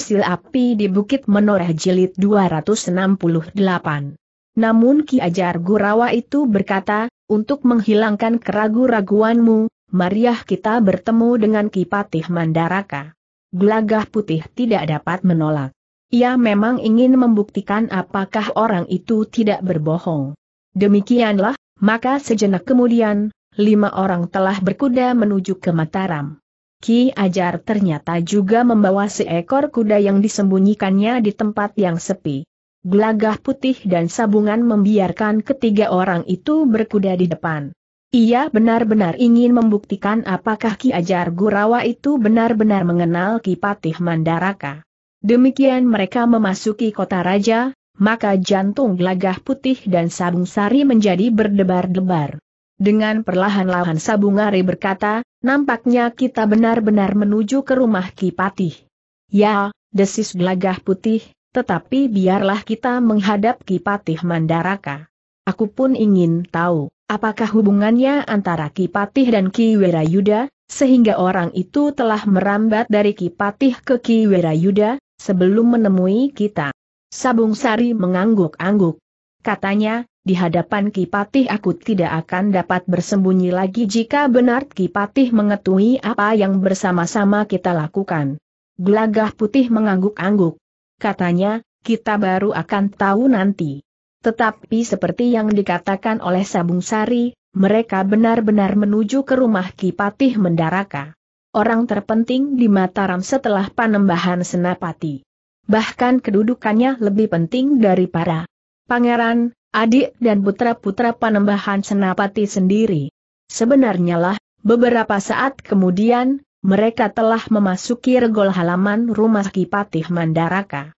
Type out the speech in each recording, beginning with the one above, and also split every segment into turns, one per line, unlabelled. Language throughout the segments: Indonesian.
Sil Api di Bukit Menoreh Jilid 268. Namun Ki Ajar Gurawa itu berkata, untuk menghilangkan keragu-raguanmu, mariah kita bertemu dengan Ki Patih Mandaraka. Gelagah putih tidak dapat menolak. Ia memang ingin membuktikan apakah orang itu tidak berbohong. Demikianlah, maka sejenak kemudian, lima orang telah berkuda menuju ke Mataram. Ki Ajar ternyata juga membawa seekor kuda yang disembunyikannya di tempat yang sepi. Gelagah putih dan sabungan membiarkan ketiga orang itu berkuda di depan. Ia benar-benar ingin membuktikan apakah Ki Ajar Gurawa itu benar-benar mengenal Ki Patih Mandaraka. Demikian mereka memasuki kota raja, maka jantung gelagah putih dan sabung sari menjadi berdebar-debar. Dengan perlahan-lahan Sabungari berkata, nampaknya kita benar-benar menuju ke rumah Kipatih. Ya, desis gelagah putih, tetapi biarlah kita menghadap Kipatih Mandaraka. Aku pun ingin tahu, apakah hubungannya antara Kipatih dan Kiwerayuda, sehingga orang itu telah merambat dari Kipatih ke Kiwerayuda, sebelum menemui kita. Sabung Sari mengangguk-angguk. Katanya, di hadapan Kipatih aku tidak akan dapat bersembunyi lagi jika benar Kipatih mengetahui apa yang bersama-sama kita lakukan. Gelagah putih mengangguk-angguk. Katanya, kita baru akan tahu nanti. Tetapi seperti yang dikatakan oleh Sabung Sari, mereka benar-benar menuju ke rumah Kipatih Mendaraka. Orang terpenting di Mataram setelah panembahan Senapati. Bahkan kedudukannya lebih penting dari para pangeran, adik dan putra-putra panembahan Senapati sendiri. Sebenarnya lah, beberapa saat kemudian, mereka telah memasuki regol halaman rumah Kipatih Mandaraka.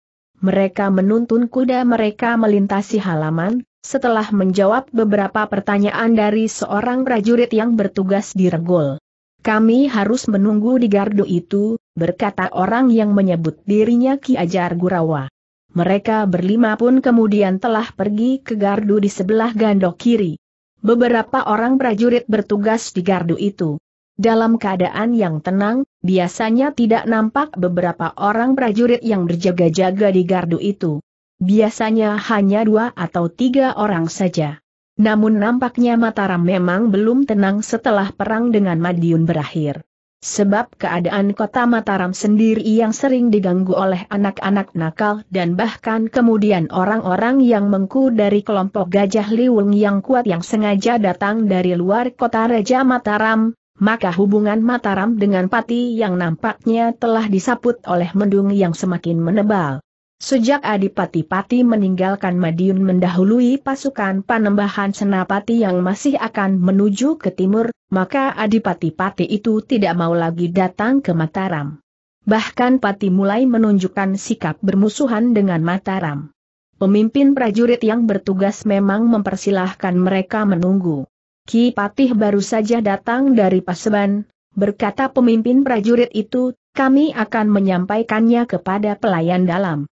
Mereka menuntun kuda mereka melintasi halaman, setelah menjawab beberapa pertanyaan dari seorang prajurit yang bertugas di regol. Kami harus menunggu di gardu itu, berkata orang yang menyebut dirinya Ki Ajar Gurawa. Mereka berlima pun kemudian telah pergi ke gardu di sebelah gandok kiri. Beberapa orang prajurit bertugas di gardu itu. Dalam keadaan yang tenang, biasanya tidak nampak beberapa orang prajurit yang berjaga-jaga di gardu itu. Biasanya hanya dua atau tiga orang saja. Namun nampaknya Mataram memang belum tenang setelah perang dengan Madiun berakhir. Sebab keadaan kota Mataram sendiri yang sering diganggu oleh anak-anak nakal dan bahkan kemudian orang-orang yang mengku dari kelompok gajah liwung yang kuat yang sengaja datang dari luar kota Raja Mataram, maka hubungan Mataram dengan Pati yang nampaknya telah disaput oleh mendung yang semakin menebal. Sejak Adipati Pati meninggalkan Madiun mendahului pasukan panembahan Senapati yang masih akan menuju ke timur, maka Adipati Pati itu tidak mau lagi datang ke Mataram. Bahkan Pati mulai menunjukkan sikap bermusuhan dengan Mataram. Pemimpin prajurit yang bertugas memang mempersilahkan mereka menunggu. Ki Patih baru saja datang dari Paseban, berkata pemimpin prajurit itu, kami akan menyampaikannya kepada pelayan dalam.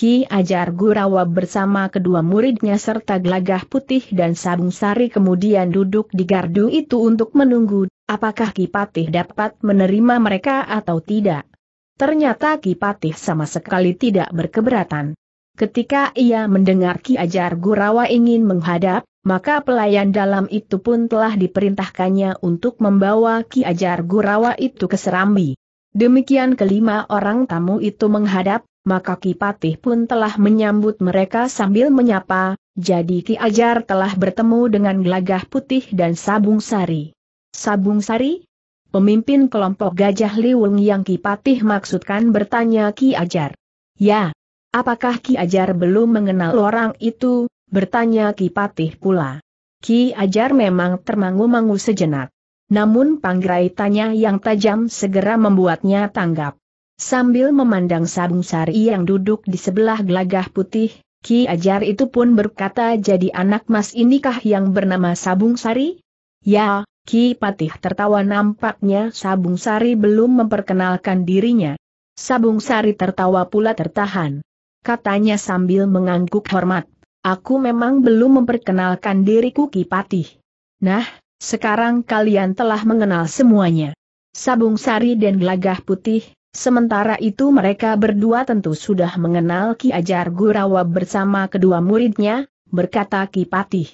Ki Ajar Gurawa bersama kedua muridnya serta gelagah putih dan sabung sari kemudian duduk di gardu itu untuk menunggu, apakah Ki Patih dapat menerima mereka atau tidak. Ternyata Ki Patih sama sekali tidak berkeberatan. Ketika ia mendengar Ki Ajar Gurawa ingin menghadap, maka pelayan dalam itu pun telah diperintahkannya untuk membawa Ki Ajar Gurawa itu ke Serambi. Demikian kelima orang tamu itu menghadap, maka Kipatih pun telah menyambut mereka sambil menyapa, jadi Ki Ajar telah bertemu dengan Glagah Putih dan Sabung Sari. Sabung Sari? Pemimpin kelompok Gajah Liwung yang Kipatih maksudkan bertanya Ki Ajar. Ya. Apakah Ki Ajar belum mengenal orang itu? Bertanya Ki Patih pula. Ki Ajar memang termangu-mangu sejenak. Namun tanya yang tajam segera membuatnya tanggap. Sambil memandang Sabung Sari yang duduk di sebelah gelagah putih, Ki Ajar itu pun berkata jadi anak mas inikah yang bernama Sabung Sari? Ya, Ki Patih tertawa nampaknya Sabung Sari belum memperkenalkan dirinya. Sabung Sari tertawa pula tertahan. Katanya sambil mengangguk hormat, aku memang belum memperkenalkan diriku Ki Patih. Nah, sekarang kalian telah mengenal semuanya. Sabung Sari dan Gelagah Putih, Sementara itu mereka berdua tentu sudah mengenal Ki Ajar Gurawa bersama kedua muridnya, berkata Ki Patih.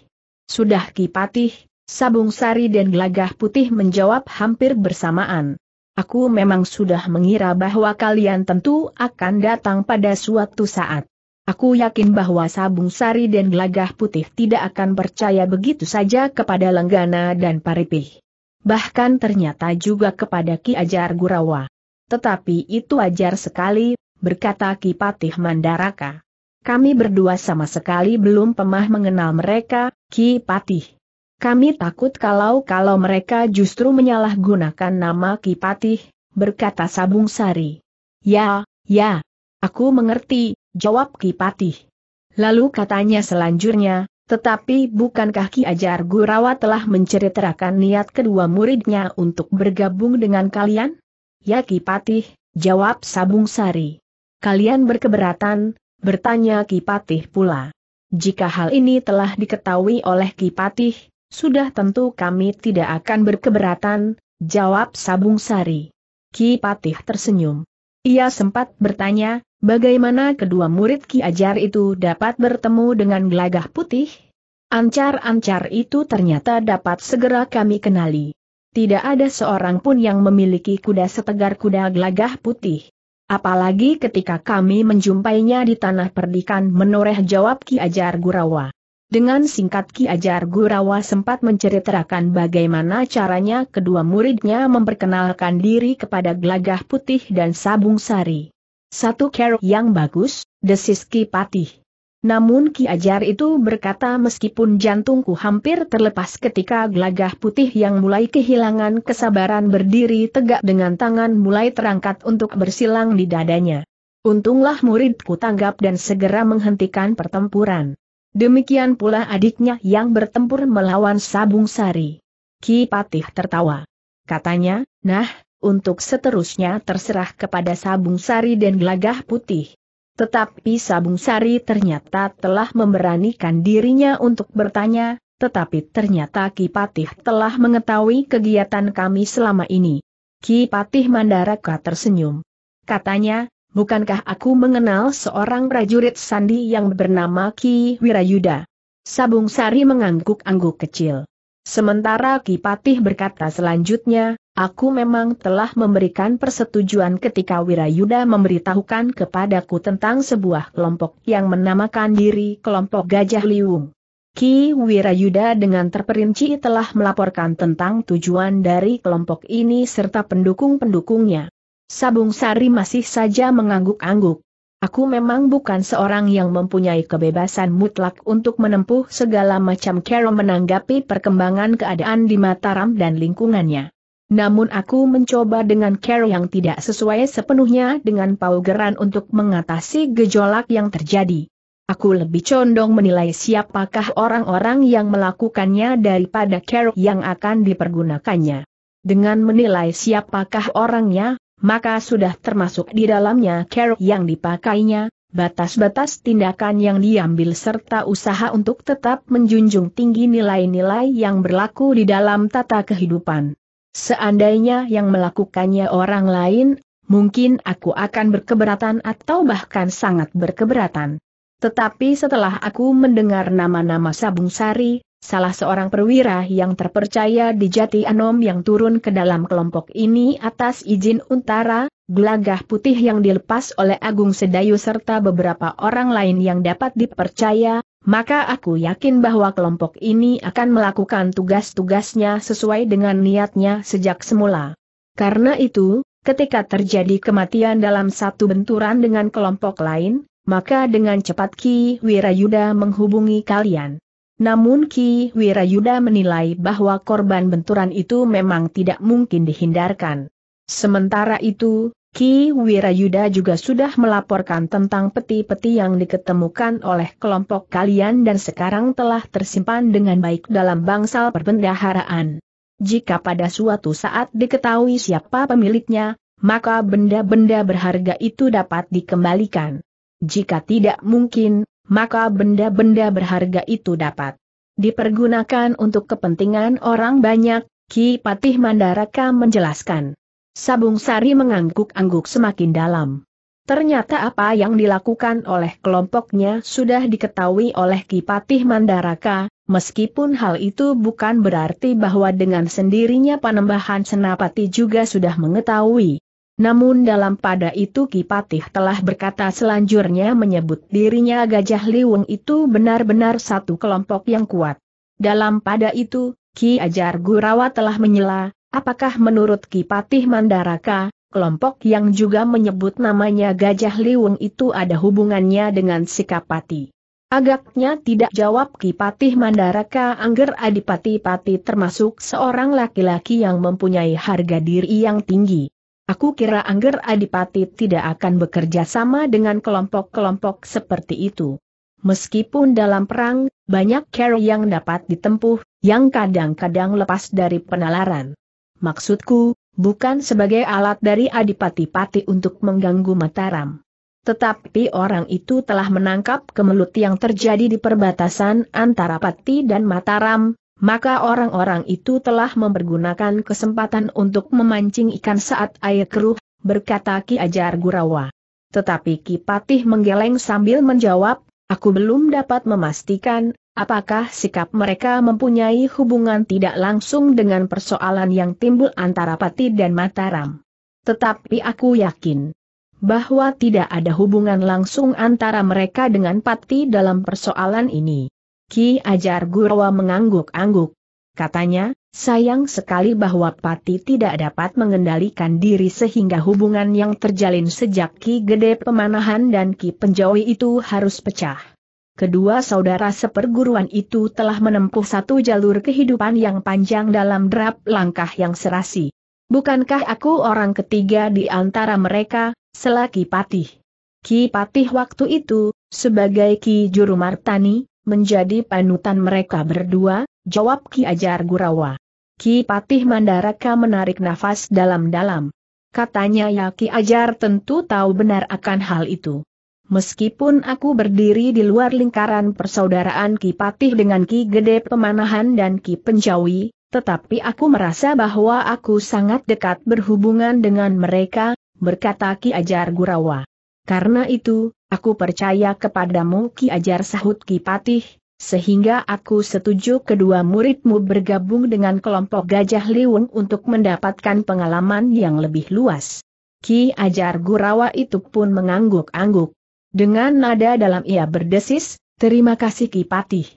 Sudah Ki Patih, Sabung Sari dan Gelagah Putih menjawab hampir bersamaan. Aku memang sudah mengira bahwa kalian tentu akan datang pada suatu saat. Aku yakin bahwa Sabung Sari dan Gelagah Putih tidak akan percaya begitu saja kepada Lenggana dan Paripih. Bahkan ternyata juga kepada Ki Ajar Gurawa. Tetapi itu wajar sekali, berkata Kipatih Mandaraka. Kami berdua sama sekali belum pemah mengenal mereka, Kipatih. Kami takut kalau-kalau mereka justru menyalahgunakan nama Kipatih, berkata Sabung Sari. Ya, ya, aku mengerti, jawab Kipatih. Lalu katanya selanjutnya, tetapi bukankah Ki Ajar Gurawa telah menceritakan niat kedua muridnya untuk bergabung dengan kalian? Ya Kipatih, jawab Sabung Sari. Kalian berkeberatan, bertanya Kipatih pula. Jika hal ini telah diketahui oleh Kipatih, sudah tentu kami tidak akan berkeberatan, jawab Sabung Sari. Kipatih tersenyum. Ia sempat bertanya, bagaimana kedua murid Ki Ajar itu dapat bertemu dengan gelagah putih? Ancar-ancar itu ternyata dapat segera kami kenali tidak ada seorang pun yang memiliki kuda setegar kuda gelagah putih. Apalagi ketika kami menjumpainya di tanah perdikan menoreh jawab Ki Ajar Gurawa. Dengan singkat Ki Ajar Gurawa sempat menceritakan bagaimana caranya kedua muridnya memperkenalkan diri kepada gelagah putih dan sabung sari. Satu kerok yang bagus, desis Ki Patih. Namun Ki Ajar itu berkata meskipun jantungku hampir terlepas ketika gelagah putih yang mulai kehilangan kesabaran berdiri tegak dengan tangan mulai terangkat untuk bersilang di dadanya. Untunglah muridku tanggap dan segera menghentikan pertempuran. Demikian pula adiknya yang bertempur melawan Sabung Sari. Ki Patih tertawa. Katanya, nah, untuk seterusnya terserah kepada Sabung Sari dan Gelagah Putih. Tetapi Sabung Sari ternyata telah memberanikan dirinya untuk bertanya, tetapi ternyata Ki Patih telah mengetahui kegiatan kami selama ini. Ki Patih Mandaraka tersenyum. Katanya, bukankah aku mengenal seorang prajurit sandi yang bernama Ki Wirayuda? Sabung Sari mengangguk-angguk kecil. Sementara Ki Patih berkata selanjutnya, Aku memang telah memberikan persetujuan ketika Wirayuda memberitahukan kepadaku tentang sebuah kelompok yang menamakan diri kelompok Gajah Liwung. Ki Wirayuda dengan terperinci telah melaporkan tentang tujuan dari kelompok ini serta pendukung-pendukungnya. Sabung Sari masih saja mengangguk-angguk. Aku memang bukan seorang yang mempunyai kebebasan mutlak untuk menempuh segala macam cara menanggapi perkembangan keadaan di Mataram dan lingkungannya. Namun aku mencoba dengan care yang tidak sesuai sepenuhnya dengan paugeran untuk mengatasi gejolak yang terjadi. Aku lebih condong menilai siapakah orang-orang yang melakukannya daripada care yang akan dipergunakannya. Dengan menilai siapakah orangnya, maka sudah termasuk di dalamnya care yang dipakainya, batas-batas tindakan yang diambil serta usaha untuk tetap menjunjung tinggi nilai-nilai yang berlaku di dalam tata kehidupan. Seandainya yang melakukannya orang lain, mungkin aku akan berkeberatan atau bahkan sangat berkeberatan. Tetapi setelah aku mendengar nama-nama Sabung Sari, salah seorang perwira yang terpercaya di Jati Anom yang turun ke dalam kelompok ini atas izin Untara, gelagah putih yang dilepas oleh Agung Sedayu serta beberapa orang lain yang dapat dipercaya, maka aku yakin bahwa kelompok ini akan melakukan tugas-tugasnya sesuai dengan niatnya sejak semula. Karena itu, ketika terjadi kematian dalam satu benturan dengan kelompok lain, maka dengan cepat Ki Wirayuda menghubungi kalian. Namun Ki Wirayuda menilai bahwa korban benturan itu memang tidak mungkin dihindarkan. Sementara itu, Ki Wirayuda juga sudah melaporkan tentang peti-peti yang diketemukan oleh kelompok kalian dan sekarang telah tersimpan dengan baik dalam bangsal perbendaharaan. Jika pada suatu saat diketahui siapa pemiliknya, maka benda-benda berharga itu dapat dikembalikan. Jika tidak mungkin, maka benda-benda berharga itu dapat dipergunakan untuk kepentingan orang banyak, Ki Patih Mandaraka menjelaskan. Sabung Sari mengangguk-angguk semakin dalam. Ternyata apa yang dilakukan oleh kelompoknya sudah diketahui oleh Kipatih Mandaraka, meskipun hal itu bukan berarti bahwa dengan sendirinya Panembahan Senapati juga sudah mengetahui. Namun dalam pada itu Kipatih telah berkata selanjutnya menyebut dirinya Gajah Liwung itu benar-benar satu kelompok yang kuat. Dalam pada itu, Ki Ajar Gurawa telah menyela, Apakah menurut Kipatih Mandaraka, kelompok yang juga menyebut namanya Gajah Liwung itu ada hubungannya dengan Sikapati? Agaknya tidak jawab Kipatih Mandaraka Angger Adipati Pati termasuk seorang laki-laki yang mempunyai harga diri yang tinggi. Aku kira Angger Adipati tidak akan bekerja sama dengan kelompok-kelompok seperti itu. Meskipun dalam perang, banyak cara yang dapat ditempuh, yang kadang-kadang lepas dari penalaran. Maksudku, bukan sebagai alat dari Adipati Pati untuk mengganggu Mataram. Tetapi orang itu telah menangkap kemelut yang terjadi di perbatasan antara Pati dan Mataram, maka orang-orang itu telah mempergunakan kesempatan untuk memancing ikan saat air keruh, berkata Ki Ajar Gurawa. Tetapi Ki Patih menggeleng sambil menjawab, aku belum dapat memastikan, Apakah sikap mereka mempunyai hubungan tidak langsung dengan persoalan yang timbul antara Pati dan Mataram? Tetapi aku yakin bahwa tidak ada hubungan langsung antara mereka dengan Pati dalam persoalan ini. Ki Ajar Gurawa mengangguk-angguk. Katanya, sayang sekali bahwa Pati tidak dapat mengendalikan diri sehingga hubungan yang terjalin sejak Ki Gede Pemanahan dan Ki Penjawi itu harus pecah kedua saudara seperguruan itu telah menempuh satu jalur kehidupan yang panjang dalam derap langkah yang serasi. Bukankah aku orang ketiga di antara mereka, selaki patih? Ki Patih waktu itu, sebagai Ki Juru Martani, menjadi panutan mereka berdua, jawab Ki Ajar Gurawa. Ki Patih Mandaraka menarik nafas dalam-dalam. Katanya ya Ki Ajar tentu tahu benar akan hal itu. Meskipun aku berdiri di luar lingkaran persaudaraan Ki Patih dengan Ki Gede Pemanahan dan Ki Penjawi, tetapi aku merasa bahwa aku sangat dekat berhubungan dengan mereka, berkata Ki Ajar Gurawa. Karena itu, aku percaya kepadamu Ki Ajar sahut Ki Patih, sehingga aku setuju kedua muridmu bergabung dengan kelompok Gajah Liwung untuk mendapatkan pengalaman yang lebih luas. Ki Ajar Gurawa itu pun mengangguk-angguk. Dengan nada dalam ia berdesis, terima kasih Kipatih.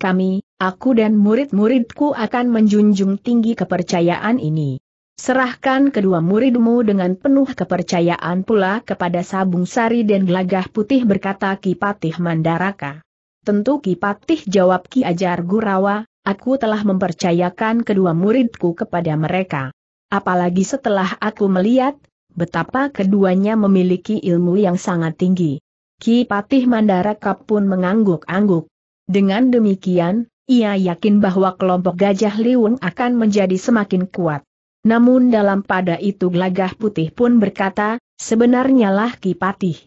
Kami, aku dan murid-muridku akan menjunjung tinggi kepercayaan ini. Serahkan kedua muridmu dengan penuh kepercayaan pula kepada Sabung Sari dan Gelagah Putih berkata Kipatih Mandaraka. Tentu Kipatih jawab Ki Ajar Gurawa, aku telah mempercayakan kedua muridku kepada mereka. Apalagi setelah aku melihat, betapa keduanya memiliki ilmu yang sangat tinggi. Ki Patih Mandaraka pun mengangguk-angguk. Dengan demikian, ia yakin bahwa kelompok Gajah Liwung akan menjadi semakin kuat. Namun dalam pada itu Gelagah Putih pun berkata, sebenarnya lah Ki Patih.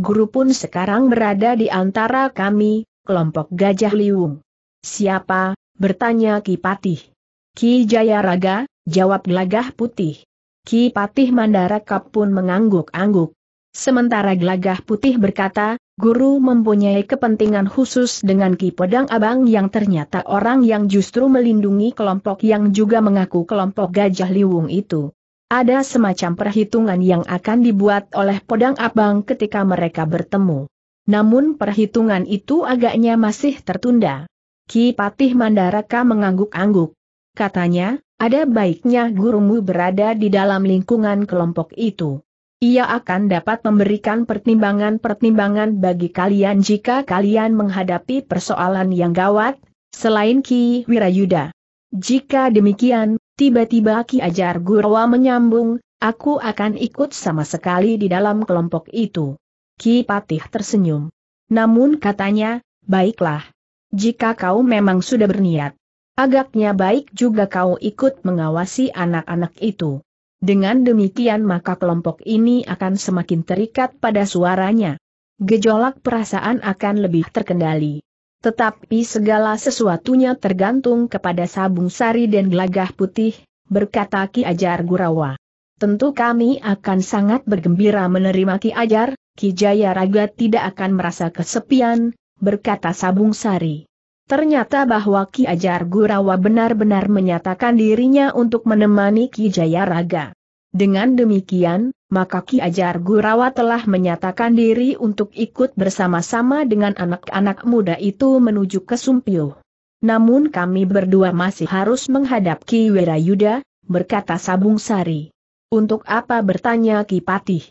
Guru pun sekarang berada di antara kami, kelompok Gajah Liwung. Siapa? bertanya Ki Patih. Ki Jayaraga, jawab Gelagah Putih. Ki Patih Mandaraka pun mengangguk-angguk. Sementara Gelagah Putih berkata, Guru mempunyai kepentingan khusus dengan Ki Pedang Abang yang ternyata orang yang justru melindungi kelompok yang juga mengaku kelompok Gajah Liwung itu. Ada semacam perhitungan yang akan dibuat oleh Pedang Abang ketika mereka bertemu. Namun perhitungan itu agaknya masih tertunda. Ki Patih Mandaraka mengangguk-angguk. Katanya, ada baiknya gurumu berada di dalam lingkungan kelompok itu. Ia akan dapat memberikan pertimbangan-pertimbangan bagi kalian jika kalian menghadapi persoalan yang gawat, selain Ki Wirayuda. Jika demikian, tiba-tiba Ki Ajar Gurwa menyambung, aku akan ikut sama sekali di dalam kelompok itu. Ki Patih tersenyum. Namun katanya, baiklah. Jika kau memang sudah berniat, agaknya baik juga kau ikut mengawasi anak-anak itu. Dengan demikian maka kelompok ini akan semakin terikat pada suaranya. Gejolak perasaan akan lebih terkendali. Tetapi segala sesuatunya tergantung kepada sabung sari dan gelagah putih, berkata Ki Ajar Gurawa. Tentu kami akan sangat bergembira menerima Ki Ajar, Ki Jaya Raga tidak akan merasa kesepian, berkata Sabung Sari. Ternyata bahwa Ki Ajar Gurawa benar-benar menyatakan dirinya untuk menemani Ki Jayaraga. Dengan demikian, maka Ki Ajar Gurawa telah menyatakan diri untuk ikut bersama-sama dengan anak-anak muda itu menuju ke Sumpiuh. Namun kami berdua masih harus menghadap Ki Wirayuda, berkata Sabung Sari. Untuk apa bertanya Ki Patih?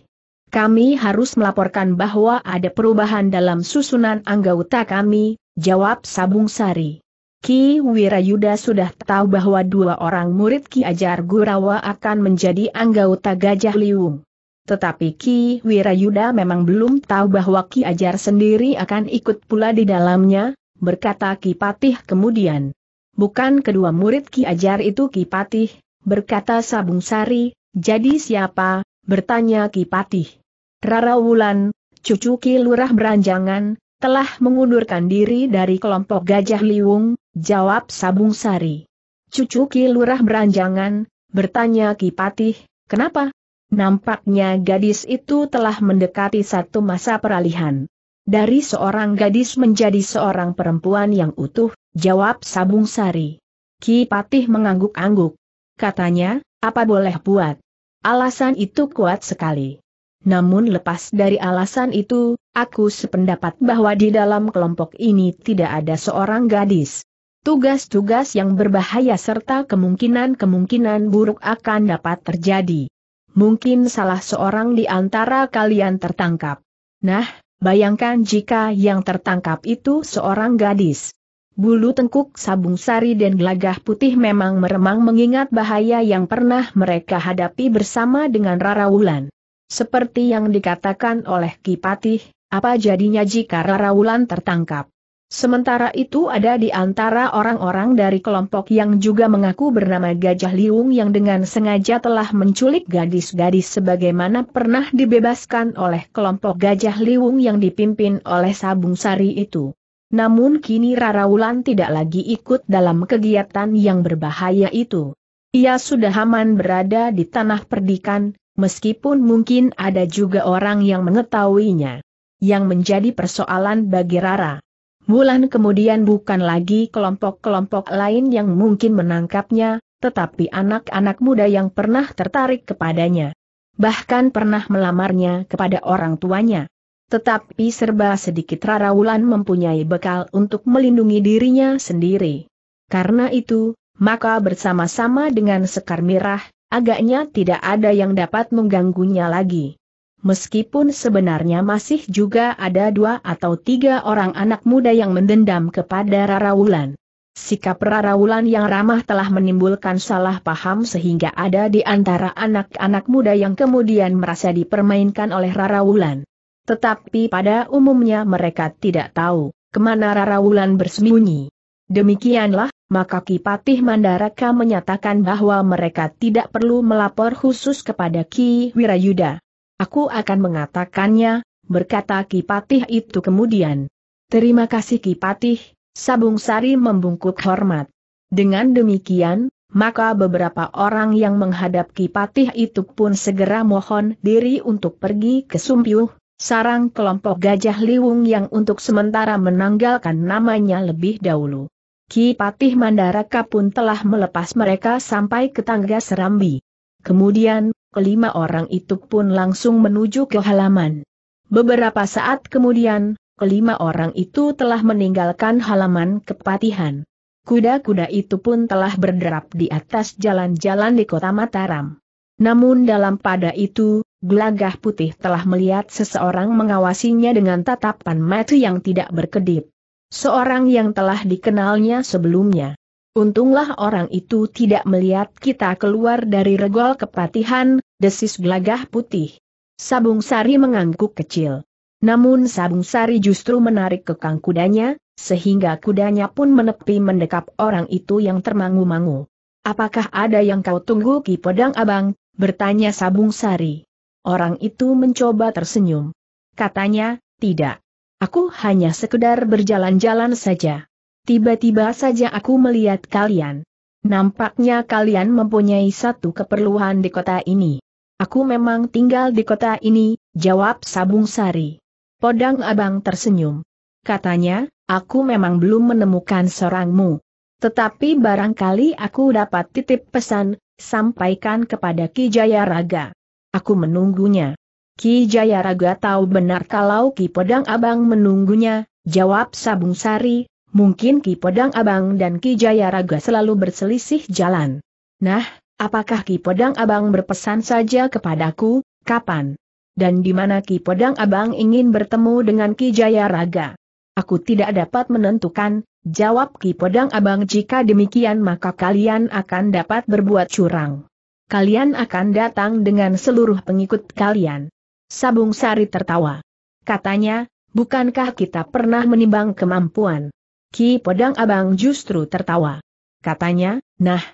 Kami harus melaporkan bahwa ada perubahan dalam susunan anggota kami, Jawab Sabung Sari. Ki Wirayuda sudah tahu bahwa dua orang murid Ki Ajar Gurawa akan menjadi anggota Gajah Liung. Tetapi Ki Wirayuda memang belum tahu bahwa Ki Ajar sendiri akan ikut pula di dalamnya, berkata Ki Patih kemudian. Bukan kedua murid Ki Ajar itu Ki Patih, berkata Sabung Sari, jadi siapa, bertanya Ki Patih. Rara Wulan, cucu Ki Lurah Beranjangan, telah mengundurkan diri dari kelompok Gajah Liwung, jawab Sabung Sari. Cucu Ki Lurah beranjangan, bertanya Ki Patih, kenapa? Nampaknya gadis itu telah mendekati satu masa peralihan. Dari seorang gadis menjadi seorang perempuan yang utuh, jawab Sabung Sari. Ki Patih mengangguk-angguk. Katanya, apa boleh buat? Alasan itu kuat sekali. Namun lepas dari alasan itu, Aku sependapat bahwa di dalam kelompok ini tidak ada seorang gadis. Tugas-tugas yang berbahaya serta kemungkinan-kemungkinan buruk akan dapat terjadi. Mungkin salah seorang di antara kalian tertangkap. Nah, bayangkan jika yang tertangkap itu seorang gadis. Bulu tengkuk sabung sari dan gelagah putih memang meremang mengingat bahaya yang pernah mereka hadapi bersama dengan Rara Wulan. Seperti yang dikatakan oleh Kipatih, apa jadinya jika Rara Wulan tertangkap? Sementara itu ada di antara orang-orang dari kelompok yang juga mengaku bernama Gajah Liung yang dengan sengaja telah menculik gadis-gadis sebagaimana pernah dibebaskan oleh kelompok Gajah Liung yang dipimpin oleh Sabung Sari itu. Namun kini Rara Wulan tidak lagi ikut dalam kegiatan yang berbahaya itu. Ia sudah aman berada di tanah perdikan, meskipun mungkin ada juga orang yang mengetahuinya yang menjadi persoalan bagi Rara. Bulan kemudian bukan lagi kelompok-kelompok lain yang mungkin menangkapnya, tetapi anak-anak muda yang pernah tertarik kepadanya. Bahkan pernah melamarnya kepada orang tuanya. Tetapi serba sedikit Rara Wulan mempunyai bekal untuk melindungi dirinya sendiri. Karena itu, maka bersama-sama dengan Sekar Mirah, agaknya tidak ada yang dapat mengganggunya lagi meskipun sebenarnya masih juga ada dua atau tiga orang anak muda yang mendendam kepada Rarawulan. Sikap Rarawulan yang ramah telah menimbulkan salah paham sehingga ada di antara anak-anak muda yang kemudian merasa dipermainkan oleh Rarawulan. Tetapi pada umumnya mereka tidak tahu kemana Rarawulan bersembunyi. Demikianlah, maka Kipatih Mandaraka menyatakan bahwa mereka tidak perlu melapor khusus kepada Ki Wirayuda. Aku akan mengatakannya, berkata Kipatih itu kemudian. Terima kasih Kipatih, Sabung Sari membungkuk hormat. Dengan demikian, maka beberapa orang yang menghadap Kipatih itu pun segera mohon diri untuk pergi ke Sumpiuh, sarang kelompok gajah liwung yang untuk sementara menanggalkan namanya lebih dahulu. Kipatih Mandaraka pun telah melepas mereka sampai ke tangga Serambi. Kemudian, kelima orang itu pun langsung menuju ke halaman. Beberapa saat kemudian, kelima orang itu telah meninggalkan halaman kepatihan. Kuda-kuda itu pun telah berderap di atas jalan-jalan di kota Mataram. Namun dalam pada itu, gelagah putih telah melihat seseorang mengawasinya dengan tatapan mata yang tidak berkedip. Seorang yang telah dikenalnya sebelumnya. Untunglah orang itu tidak melihat kita keluar dari regol kepatihan, desis gelagah putih. Sabung Sari mengangguk kecil. Namun Sabung Sari justru menarik kekang kudanya, sehingga kudanya pun menepi mendekap orang itu yang termangu-mangu. Apakah ada yang kau tunggu Ki Pedang Abang? bertanya Sabung Sari. Orang itu mencoba tersenyum. Katanya, tidak. Aku hanya sekedar berjalan-jalan saja. Tiba-tiba saja aku melihat kalian. Nampaknya kalian mempunyai satu keperluan di kota ini. Aku memang tinggal di kota ini, jawab Sabung Sari. Podang Abang tersenyum. Katanya, aku memang belum menemukan seorangmu. Tetapi barangkali aku dapat titip pesan, sampaikan kepada Ki Jayaraga. Aku menunggunya. Ki Jayaraga tahu benar kalau Ki Podang Abang menunggunya, jawab Sabung Sari, mungkin Ki Podang Abang dan Ki Jayaraga selalu berselisih jalan. Nah, Apakah Ki Pedang Abang berpesan saja kepadaku, kapan? Dan di mana Ki Pedang Abang ingin bertemu dengan Ki Jaya Raga? Aku tidak dapat menentukan, jawab Ki Pedang Abang jika demikian maka kalian akan dapat berbuat curang. Kalian akan datang dengan seluruh pengikut kalian. Sabung Sari tertawa. Katanya, bukankah kita pernah menimbang kemampuan? Ki Pedang Abang justru tertawa. Katanya, nah,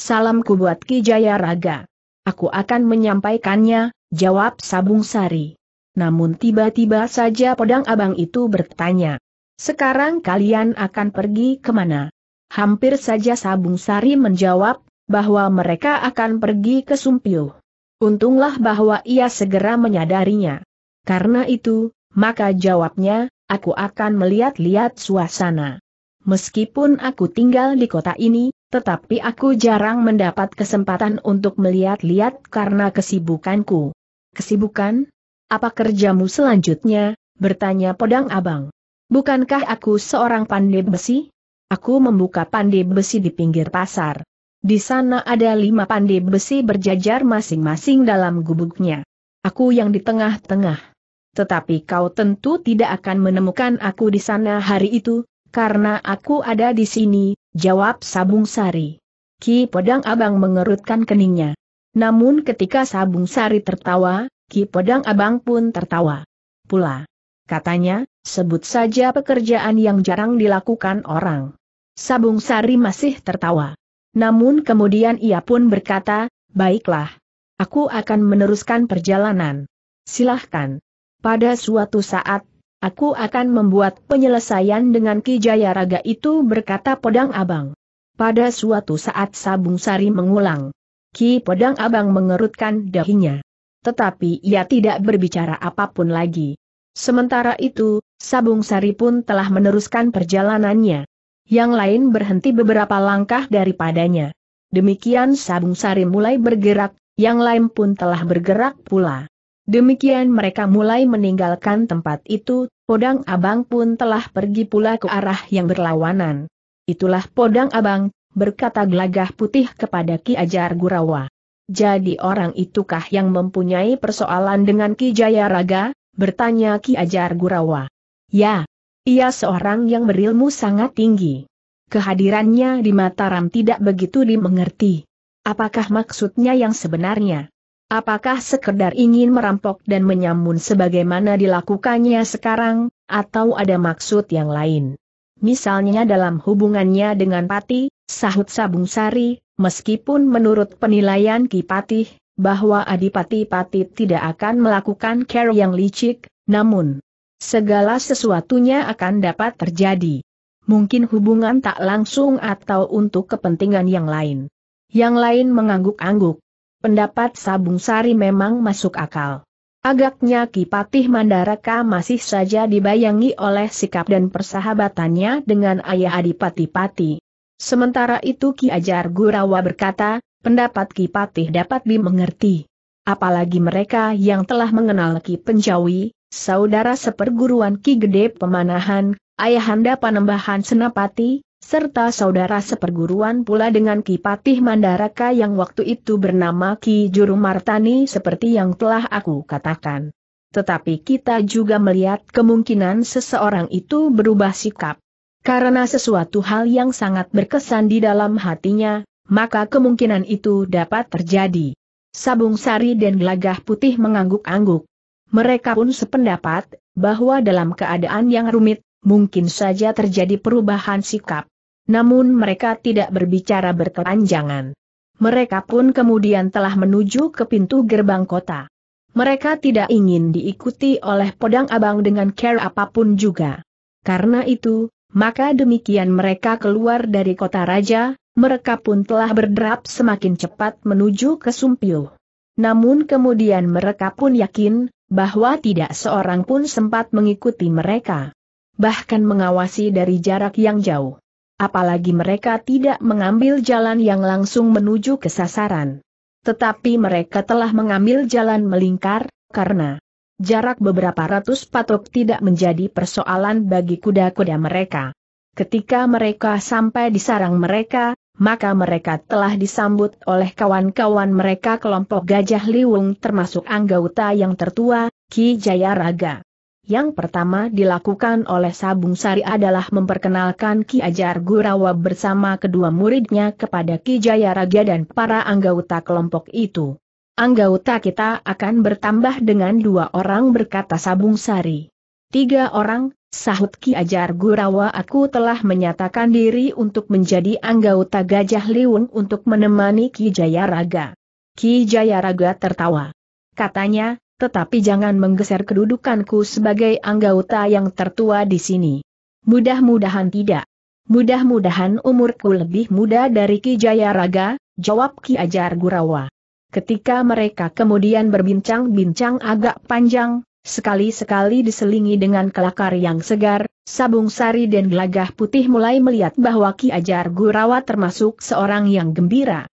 Salamku buat Ki Jaya Raga. Aku akan menyampaikannya, jawab Sabung Sari. Namun tiba-tiba saja pedang abang itu bertanya. Sekarang kalian akan pergi kemana? Hampir saja Sabung Sari menjawab, bahwa mereka akan pergi ke Sumpiuh. Untunglah bahwa ia segera menyadarinya. Karena itu, maka jawabnya, aku akan melihat-lihat suasana. Meskipun aku tinggal di kota ini, tetapi aku jarang mendapat kesempatan untuk melihat-lihat karena kesibukanku. Kesibukan? Apa kerjamu selanjutnya? Bertanya Podang abang. Bukankah aku seorang pandai besi? Aku membuka pandai besi di pinggir pasar. Di sana ada lima pandai besi berjajar masing-masing dalam gubuknya. Aku yang di tengah-tengah. Tetapi kau tentu tidak akan menemukan aku di sana hari itu, karena aku ada di sini, jawab Sabung Sari. Ki Pedang Abang mengerutkan keningnya. Namun ketika Sabung Sari tertawa, Ki Pedang Abang pun tertawa. Pula. Katanya, sebut saja pekerjaan yang jarang dilakukan orang. Sabung Sari masih tertawa. Namun kemudian ia pun berkata, baiklah. Aku akan meneruskan perjalanan. Silahkan. Pada suatu saat, Aku akan membuat penyelesaian dengan Ki Jaya Raga itu berkata Podang Abang. Pada suatu saat Sabung Sari mengulang. Ki Podang Abang mengerutkan dahinya. Tetapi ia tidak berbicara apapun lagi. Sementara itu, Sabung Sari pun telah meneruskan perjalanannya. Yang lain berhenti beberapa langkah daripadanya. Demikian Sabung Sari mulai bergerak, yang lain pun telah bergerak pula. Demikian mereka mulai meninggalkan tempat itu, Podang Abang pun telah pergi pula ke arah yang berlawanan. Itulah Podang Abang, berkata gelagah putih kepada Ki Ajar Gurawa. Jadi orang itukah yang mempunyai persoalan dengan Ki Jaya Raga? bertanya Ki Ajar Gurawa. Ya, ia seorang yang berilmu sangat tinggi. Kehadirannya di Mataram tidak begitu dimengerti. Apakah maksudnya yang sebenarnya? Apakah sekedar ingin merampok dan menyamun sebagaimana dilakukannya sekarang, atau ada maksud yang lain? Misalnya dalam hubungannya dengan Pati, sahut Sabung Sari, meskipun menurut penilaian Kipatih, bahwa Adipati Pati tidak akan melakukan care yang licik, namun segala sesuatunya akan dapat terjadi. Mungkin hubungan tak langsung atau untuk kepentingan yang lain. Yang lain mengangguk-angguk pendapat Sabung Sari memang masuk akal. Agaknya Kipatih Mandaraka masih saja dibayangi oleh sikap dan persahabatannya dengan ayah Adipati Pati. Sementara itu Ki Ajar Gurawa berkata, pendapat Kipatih dapat dimengerti. Apalagi mereka yang telah mengenal Ki Penjawi, saudara seperguruan Ki Gede Pemanahan, ayahanda Panembahan Senapati, serta saudara seperguruan pula dengan Ki Patih Mandaraka yang waktu itu bernama Ki Juru Martani seperti yang telah aku katakan. Tetapi kita juga melihat kemungkinan seseorang itu berubah sikap. Karena sesuatu hal yang sangat berkesan di dalam hatinya, maka kemungkinan itu dapat terjadi. Sabung Sari dan Gelagah Putih mengangguk-angguk. Mereka pun sependapat, bahwa dalam keadaan yang rumit, mungkin saja terjadi perubahan sikap. Namun mereka tidak berbicara berkepanjangan. Mereka pun kemudian telah menuju ke pintu gerbang kota. Mereka tidak ingin diikuti oleh pedang abang dengan care apapun juga. Karena itu, maka demikian mereka keluar dari kota raja, mereka pun telah berderap semakin cepat menuju ke Sumpil. Namun kemudian mereka pun yakin, bahwa tidak seorang pun sempat mengikuti mereka. Bahkan mengawasi dari jarak yang jauh apalagi mereka tidak mengambil jalan yang langsung menuju ke sasaran. Tetapi mereka telah mengambil jalan melingkar, karena jarak beberapa ratus patok tidak menjadi persoalan bagi kuda-kuda mereka. Ketika mereka sampai di sarang mereka, maka mereka telah disambut oleh kawan-kawan mereka kelompok Gajah Liwung termasuk anggota yang tertua, Ki Jayaraga. Yang pertama dilakukan oleh Sabung Sari adalah memperkenalkan Ki Ajar Gurawa bersama kedua muridnya kepada Ki Jaya Raga dan para anggota kelompok itu. Anggota kita akan bertambah dengan dua orang berkata Sabung Sari. Tiga orang, sahut Ki Ajar Gurawa aku telah menyatakan diri untuk menjadi anggota Gajah Liun untuk menemani Ki Jaya Raga. Ki Jaya Raga tertawa. Katanya, tetapi jangan menggeser kedudukanku sebagai anggota yang tertua di sini. Mudah-mudahan tidak. Mudah-mudahan umurku lebih muda dari Ki Jayaraga, jawab Ki Ajar Gurawa. Ketika mereka kemudian berbincang-bincang agak panjang, sekali-sekali diselingi dengan kelakar yang segar, Sabung Sari dan Gelagah Putih mulai melihat bahwa Ki Ajar Gurawa termasuk seorang yang gembira.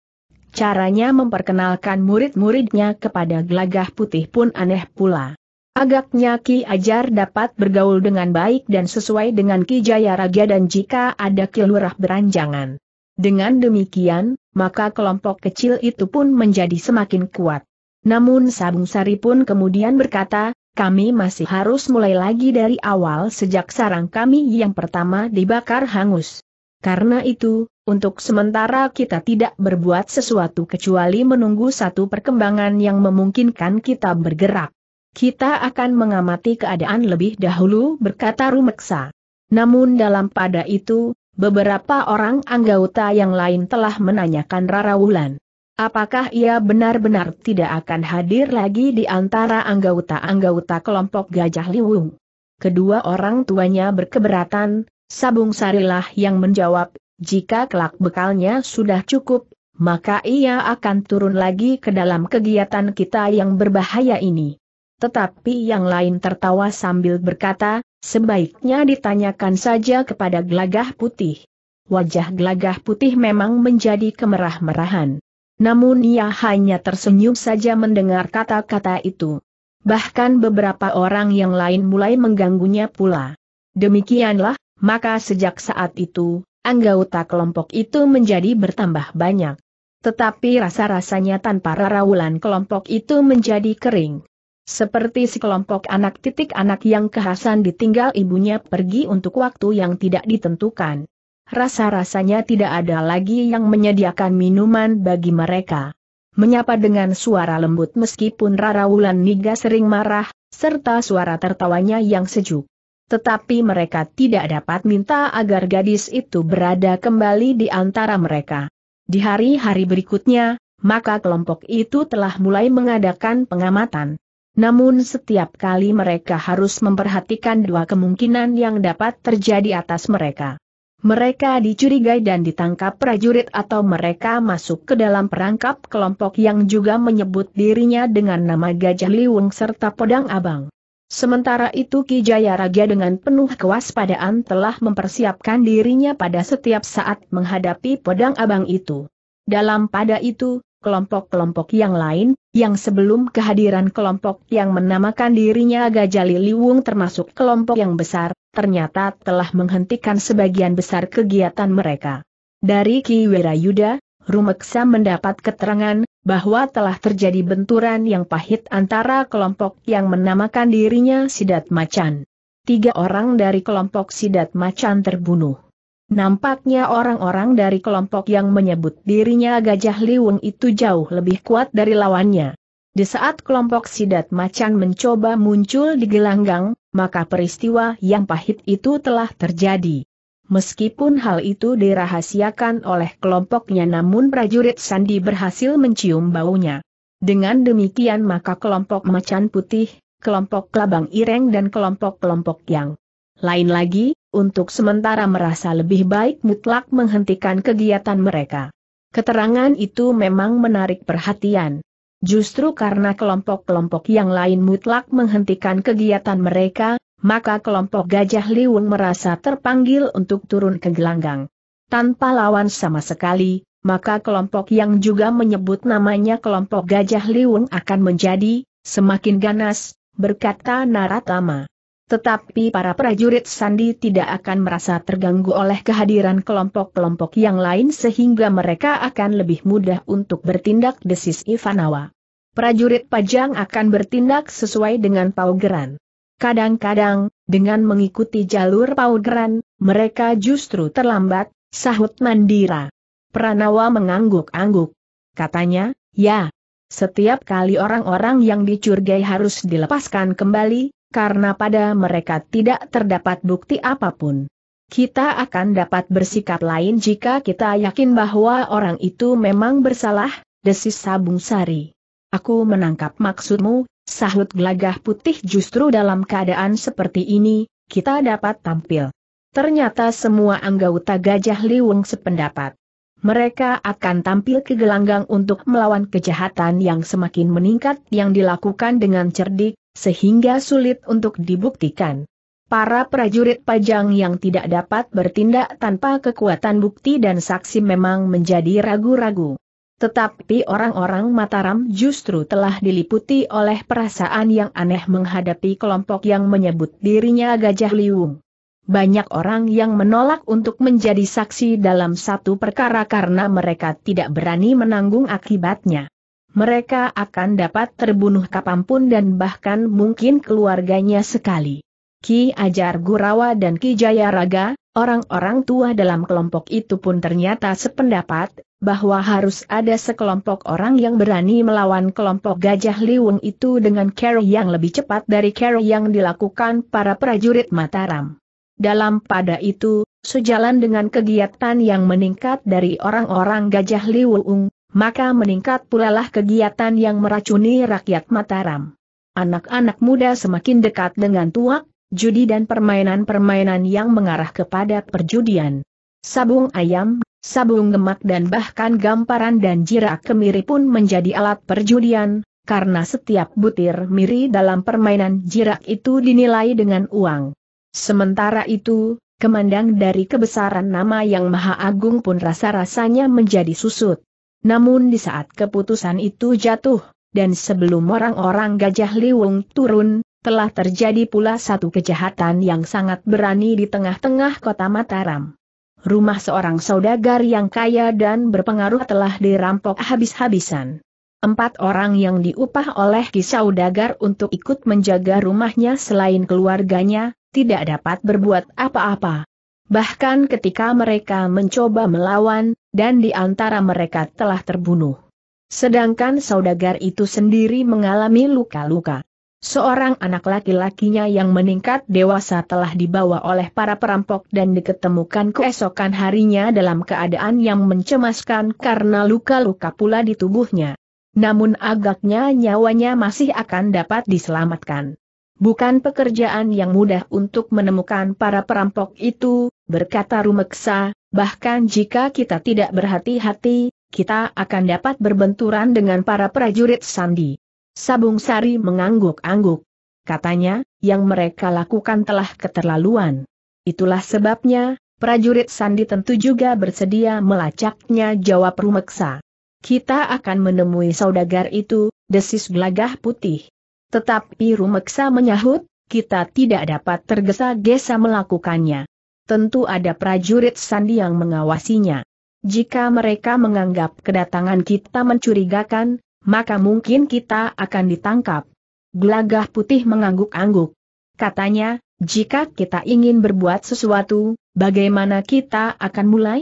Caranya memperkenalkan murid-muridnya kepada gelagah putih pun aneh pula. Agaknya Ki Ajar dapat bergaul dengan baik dan sesuai dengan Ki Jaya Raja dan jika ada Ki Lurah beranjangan. Dengan demikian, maka kelompok kecil itu pun menjadi semakin kuat. Namun Sabung Sari pun kemudian berkata, kami masih harus mulai lagi dari awal sejak sarang kami yang pertama dibakar hangus. Karena itu, untuk sementara kita tidak berbuat sesuatu kecuali menunggu satu perkembangan yang memungkinkan kita bergerak. Kita akan mengamati keadaan lebih dahulu berkata Rumeksa. Namun dalam pada itu, beberapa orang anggota yang lain telah menanyakan Rara Wulan. Apakah ia benar-benar tidak akan hadir lagi di antara anggota-anggota kelompok Gajah Liwung? Kedua orang tuanya berkeberatan, Sabung Sarilah yang menjawab, jika kelak bekalnya sudah cukup, maka ia akan turun lagi ke dalam kegiatan kita yang berbahaya ini. Tetapi yang lain tertawa sambil berkata, sebaiknya ditanyakan saja kepada gelagah putih. Wajah gelagah putih memang menjadi kemerah-merahan. Namun ia hanya tersenyum saja mendengar kata-kata itu. Bahkan beberapa orang yang lain mulai mengganggunya pula. Demikianlah, maka sejak saat itu, anggota kelompok itu menjadi bertambah banyak. Tetapi rasa-rasanya tanpa raraulan kelompok itu menjadi kering. Seperti sekelompok anak titik anak yang kehasan ditinggal ibunya pergi untuk waktu yang tidak ditentukan. Rasa-rasanya tidak ada lagi yang menyediakan minuman bagi mereka. Menyapa dengan suara lembut meskipun Rara Wulan Niga sering marah, serta suara tertawanya yang sejuk tetapi mereka tidak dapat minta agar gadis itu berada kembali di antara mereka. Di hari-hari berikutnya, maka kelompok itu telah mulai mengadakan pengamatan. Namun setiap kali mereka harus memperhatikan dua kemungkinan yang dapat terjadi atas mereka. Mereka dicurigai dan ditangkap prajurit atau mereka masuk ke dalam perangkap kelompok yang juga menyebut dirinya dengan nama Gajah Liwung serta Podang Abang. Sementara itu Ki Jaya Raja dengan penuh kewaspadaan telah mempersiapkan dirinya pada setiap saat menghadapi pedang abang itu. Dalam pada itu, kelompok-kelompok yang lain, yang sebelum kehadiran kelompok yang menamakan dirinya Gajali Liwung termasuk kelompok yang besar, ternyata telah menghentikan sebagian besar kegiatan mereka. Dari Ki Wirayuda, Rumeksa mendapat keterangan bahwa telah terjadi benturan yang pahit antara kelompok yang menamakan dirinya Sidat Macan. Tiga orang dari kelompok Sidat Macan terbunuh. Nampaknya orang-orang dari kelompok yang menyebut dirinya Gajah Liwung itu jauh lebih kuat dari lawannya. Di saat kelompok Sidat Macan mencoba muncul di gelanggang, maka peristiwa yang pahit itu telah terjadi. Meskipun hal itu dirahasiakan oleh kelompoknya namun prajurit Sandi berhasil mencium baunya. Dengan demikian maka kelompok macan putih, kelompok kelabang ireng dan kelompok-kelompok yang lain lagi, untuk sementara merasa lebih baik mutlak menghentikan kegiatan mereka. Keterangan itu memang menarik perhatian. Justru karena kelompok-kelompok yang lain mutlak menghentikan kegiatan mereka, maka kelompok gajah liwung merasa terpanggil untuk turun ke gelanggang. Tanpa lawan sama sekali, maka kelompok yang juga menyebut namanya kelompok gajah liwung akan menjadi, semakin ganas, berkata Naratama. Tetapi para prajurit Sandi tidak akan merasa terganggu oleh kehadiran kelompok-kelompok yang lain sehingga mereka akan lebih mudah untuk bertindak desis Ivanawa. Prajurit Pajang akan bertindak sesuai dengan paugeran. Kadang-kadang, dengan mengikuti jalur paugeran, mereka justru terlambat, sahut Mandira. Pranawa mengangguk-angguk. Katanya, ya. Setiap kali orang-orang yang dicurigai harus dilepaskan kembali, karena pada mereka tidak terdapat bukti apapun. Kita akan dapat bersikap lain jika kita yakin bahwa orang itu memang bersalah, desis Sabung Sari. Aku menangkap maksudmu, sahut gelagah putih justru dalam keadaan seperti ini, kita dapat tampil. Ternyata semua anggota Gajah Liwung sependapat. Mereka akan tampil ke gelanggang untuk melawan kejahatan yang semakin meningkat yang dilakukan dengan cerdik, sehingga sulit untuk dibuktikan. Para prajurit pajang yang tidak dapat bertindak tanpa kekuatan bukti dan saksi memang menjadi ragu-ragu. Tetapi orang-orang Mataram justru telah diliputi oleh perasaan yang aneh menghadapi kelompok yang menyebut dirinya Gajah Liung. Banyak orang yang menolak untuk menjadi saksi dalam satu perkara karena mereka tidak berani menanggung akibatnya. Mereka akan dapat terbunuh kapanpun dan bahkan mungkin keluarganya sekali. Ki Ajar Gurawa dan Ki Jayaraga, orang-orang tua dalam kelompok itu pun ternyata sependapat, bahwa harus ada sekelompok orang yang berani melawan kelompok gajah liwung itu dengan cara yang lebih cepat dari cara yang dilakukan para prajurit Mataram. Dalam pada itu, sejalan dengan kegiatan yang meningkat dari orang-orang gajah liwung, maka meningkat pula lah kegiatan yang meracuni rakyat Mataram. Anak-anak muda semakin dekat dengan tuak, judi dan permainan-permainan yang mengarah kepada perjudian. Sabung ayam sabung gemak dan bahkan gamparan dan jirak kemiri pun menjadi alat perjudian, karena setiap butir miri dalam permainan jirak itu dinilai dengan uang. Sementara itu, kemandang dari kebesaran nama yang maha agung pun rasa-rasanya menjadi susut. Namun di saat keputusan itu jatuh, dan sebelum orang-orang gajah liwung turun, telah terjadi pula satu kejahatan yang sangat berani di tengah-tengah kota Mataram rumah seorang saudagar yang kaya dan berpengaruh telah dirampok habis-habisan. Empat orang yang diupah oleh saudagar untuk ikut menjaga rumahnya selain keluarganya, tidak dapat berbuat apa-apa. Bahkan ketika mereka mencoba melawan, dan di antara mereka telah terbunuh. Sedangkan saudagar itu sendiri mengalami luka-luka. Seorang anak laki-lakinya yang meningkat dewasa telah dibawa oleh para perampok dan diketemukan keesokan harinya dalam keadaan yang mencemaskan karena luka-luka pula di tubuhnya. Namun agaknya nyawanya masih akan dapat diselamatkan. Bukan pekerjaan yang mudah untuk menemukan para perampok itu, berkata Rumeksa, bahkan jika kita tidak berhati-hati, kita akan dapat berbenturan dengan para prajurit Sandi. Sabung Sari mengangguk-angguk. Katanya, yang mereka lakukan telah keterlaluan. Itulah sebabnya, prajurit Sandi tentu juga bersedia melacaknya jawab Rumeksa. Kita akan menemui saudagar itu, desis gelagah putih. Tetapi Rumeksa menyahut, kita tidak dapat tergesa-gesa melakukannya. Tentu ada prajurit Sandi yang mengawasinya. Jika mereka menganggap kedatangan kita mencurigakan, maka mungkin kita akan ditangkap. Gelagah putih mengangguk-angguk. Katanya, jika kita ingin berbuat sesuatu, bagaimana kita akan mulai?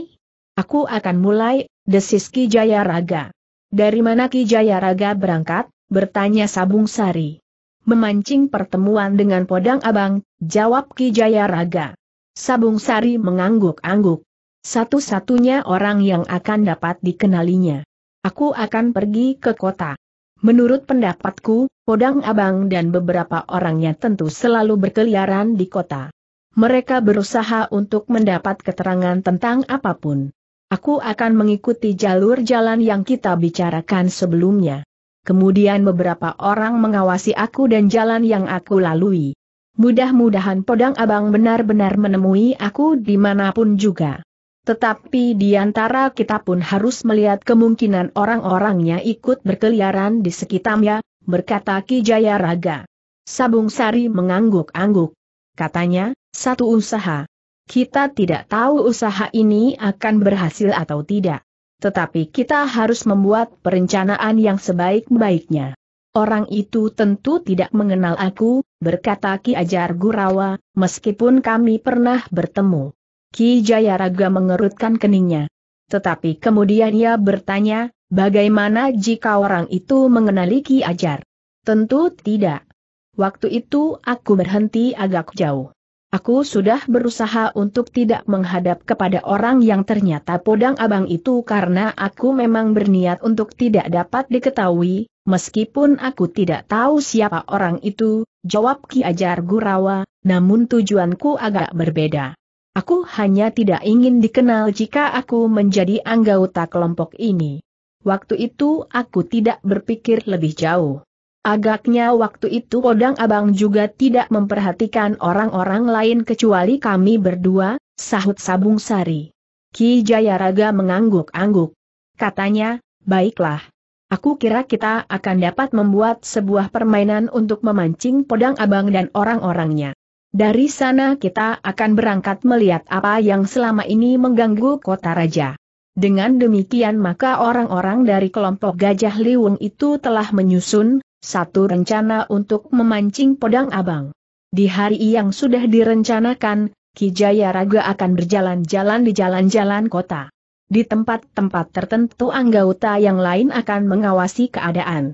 Aku akan mulai, desis Ki Raga. Dari mana Ki Jaya Raga berangkat? bertanya Sabung Sari. Memancing pertemuan dengan Podang Abang, jawab Ki Jaya Raga. Sabung Sari mengangguk-angguk. Satu-satunya orang yang akan dapat dikenalinya. Aku akan pergi ke kota. Menurut pendapatku, Podang Abang dan beberapa orangnya tentu selalu berkeliaran di kota. Mereka berusaha untuk mendapat keterangan tentang apapun. Aku akan mengikuti jalur jalan yang kita bicarakan sebelumnya. Kemudian beberapa orang mengawasi aku dan jalan yang aku lalui. Mudah-mudahan Podang Abang benar-benar menemui aku dimanapun juga. Tetapi di antara kita pun harus melihat kemungkinan orang-orangnya ikut berkeliaran di sekitarnya, berkata Ki Jaya Raga. Sabung Sari mengangguk-angguk. Katanya, satu usaha. Kita tidak tahu usaha ini akan berhasil atau tidak. Tetapi kita harus membuat perencanaan yang sebaik-baiknya. Orang itu tentu tidak mengenal aku, berkata Ki Ajar Gurawa, meskipun kami pernah bertemu. Ki Jayaraga mengerutkan keningnya. Tetapi kemudian ia bertanya, bagaimana jika orang itu mengenali Ki Ajar? Tentu tidak. Waktu itu aku berhenti agak jauh. Aku sudah berusaha untuk tidak menghadap kepada orang yang ternyata podang abang itu karena aku memang berniat untuk tidak dapat diketahui, meskipun aku tidak tahu siapa orang itu, jawab Ki Ajar Gurawa, namun tujuanku agak berbeda. Aku hanya tidak ingin dikenal jika aku menjadi anggota kelompok ini. Waktu itu aku tidak berpikir lebih jauh. Agaknya waktu itu Podang Abang juga tidak memperhatikan orang-orang lain kecuali kami berdua, sahut Sabung Sari. Ki Jayaraga mengangguk-angguk. Katanya, baiklah. Aku kira kita akan dapat membuat sebuah permainan untuk memancing Podang Abang dan orang-orangnya. Dari sana kita akan berangkat melihat apa yang selama ini mengganggu kota raja. Dengan demikian maka orang-orang dari kelompok Gajah Liwung itu telah menyusun, satu rencana untuk memancing pedang abang. Di hari yang sudah direncanakan, Kijaya Raga akan berjalan-jalan di jalan-jalan kota. Di tempat-tempat tertentu anggota yang lain akan mengawasi keadaan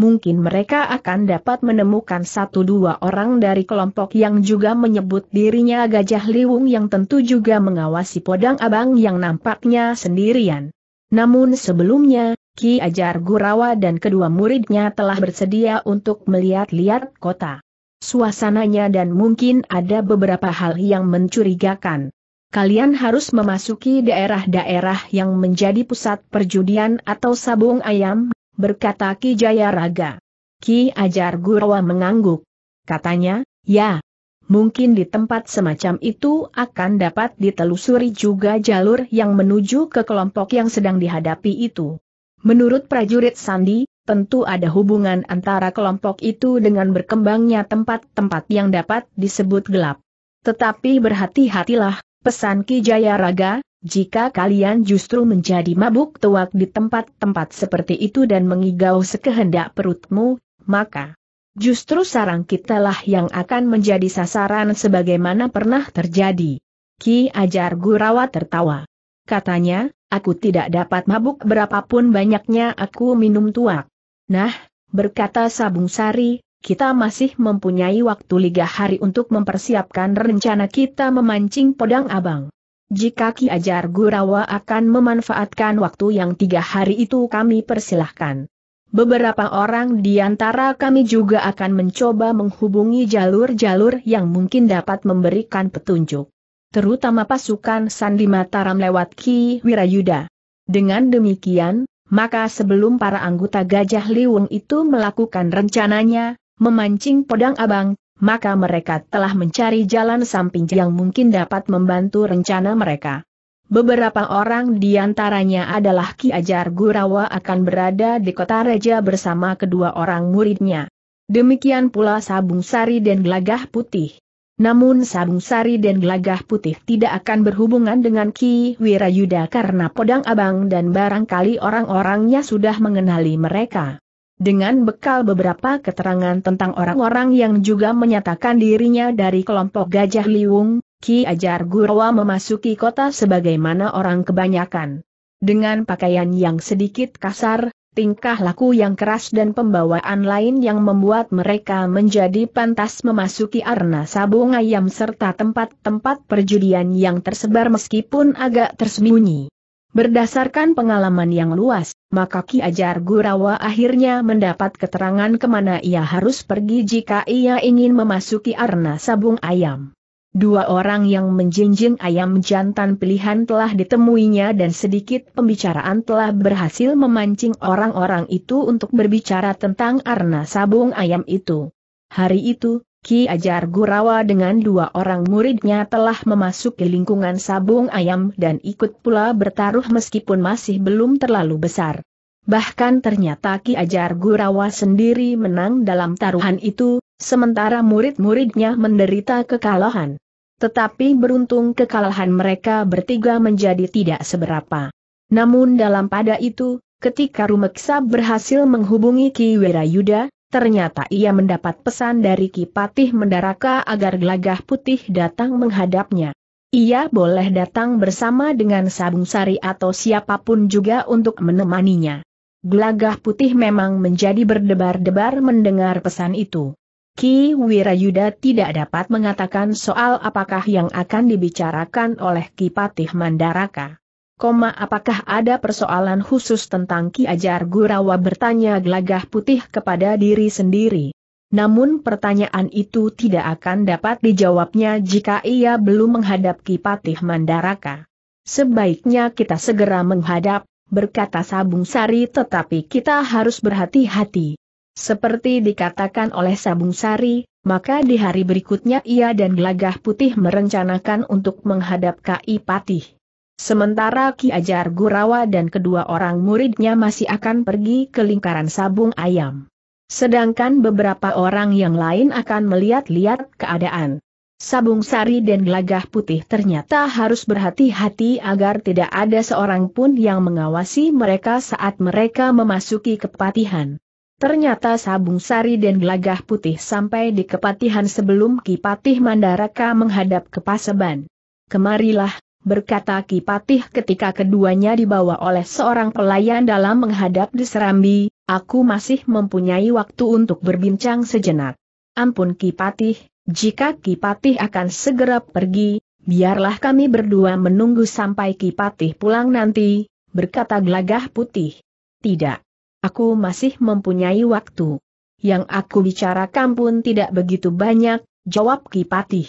mungkin mereka akan dapat menemukan satu dua orang dari kelompok yang juga menyebut dirinya Gajah Liwung yang tentu juga mengawasi Podang Abang yang nampaknya sendirian. Namun sebelumnya, Ki Ajar Gurawa dan kedua muridnya telah bersedia untuk melihat-lihat kota. Suasananya dan mungkin ada beberapa hal yang mencurigakan. Kalian harus memasuki daerah-daerah yang menjadi pusat perjudian atau sabung ayam berkata Ki Jayaraga. Ki Ajar Gurawa mengangguk. Katanya, ya, mungkin di tempat semacam itu akan dapat ditelusuri juga jalur yang menuju ke kelompok yang sedang dihadapi itu. Menurut prajurit Sandi, tentu ada hubungan antara kelompok itu dengan berkembangnya tempat-tempat yang dapat disebut gelap. Tetapi berhati-hatilah, pesan Ki Jayaraga, jika kalian justru menjadi mabuk tuak di tempat-tempat seperti itu dan mengigau sekehendak perutmu, maka justru sarang kitalah yang akan menjadi sasaran sebagaimana pernah terjadi. Ki Ajar Gurawa tertawa. Katanya, aku tidak dapat mabuk berapapun banyaknya aku minum tuak. Nah, berkata Sabung Sari, kita masih mempunyai waktu liga hari untuk mempersiapkan rencana kita memancing podang abang. Jika Ki Ajar Gurawa akan memanfaatkan waktu yang tiga hari itu kami persilahkan. Beberapa orang di antara kami juga akan mencoba menghubungi jalur-jalur yang mungkin dapat memberikan petunjuk. Terutama pasukan Sandi Mataram lewat Ki Wirayuda. Dengan demikian, maka sebelum para anggota Gajah Liwung itu melakukan rencananya, memancing pedang abang, maka mereka telah mencari jalan samping yang mungkin dapat membantu rencana mereka. Beberapa orang di antaranya adalah Ki Ajar Gurawa akan berada di kota Raja bersama kedua orang muridnya. Demikian pula Sabung Sari dan Gelagah Putih. Namun Sabung Sari dan Gelagah Putih tidak akan berhubungan dengan Ki Wirayuda karena Podang Abang dan barangkali orang-orangnya sudah mengenali mereka. Dengan bekal beberapa keterangan tentang orang-orang yang juga menyatakan dirinya dari kelompok Gajah Liwung, Ki Ajar Gurawa memasuki kota sebagaimana orang kebanyakan. Dengan pakaian yang sedikit kasar, tingkah laku yang keras dan pembawaan lain yang membuat mereka menjadi pantas memasuki arena sabung ayam serta tempat-tempat perjudian yang tersebar meskipun agak tersembunyi. Berdasarkan pengalaman yang luas, maka Ki Ajar Gurawa akhirnya mendapat keterangan kemana ia harus pergi jika ia ingin memasuki arna sabung ayam. Dua orang yang menjinjing ayam jantan pilihan telah ditemuinya dan sedikit pembicaraan telah berhasil memancing orang-orang itu untuk berbicara tentang arna sabung ayam itu. Hari itu, Ki Ajar Gurawa dengan dua orang muridnya telah memasuki lingkungan sabung ayam dan ikut pula bertaruh meskipun masih belum terlalu besar. Bahkan ternyata Ki Ajar Gurawa sendiri menang dalam taruhan itu, sementara murid-muridnya menderita kekalahan. Tetapi beruntung kekalahan mereka bertiga menjadi tidak seberapa. Namun dalam pada itu, ketika Rumeksa berhasil menghubungi Ki Yuda. Ternyata ia mendapat pesan dari Kipatih Mendaraka agar Glagah putih datang menghadapnya. Ia boleh datang bersama dengan Sabung Sari atau siapapun juga untuk menemaninya. Glagah putih memang menjadi berdebar-debar mendengar pesan itu. Ki Wirayuda tidak dapat mengatakan soal apakah yang akan dibicarakan oleh Kipatih Mandaraka. Koma apakah ada persoalan khusus tentang Ki Ajar Gurawa bertanya gelagah putih kepada diri sendiri. Namun pertanyaan itu tidak akan dapat dijawabnya jika ia belum menghadap Ki Patih Mandaraka. Sebaiknya kita segera menghadap, berkata Sabung Sari tetapi kita harus berhati-hati. Seperti dikatakan oleh Sabung Sari, maka di hari berikutnya ia dan Gelagah Putih merencanakan untuk menghadap Ki Patih. Sementara Ki Ajar Gurawa dan kedua orang muridnya masih akan pergi ke lingkaran sabung ayam. Sedangkan beberapa orang yang lain akan melihat-lihat keadaan. Sabung sari dan gelagah putih ternyata harus berhati-hati agar tidak ada seorang pun yang mengawasi mereka saat mereka memasuki kepatihan. Ternyata sabung sari dan gelagah putih sampai di kepatihan sebelum Ki Patih Mandaraka menghadap ke Paseban. Kemarilah, berkata Kipatih ketika keduanya dibawa oleh seorang pelayan dalam menghadap di Serambi, aku masih mempunyai waktu untuk berbincang sejenak. Ampun Kipatih, jika Kipatih akan segera pergi, biarlah kami berdua menunggu sampai Kipatih pulang nanti, berkata gelagah putih. Tidak. Aku masih mempunyai waktu. Yang aku bicarakan pun tidak begitu banyak, jawab Kipatih.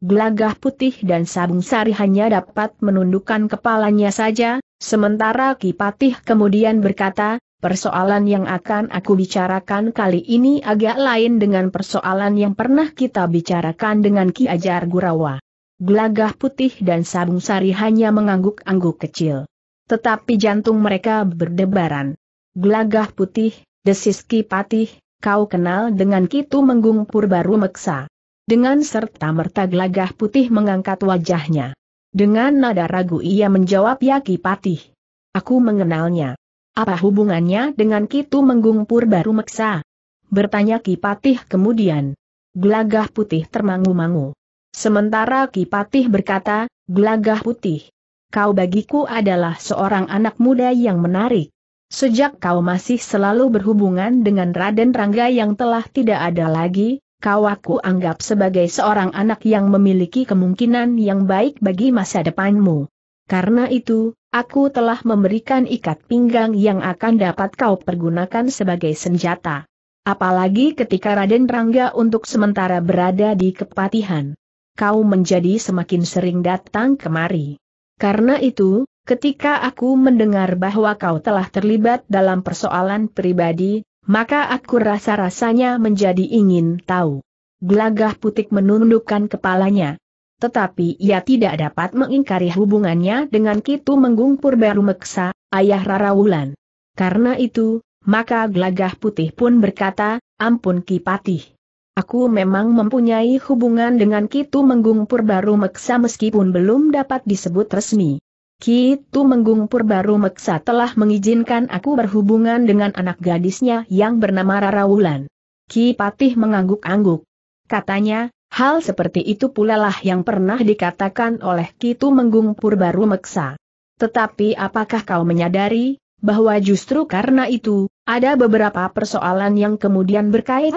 Gelagah putih dan sabung sari hanya dapat menundukkan kepalanya saja, sementara Kipatih kemudian berkata, persoalan yang akan aku bicarakan kali ini agak lain dengan persoalan yang pernah kita bicarakan dengan Ki Ajar Gurawa. Gelagah putih dan sabung sari hanya mengangguk-angguk kecil. Tetapi jantung mereka berdebaran. Gelagah putih, desis Kipatih, kau kenal dengan Kitu Menggung Purbaru Meksa. Dengan serta merta gelagah putih mengangkat wajahnya. Dengan nada ragu ia menjawab Yaki Patih. Aku mengenalnya. Apa hubungannya dengan Kitu Menggung Purbaru Meksa? Bertanya Kipatih kemudian. Gelagah putih termangu-mangu. Sementara Kipatih berkata, Gelagah putih. Kau bagiku adalah seorang anak muda yang menarik. Sejak kau masih selalu berhubungan dengan Raden Rangga yang telah tidak ada lagi, kau aku anggap sebagai seorang anak yang memiliki kemungkinan yang baik bagi masa depanmu. Karena itu, aku telah memberikan ikat pinggang yang akan dapat kau pergunakan sebagai senjata. Apalagi ketika Raden Rangga untuk sementara berada di kepatihan. Kau menjadi semakin sering datang kemari. Karena itu, Ketika aku mendengar bahwa kau telah terlibat dalam persoalan pribadi, maka aku rasa-rasanya menjadi ingin tahu. Gelagah putik menundukkan kepalanya. Tetapi ia tidak dapat mengingkari hubungannya dengan Kitu Menggung Purbaru Meksa, ayah Rara Wulan. Karena itu, maka gelagah putih pun berkata, ampun Kipatih. Aku memang mempunyai hubungan dengan Kitu Menggung Purbaru Meksa meskipun belum dapat disebut resmi. Ki gitu Menggung Purbaru Meksa telah mengizinkan aku berhubungan dengan anak gadisnya yang bernama Rara Wulan. Ki Patih mengangguk-angguk. Katanya, hal seperti itu pula lah yang pernah dikatakan oleh Ki Menggung Purbaru Meksa. Tetapi apakah kau menyadari, bahwa justru karena itu, ada beberapa persoalan yang kemudian berkait?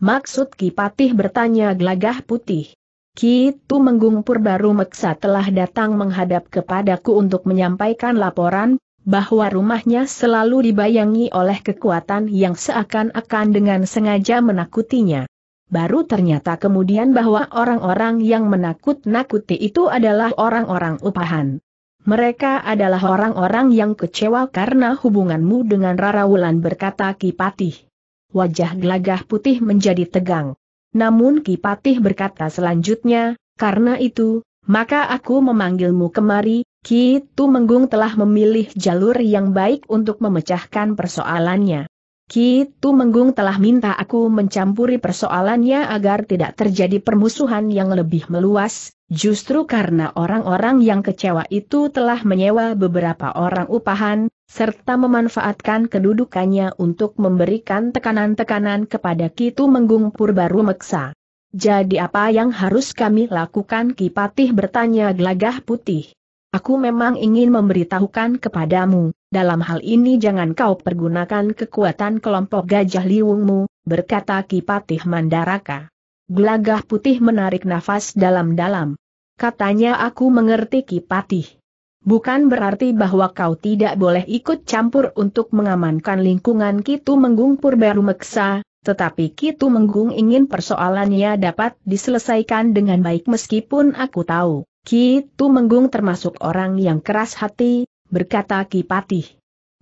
Maksud Ki Patih bertanya gelagah putih. Ki Tumenggung Purbaru Meksa telah datang menghadap kepadaku untuk menyampaikan laporan, bahwa rumahnya selalu dibayangi oleh kekuatan yang seakan-akan dengan sengaja menakutinya. Baru ternyata kemudian bahwa orang-orang yang menakut-nakuti itu adalah orang-orang upahan. Mereka adalah orang-orang yang kecewa karena hubunganmu dengan Rara Wulan berkata Kipatih. Wajah gelagah putih menjadi tegang. Namun Ki Patih berkata selanjutnya, karena itu, maka aku memanggilmu kemari, Ki Tumenggung telah memilih jalur yang baik untuk memecahkan persoalannya. Ki Tumenggung telah minta aku mencampuri persoalannya agar tidak terjadi permusuhan yang lebih meluas, justru karena orang-orang yang kecewa itu telah menyewa beberapa orang upahan, serta memanfaatkan kedudukannya untuk memberikan tekanan-tekanan kepada Kitu Menggung Purbaru Meksa. Jadi apa yang harus kami lakukan Kipatih bertanya gelagah putih. Aku memang ingin memberitahukan kepadamu, dalam hal ini jangan kau pergunakan kekuatan kelompok gajah liwungmu, berkata Kipatih Mandaraka. Gelagah putih menarik nafas dalam-dalam. Katanya aku mengerti Kipatih. Bukan berarti bahwa kau tidak boleh ikut campur untuk mengamankan lingkungan Kitu Menggung baru Meksa, tetapi Kitu Menggung ingin persoalannya dapat diselesaikan dengan baik meskipun aku tahu, Kitu Menggung termasuk orang yang keras hati, berkata Kipatih.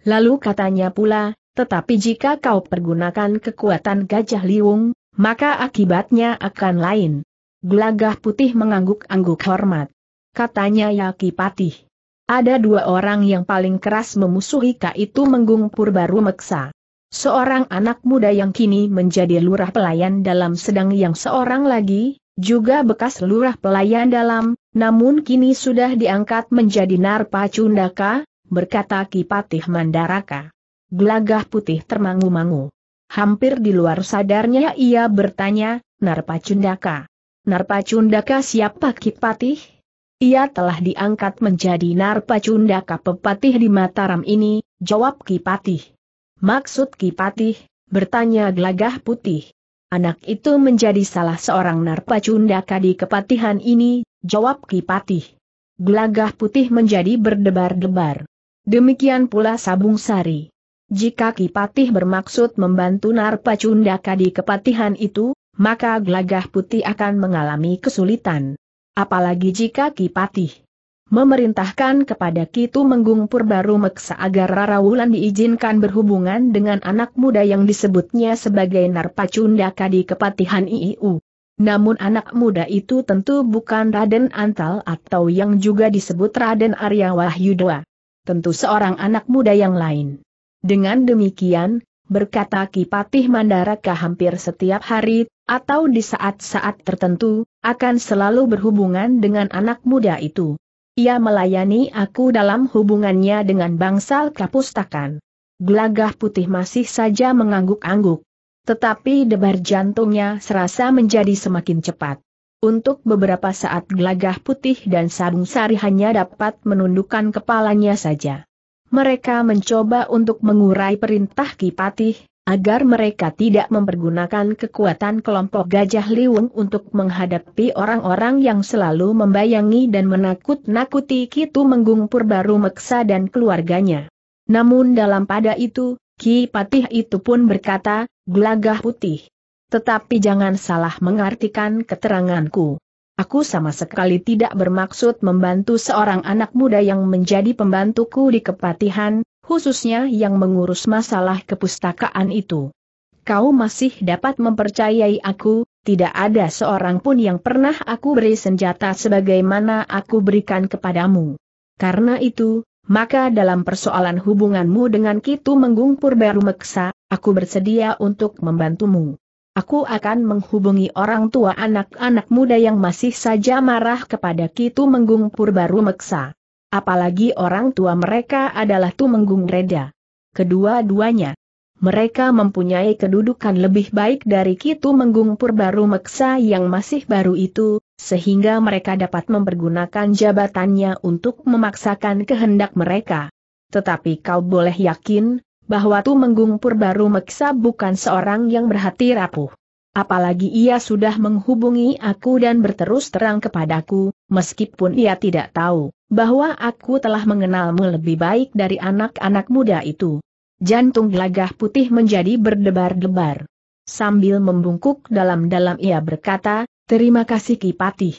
Lalu katanya pula, tetapi jika kau pergunakan kekuatan gajah liung, maka akibatnya akan lain. Gelagah putih mengangguk-angguk hormat. Katanya Yaki Patih. Ada dua orang yang paling keras memusuhi Ka itu Menggung Purbaru Meksa. Seorang anak muda yang kini menjadi lurah pelayan dalam sedang yang seorang lagi, juga bekas lurah pelayan dalam, namun kini sudah diangkat menjadi Narpa Cundaka, berkata Kipatih Mandaraka. Gelagah putih termangu-mangu. Hampir di luar sadarnya ia bertanya, Narpa Cundaka. Narpa Cundaka siapa Kipatih? Ia telah diangkat menjadi narpacunda Pepatih di Mataram ini, jawab Kipatih. Maksud Kipatih, bertanya Gelagah Putih. Anak itu menjadi salah seorang Narpacundaka di kepatihan ini, jawab Kipatih. Gelagah Putih menjadi berdebar-debar. Demikian pula Sabung Sari. Jika Kipatih bermaksud membantu Narpacundaka di kepatihan itu, maka Gelagah Putih akan mengalami kesulitan. Apalagi jika Kipatih memerintahkan kepada Kitu Menggung Purbaru Meksa agar Rara Wulan diizinkan berhubungan dengan anak muda yang disebutnya sebagai Narpacundaka di Kepatihan IIU. Namun anak muda itu tentu bukan Raden Antal atau yang juga disebut Raden Arya Wahyudwa. Tentu seorang anak muda yang lain. Dengan demikian, berkata Kipatih Mandaraka hampir setiap hari, atau di saat-saat tertentu, akan selalu berhubungan dengan anak muda itu. Ia melayani aku dalam hubungannya dengan bangsal kapustakan. Gelagah putih masih saja mengangguk-angguk. Tetapi debar jantungnya serasa menjadi semakin cepat. Untuk beberapa saat gelagah putih dan sabung sari hanya dapat menundukkan kepalanya saja mereka mencoba untuk mengurai perintah Kipatih, agar mereka tidak mempergunakan kekuatan kelompok Gajah Liwung untuk menghadapi orang-orang yang selalu membayangi dan menakut-nakuti Kitu Menggung Purbaru Meksa dan keluarganya. Namun dalam pada itu, Ki Patih itu pun berkata, gelagah putih. Tetapi jangan salah mengartikan keteranganku. Aku sama sekali tidak bermaksud membantu seorang anak muda yang menjadi pembantuku di kepatihan, khususnya yang mengurus masalah kepustakaan itu. Kau masih dapat mempercayai aku, tidak ada seorang pun yang pernah aku beri senjata sebagaimana aku berikan kepadamu. Karena itu, maka dalam persoalan hubunganmu dengan Kitu Menggung Purba Meksa, aku bersedia untuk membantumu. Aku akan menghubungi orang tua anak-anak muda yang masih saja marah kepada Kitu Menggung Purbaru Meksa. Apalagi orang tua mereka adalah Tumenggung Reda. Kedua-duanya. Mereka mempunyai kedudukan lebih baik dari Kitu Menggung Purbaru Meksa yang masih baru itu, sehingga mereka dapat mempergunakan jabatannya untuk memaksakan kehendak mereka. Tetapi kau boleh yakin, bahwa Tu Menggung Purbaru Meksa bukan seorang yang berhati rapuh. Apalagi ia sudah menghubungi aku dan berterus terang kepadaku, meskipun ia tidak tahu bahwa aku telah mengenalmu lebih baik dari anak-anak muda itu. Jantung gelagah putih menjadi berdebar-debar. Sambil membungkuk dalam-dalam ia berkata, Terima kasih Kipatih.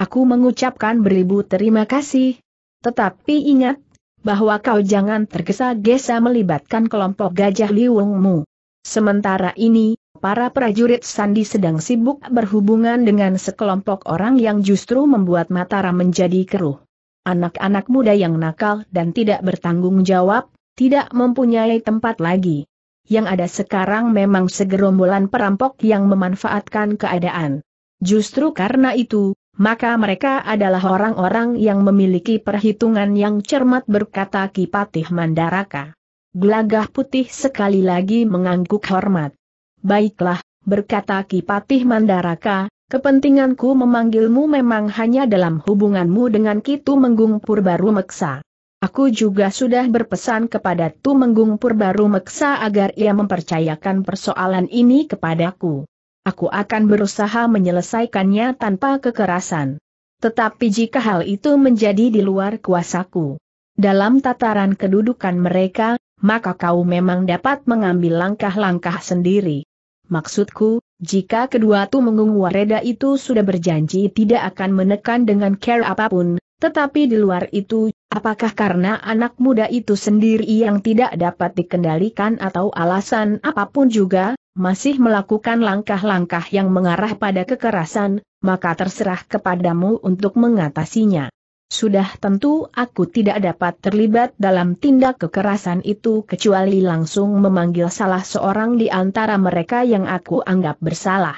Aku mengucapkan beribu terima kasih. Tetapi ingat, bahwa kau jangan tergesa-gesa melibatkan kelompok gajah liwungmu. Sementara ini, para prajurit Sandi sedang sibuk berhubungan dengan sekelompok orang yang justru membuat Mataram menjadi keruh. Anak-anak muda yang nakal dan tidak bertanggung jawab, tidak mempunyai tempat lagi. Yang ada sekarang memang segerombolan perampok yang memanfaatkan keadaan. Justru karena itu, maka mereka adalah orang-orang yang memiliki perhitungan yang cermat berkata Kipatih Mandaraka. Gelagah putih sekali lagi mengangguk hormat. Baiklah, berkata Kipatih Mandaraka, kepentinganku memanggilmu memang hanya dalam hubunganmu dengan Kitu Menggung Purbaru Meksa. Aku juga sudah berpesan kepada Tumenggung Purbaru Meksa agar ia mempercayakan persoalan ini kepadaku aku akan berusaha menyelesaikannya tanpa kekerasan. Tetapi jika hal itu menjadi di luar kuasaku, dalam tataran kedudukan mereka, maka kau memang dapat mengambil langkah-langkah sendiri. Maksudku, jika kedua tu Wareda itu sudah berjanji tidak akan menekan dengan care apapun, tetapi di luar itu, apakah karena anak muda itu sendiri yang tidak dapat dikendalikan atau alasan apapun juga, masih melakukan langkah-langkah yang mengarah pada kekerasan, maka terserah kepadamu untuk mengatasinya. Sudah tentu aku tidak dapat terlibat dalam tindak kekerasan itu kecuali langsung memanggil salah seorang di antara mereka yang aku anggap bersalah.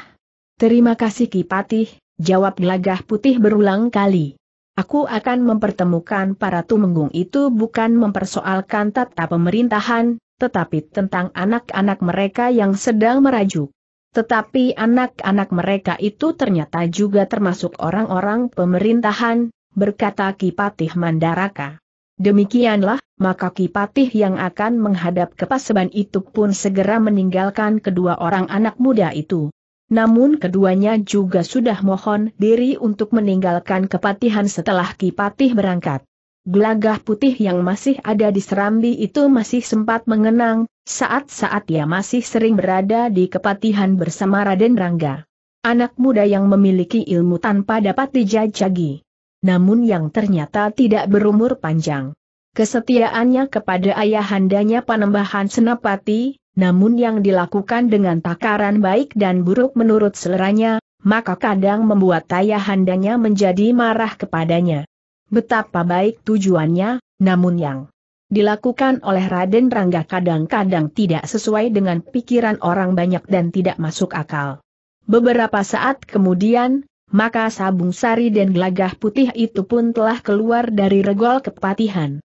Terima kasih Kipatih, jawab gelagah putih berulang kali. Aku akan mempertemukan para tumenggung itu bukan mempersoalkan tata pemerintahan, tetapi tentang anak-anak mereka yang sedang merajuk. Tetapi anak-anak mereka itu ternyata juga termasuk orang-orang pemerintahan, berkata Kipatih Mandaraka. Demikianlah, maka Kipatih yang akan menghadap ke paseban itu pun segera meninggalkan kedua orang anak muda itu. Namun keduanya juga sudah mohon diri untuk meninggalkan kepatihan setelah Kipatih berangkat. Gelagah putih yang masih ada di Serambi itu masih sempat mengenang, saat-saat ia masih sering berada di kepatihan bersama Raden Rangga. Anak muda yang memiliki ilmu tanpa dapat dijajagi. Namun yang ternyata tidak berumur panjang. Kesetiaannya kepada ayahandanya Panembahan Senapati, namun yang dilakukan dengan takaran baik dan buruk menurut seleranya, maka kadang membuat ayahandanya menjadi marah kepadanya. Betapa baik tujuannya, namun yang dilakukan oleh Raden Rangga kadang-kadang tidak sesuai dengan pikiran orang banyak dan tidak masuk akal. Beberapa saat kemudian, maka sabung sari dan gelagah putih itu pun telah keluar dari regol kepatihan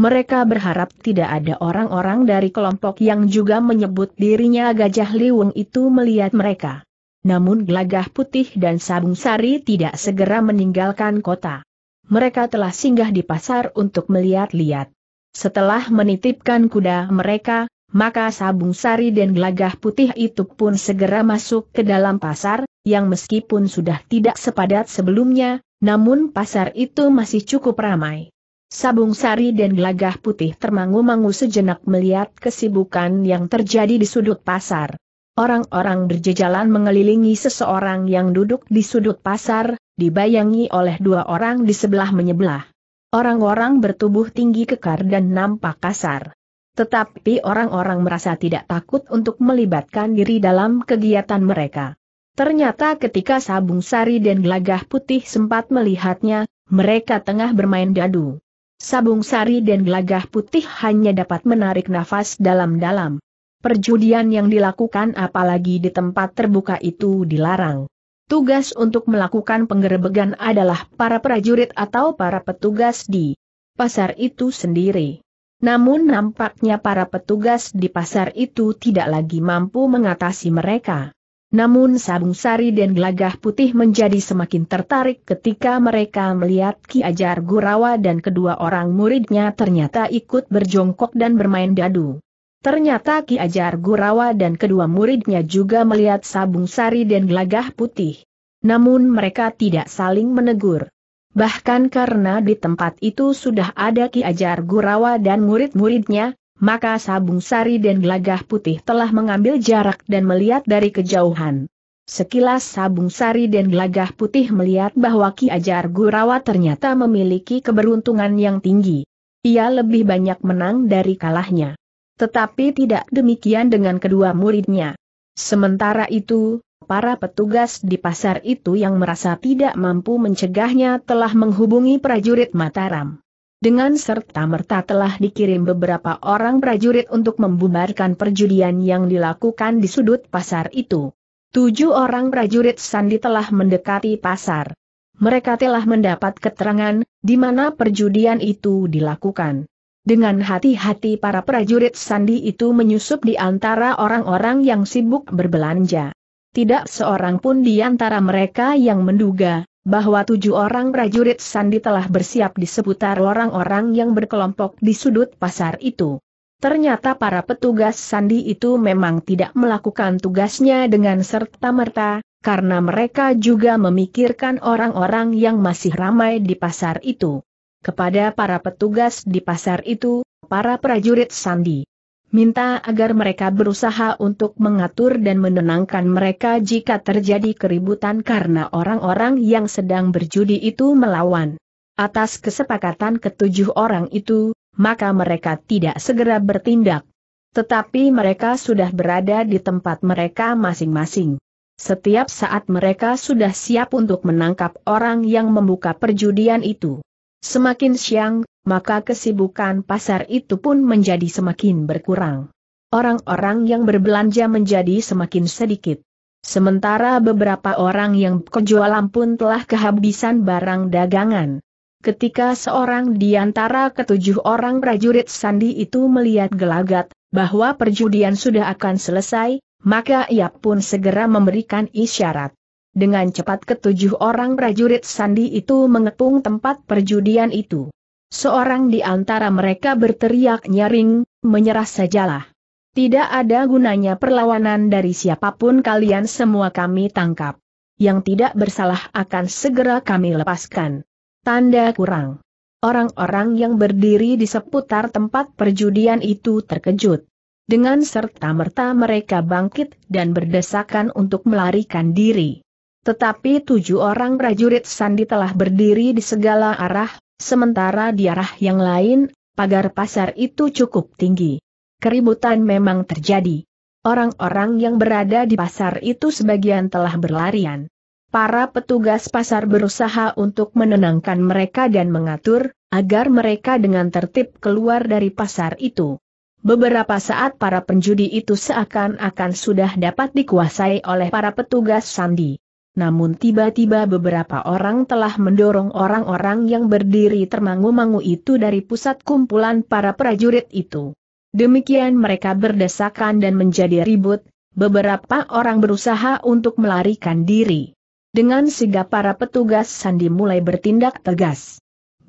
mereka berharap tidak ada orang-orang dari kelompok yang juga menyebut dirinya Gajah Liwung itu melihat mereka. Namun Gelagah Putih dan Sabung Sari tidak segera meninggalkan kota. Mereka telah singgah di pasar untuk melihat-lihat. Setelah menitipkan kuda mereka, maka Sabung Sari dan Gelagah Putih itu pun segera masuk ke dalam pasar, yang meskipun sudah tidak sepadat sebelumnya, namun pasar itu masih cukup ramai. Sabung Sari dan Gelagah Putih termangu-mangu sejenak melihat kesibukan yang terjadi di sudut pasar. Orang-orang berjejalan mengelilingi seseorang yang duduk di sudut pasar, dibayangi oleh dua orang di sebelah menyebelah. Orang-orang bertubuh tinggi kekar dan nampak kasar. Tetapi orang-orang merasa tidak takut untuk melibatkan diri dalam kegiatan mereka. Ternyata ketika Sabung Sari dan Gelagah Putih sempat melihatnya, mereka tengah bermain dadu. Sabung sari dan gelagah putih hanya dapat menarik nafas dalam-dalam. Perjudian yang dilakukan apalagi di tempat terbuka itu dilarang. Tugas untuk melakukan penggerebegan adalah para prajurit atau para petugas di pasar itu sendiri. Namun nampaknya para petugas di pasar itu tidak lagi mampu mengatasi mereka. Namun Sabung Sari dan Gelagah Putih menjadi semakin tertarik ketika mereka melihat Ki Ajar Gurawa dan kedua orang muridnya ternyata ikut berjongkok dan bermain dadu. Ternyata Ki Ajar Gurawa dan kedua muridnya juga melihat Sabung Sari dan Gelagah Putih. Namun mereka tidak saling menegur. Bahkan karena di tempat itu sudah ada Ki Ajar Gurawa dan murid-muridnya, maka sabung sari dan gelagah putih telah mengambil jarak dan melihat dari kejauhan. Sekilas Sabung Sari dan Gelagah Putih melihat bahwa Ki Ajar Gurawa ternyata memiliki keberuntungan yang tinggi. Ia lebih banyak menang dari kalahnya. Tetapi tidak demikian dengan kedua muridnya. Sementara itu, para petugas di pasar itu yang merasa tidak mampu mencegahnya telah menghubungi prajurit Mataram. Dengan serta-merta telah dikirim beberapa orang prajurit untuk membubarkan perjudian yang dilakukan di sudut pasar itu. Tujuh orang prajurit Sandi telah mendekati pasar. Mereka telah mendapat keterangan di mana perjudian itu dilakukan. Dengan hati-hati para prajurit Sandi itu menyusup di antara orang-orang yang sibuk berbelanja. Tidak seorang pun di antara mereka yang menduga, bahwa tujuh orang prajurit Sandi telah bersiap di seputar orang-orang yang berkelompok di sudut pasar itu. Ternyata para petugas Sandi itu memang tidak melakukan tugasnya dengan serta-merta, karena mereka juga memikirkan orang-orang yang masih ramai di pasar itu. Kepada para petugas di pasar itu, para prajurit Sandi Minta agar mereka berusaha untuk mengatur dan menenangkan mereka jika terjadi keributan karena orang-orang yang sedang berjudi itu melawan. Atas kesepakatan ketujuh orang itu, maka mereka tidak segera bertindak. Tetapi mereka sudah berada di tempat mereka masing-masing. Setiap saat mereka sudah siap untuk menangkap orang yang membuka perjudian itu. Semakin siang, maka kesibukan pasar itu pun menjadi semakin berkurang. Orang-orang yang berbelanja menjadi semakin sedikit. Sementara beberapa orang yang kejualan pun telah kehabisan barang dagangan. Ketika seorang di antara ketujuh orang prajurit Sandi itu melihat gelagat, bahwa perjudian sudah akan selesai, maka ia pun segera memberikan isyarat. Dengan cepat ketujuh orang prajurit Sandi itu mengepung tempat perjudian itu. Seorang di antara mereka berteriak nyaring, menyerah sajalah. Tidak ada gunanya perlawanan dari siapapun kalian semua kami tangkap. Yang tidak bersalah akan segera kami lepaskan. Tanda kurang. Orang-orang yang berdiri di seputar tempat perjudian itu terkejut. Dengan serta-merta mereka bangkit dan berdesakan untuk melarikan diri. Tetapi tujuh orang prajurit Sandi telah berdiri di segala arah, sementara di arah yang lain, pagar pasar itu cukup tinggi. Keributan memang terjadi. Orang-orang yang berada di pasar itu sebagian telah berlarian. Para petugas pasar berusaha untuk menenangkan mereka dan mengatur, agar mereka dengan tertib keluar dari pasar itu. Beberapa saat para penjudi itu seakan-akan sudah dapat dikuasai oleh para petugas sandi. Namun tiba-tiba beberapa orang telah mendorong orang-orang yang berdiri termangu-mangu itu dari pusat kumpulan para prajurit itu. Demikian mereka berdesakan dan menjadi ribut, beberapa orang berusaha untuk melarikan diri. Dengan sigap para petugas Sandi mulai bertindak tegas.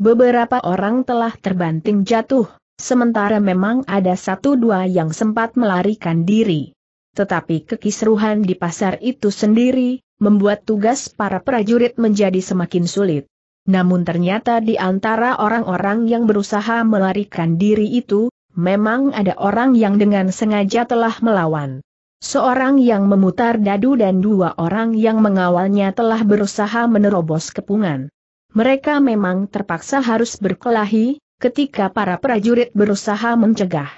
Beberapa orang telah terbanting jatuh, sementara memang ada satu dua yang sempat melarikan diri. Tetapi kekisruhan di pasar itu sendiri, membuat tugas para prajurit menjadi semakin sulit. Namun ternyata di antara orang-orang yang berusaha melarikan diri itu, memang ada orang yang dengan sengaja telah melawan. Seorang yang memutar dadu dan dua orang yang mengawalnya telah berusaha menerobos kepungan. Mereka memang terpaksa harus berkelahi, ketika para prajurit berusaha mencegah.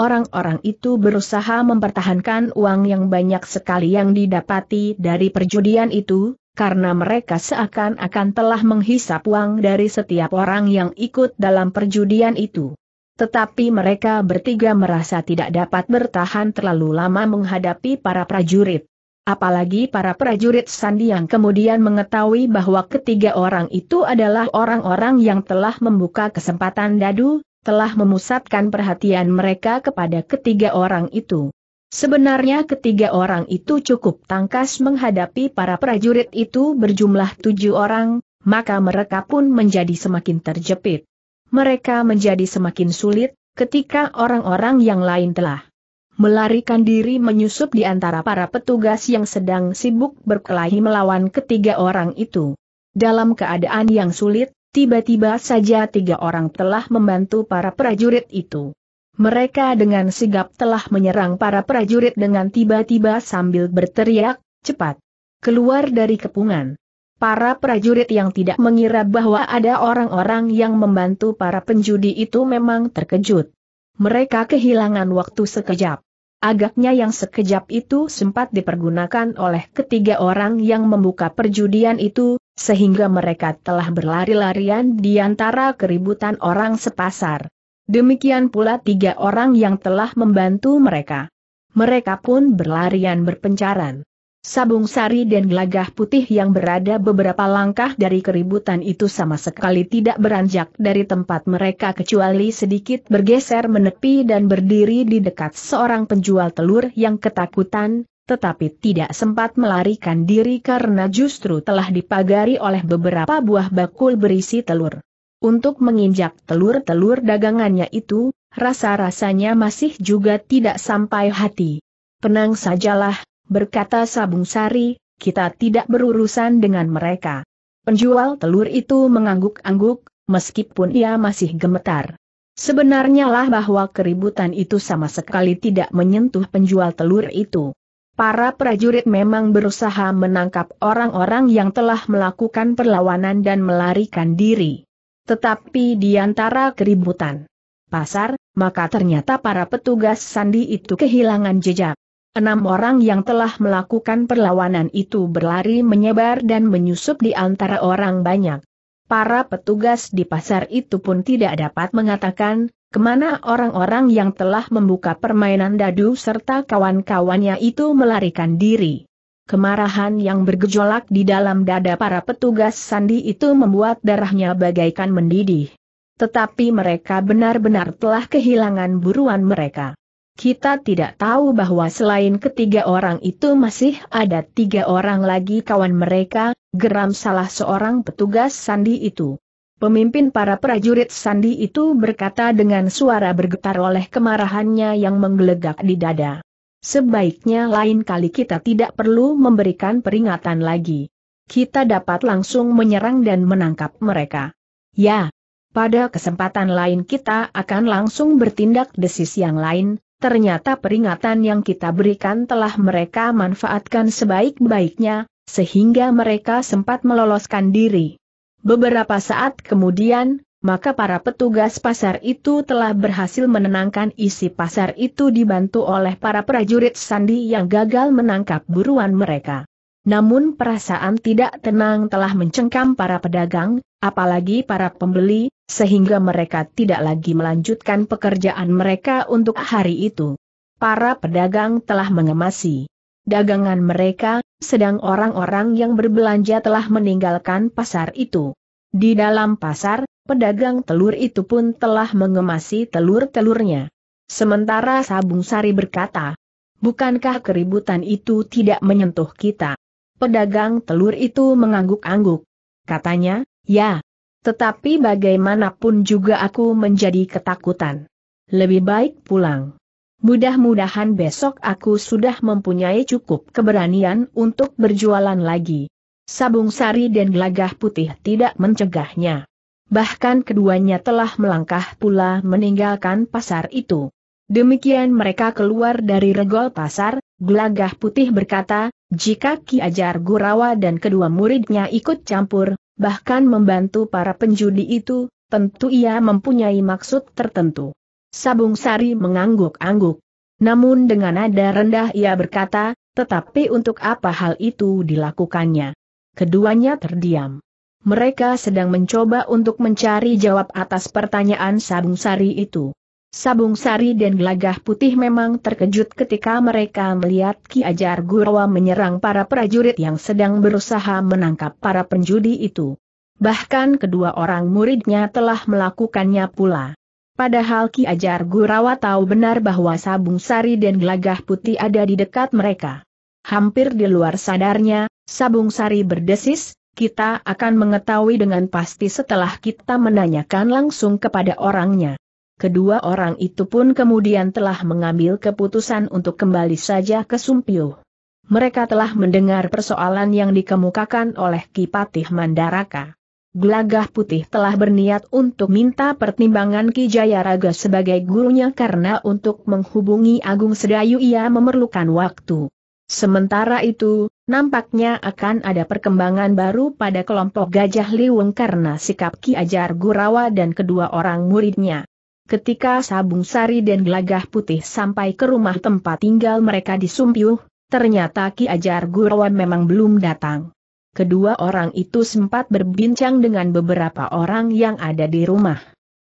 Orang-orang itu berusaha mempertahankan uang yang banyak sekali yang didapati dari perjudian itu, karena mereka seakan-akan telah menghisap uang dari setiap orang yang ikut dalam perjudian itu. Tetapi mereka bertiga merasa tidak dapat bertahan terlalu lama menghadapi para prajurit. Apalagi para prajurit Sandi yang kemudian mengetahui bahwa ketiga orang itu adalah orang-orang yang telah membuka kesempatan dadu, telah memusatkan perhatian mereka kepada ketiga orang itu. Sebenarnya ketiga orang itu cukup tangkas menghadapi para prajurit itu berjumlah tujuh orang, maka mereka pun menjadi semakin terjepit. Mereka menjadi semakin sulit, ketika orang-orang yang lain telah melarikan diri menyusup di antara para petugas yang sedang sibuk berkelahi melawan ketiga orang itu. Dalam keadaan yang sulit, Tiba-tiba saja tiga orang telah membantu para prajurit itu. Mereka dengan sigap telah menyerang para prajurit dengan tiba-tiba sambil berteriak, cepat. Keluar dari kepungan. Para prajurit yang tidak mengira bahwa ada orang-orang yang membantu para penjudi itu memang terkejut. Mereka kehilangan waktu sekejap. Agaknya yang sekejap itu sempat dipergunakan oleh ketiga orang yang membuka perjudian itu, sehingga mereka telah berlari-larian di antara keributan orang sepasar. Demikian pula tiga orang yang telah membantu mereka. Mereka pun berlarian berpencaran. Sabung Sari dan Gelagah Putih yang berada beberapa langkah dari keributan itu sama sekali tidak beranjak dari tempat mereka kecuali sedikit bergeser menepi dan berdiri di dekat seorang penjual telur yang ketakutan, tetapi tidak sempat melarikan diri karena justru telah dipagari oleh beberapa buah bakul berisi telur. Untuk menginjak telur-telur dagangannya itu, rasa-rasanya masih juga tidak sampai hati. Penang sajalah, berkata Sabung Sari, kita tidak berurusan dengan mereka. Penjual telur itu mengangguk-angguk, meskipun ia masih gemetar. Sebenarnya lah bahwa keributan itu sama sekali tidak menyentuh penjual telur itu. Para prajurit memang berusaha menangkap orang-orang yang telah melakukan perlawanan dan melarikan diri. Tetapi di antara keributan pasar, maka ternyata para petugas sandi itu kehilangan jejak. Enam orang yang telah melakukan perlawanan itu berlari menyebar dan menyusup di antara orang banyak. Para petugas di pasar itu pun tidak dapat mengatakan, kemana orang-orang yang telah membuka permainan dadu serta kawan-kawannya itu melarikan diri. Kemarahan yang bergejolak di dalam dada para petugas sandi itu membuat darahnya bagaikan mendidih. Tetapi mereka benar-benar telah kehilangan buruan mereka. Kita tidak tahu bahwa selain ketiga orang itu masih ada tiga orang lagi kawan mereka, geram salah seorang petugas sandi itu. Pemimpin para prajurit sandi itu berkata dengan suara bergetar oleh kemarahannya yang menggelegak di dada. Sebaiknya lain kali kita tidak perlu memberikan peringatan lagi. Kita dapat langsung menyerang dan menangkap mereka. Ya, pada kesempatan lain kita akan langsung bertindak desis yang lain, Ternyata peringatan yang kita berikan telah mereka manfaatkan sebaik-baiknya, sehingga mereka sempat meloloskan diri. Beberapa saat kemudian, maka para petugas pasar itu telah berhasil menenangkan isi pasar itu dibantu oleh para prajurit sandi yang gagal menangkap buruan mereka. Namun perasaan tidak tenang telah mencengkam para pedagang, apalagi para pembeli, sehingga mereka tidak lagi melanjutkan pekerjaan mereka untuk hari itu. Para pedagang telah mengemasi dagangan mereka, sedang orang-orang yang berbelanja telah meninggalkan pasar itu. Di dalam pasar, pedagang telur itu pun telah mengemasi telur-telurnya. Sementara Sabung Sari berkata, Bukankah keributan itu tidak menyentuh kita? Pedagang telur itu mengangguk-angguk. Katanya, ya, tetapi bagaimanapun juga aku menjadi ketakutan. Lebih baik pulang. Mudah-mudahan besok aku sudah mempunyai cukup keberanian untuk berjualan lagi. Sabung sari dan gelagah putih tidak mencegahnya. Bahkan keduanya telah melangkah pula meninggalkan pasar itu. Demikian mereka keluar dari regol pasar, gelagah putih berkata, jika Ki Ajar Gurawa dan kedua muridnya ikut campur, bahkan membantu para penjudi itu, tentu ia mempunyai maksud tertentu. Sabung Sari mengangguk-angguk. Namun dengan nada rendah ia berkata, tetapi untuk apa hal itu dilakukannya? Keduanya terdiam. Mereka sedang mencoba untuk mencari jawab atas pertanyaan Sabung Sari itu. Sabung Sari dan Gelagah Putih memang terkejut ketika mereka melihat Ki Ajar Gurawa menyerang para prajurit yang sedang berusaha menangkap para penjudi itu. Bahkan kedua orang muridnya telah melakukannya pula. Padahal Ki Ajar Gurawa tahu benar bahwa Sabung Sari dan Gelagah Putih ada di dekat mereka. Hampir di luar sadarnya, Sabung Sari berdesis, kita akan mengetahui dengan pasti setelah kita menanyakan langsung kepada orangnya kedua orang itu pun kemudian telah mengambil keputusan untuk kembali saja ke Sumpio. Mereka telah mendengar persoalan yang dikemukakan oleh Kipatih Mandaraka. Glagah Putih telah berniat untuk minta pertimbangan Ki Jayaraga sebagai gurunya karena untuk menghubungi Agung Sedayu ia memerlukan waktu. Sementara itu, nampaknya akan ada perkembangan baru pada kelompok Gajah Liwung karena sikap Ki Ajar Gurawa dan kedua orang muridnya. Ketika Sabung Sari dan Gelagah Putih sampai ke rumah tempat tinggal mereka di Sumpiuh, ternyata Ki Ajar Gurawan memang belum datang. Kedua orang itu sempat berbincang dengan beberapa orang yang ada di rumah.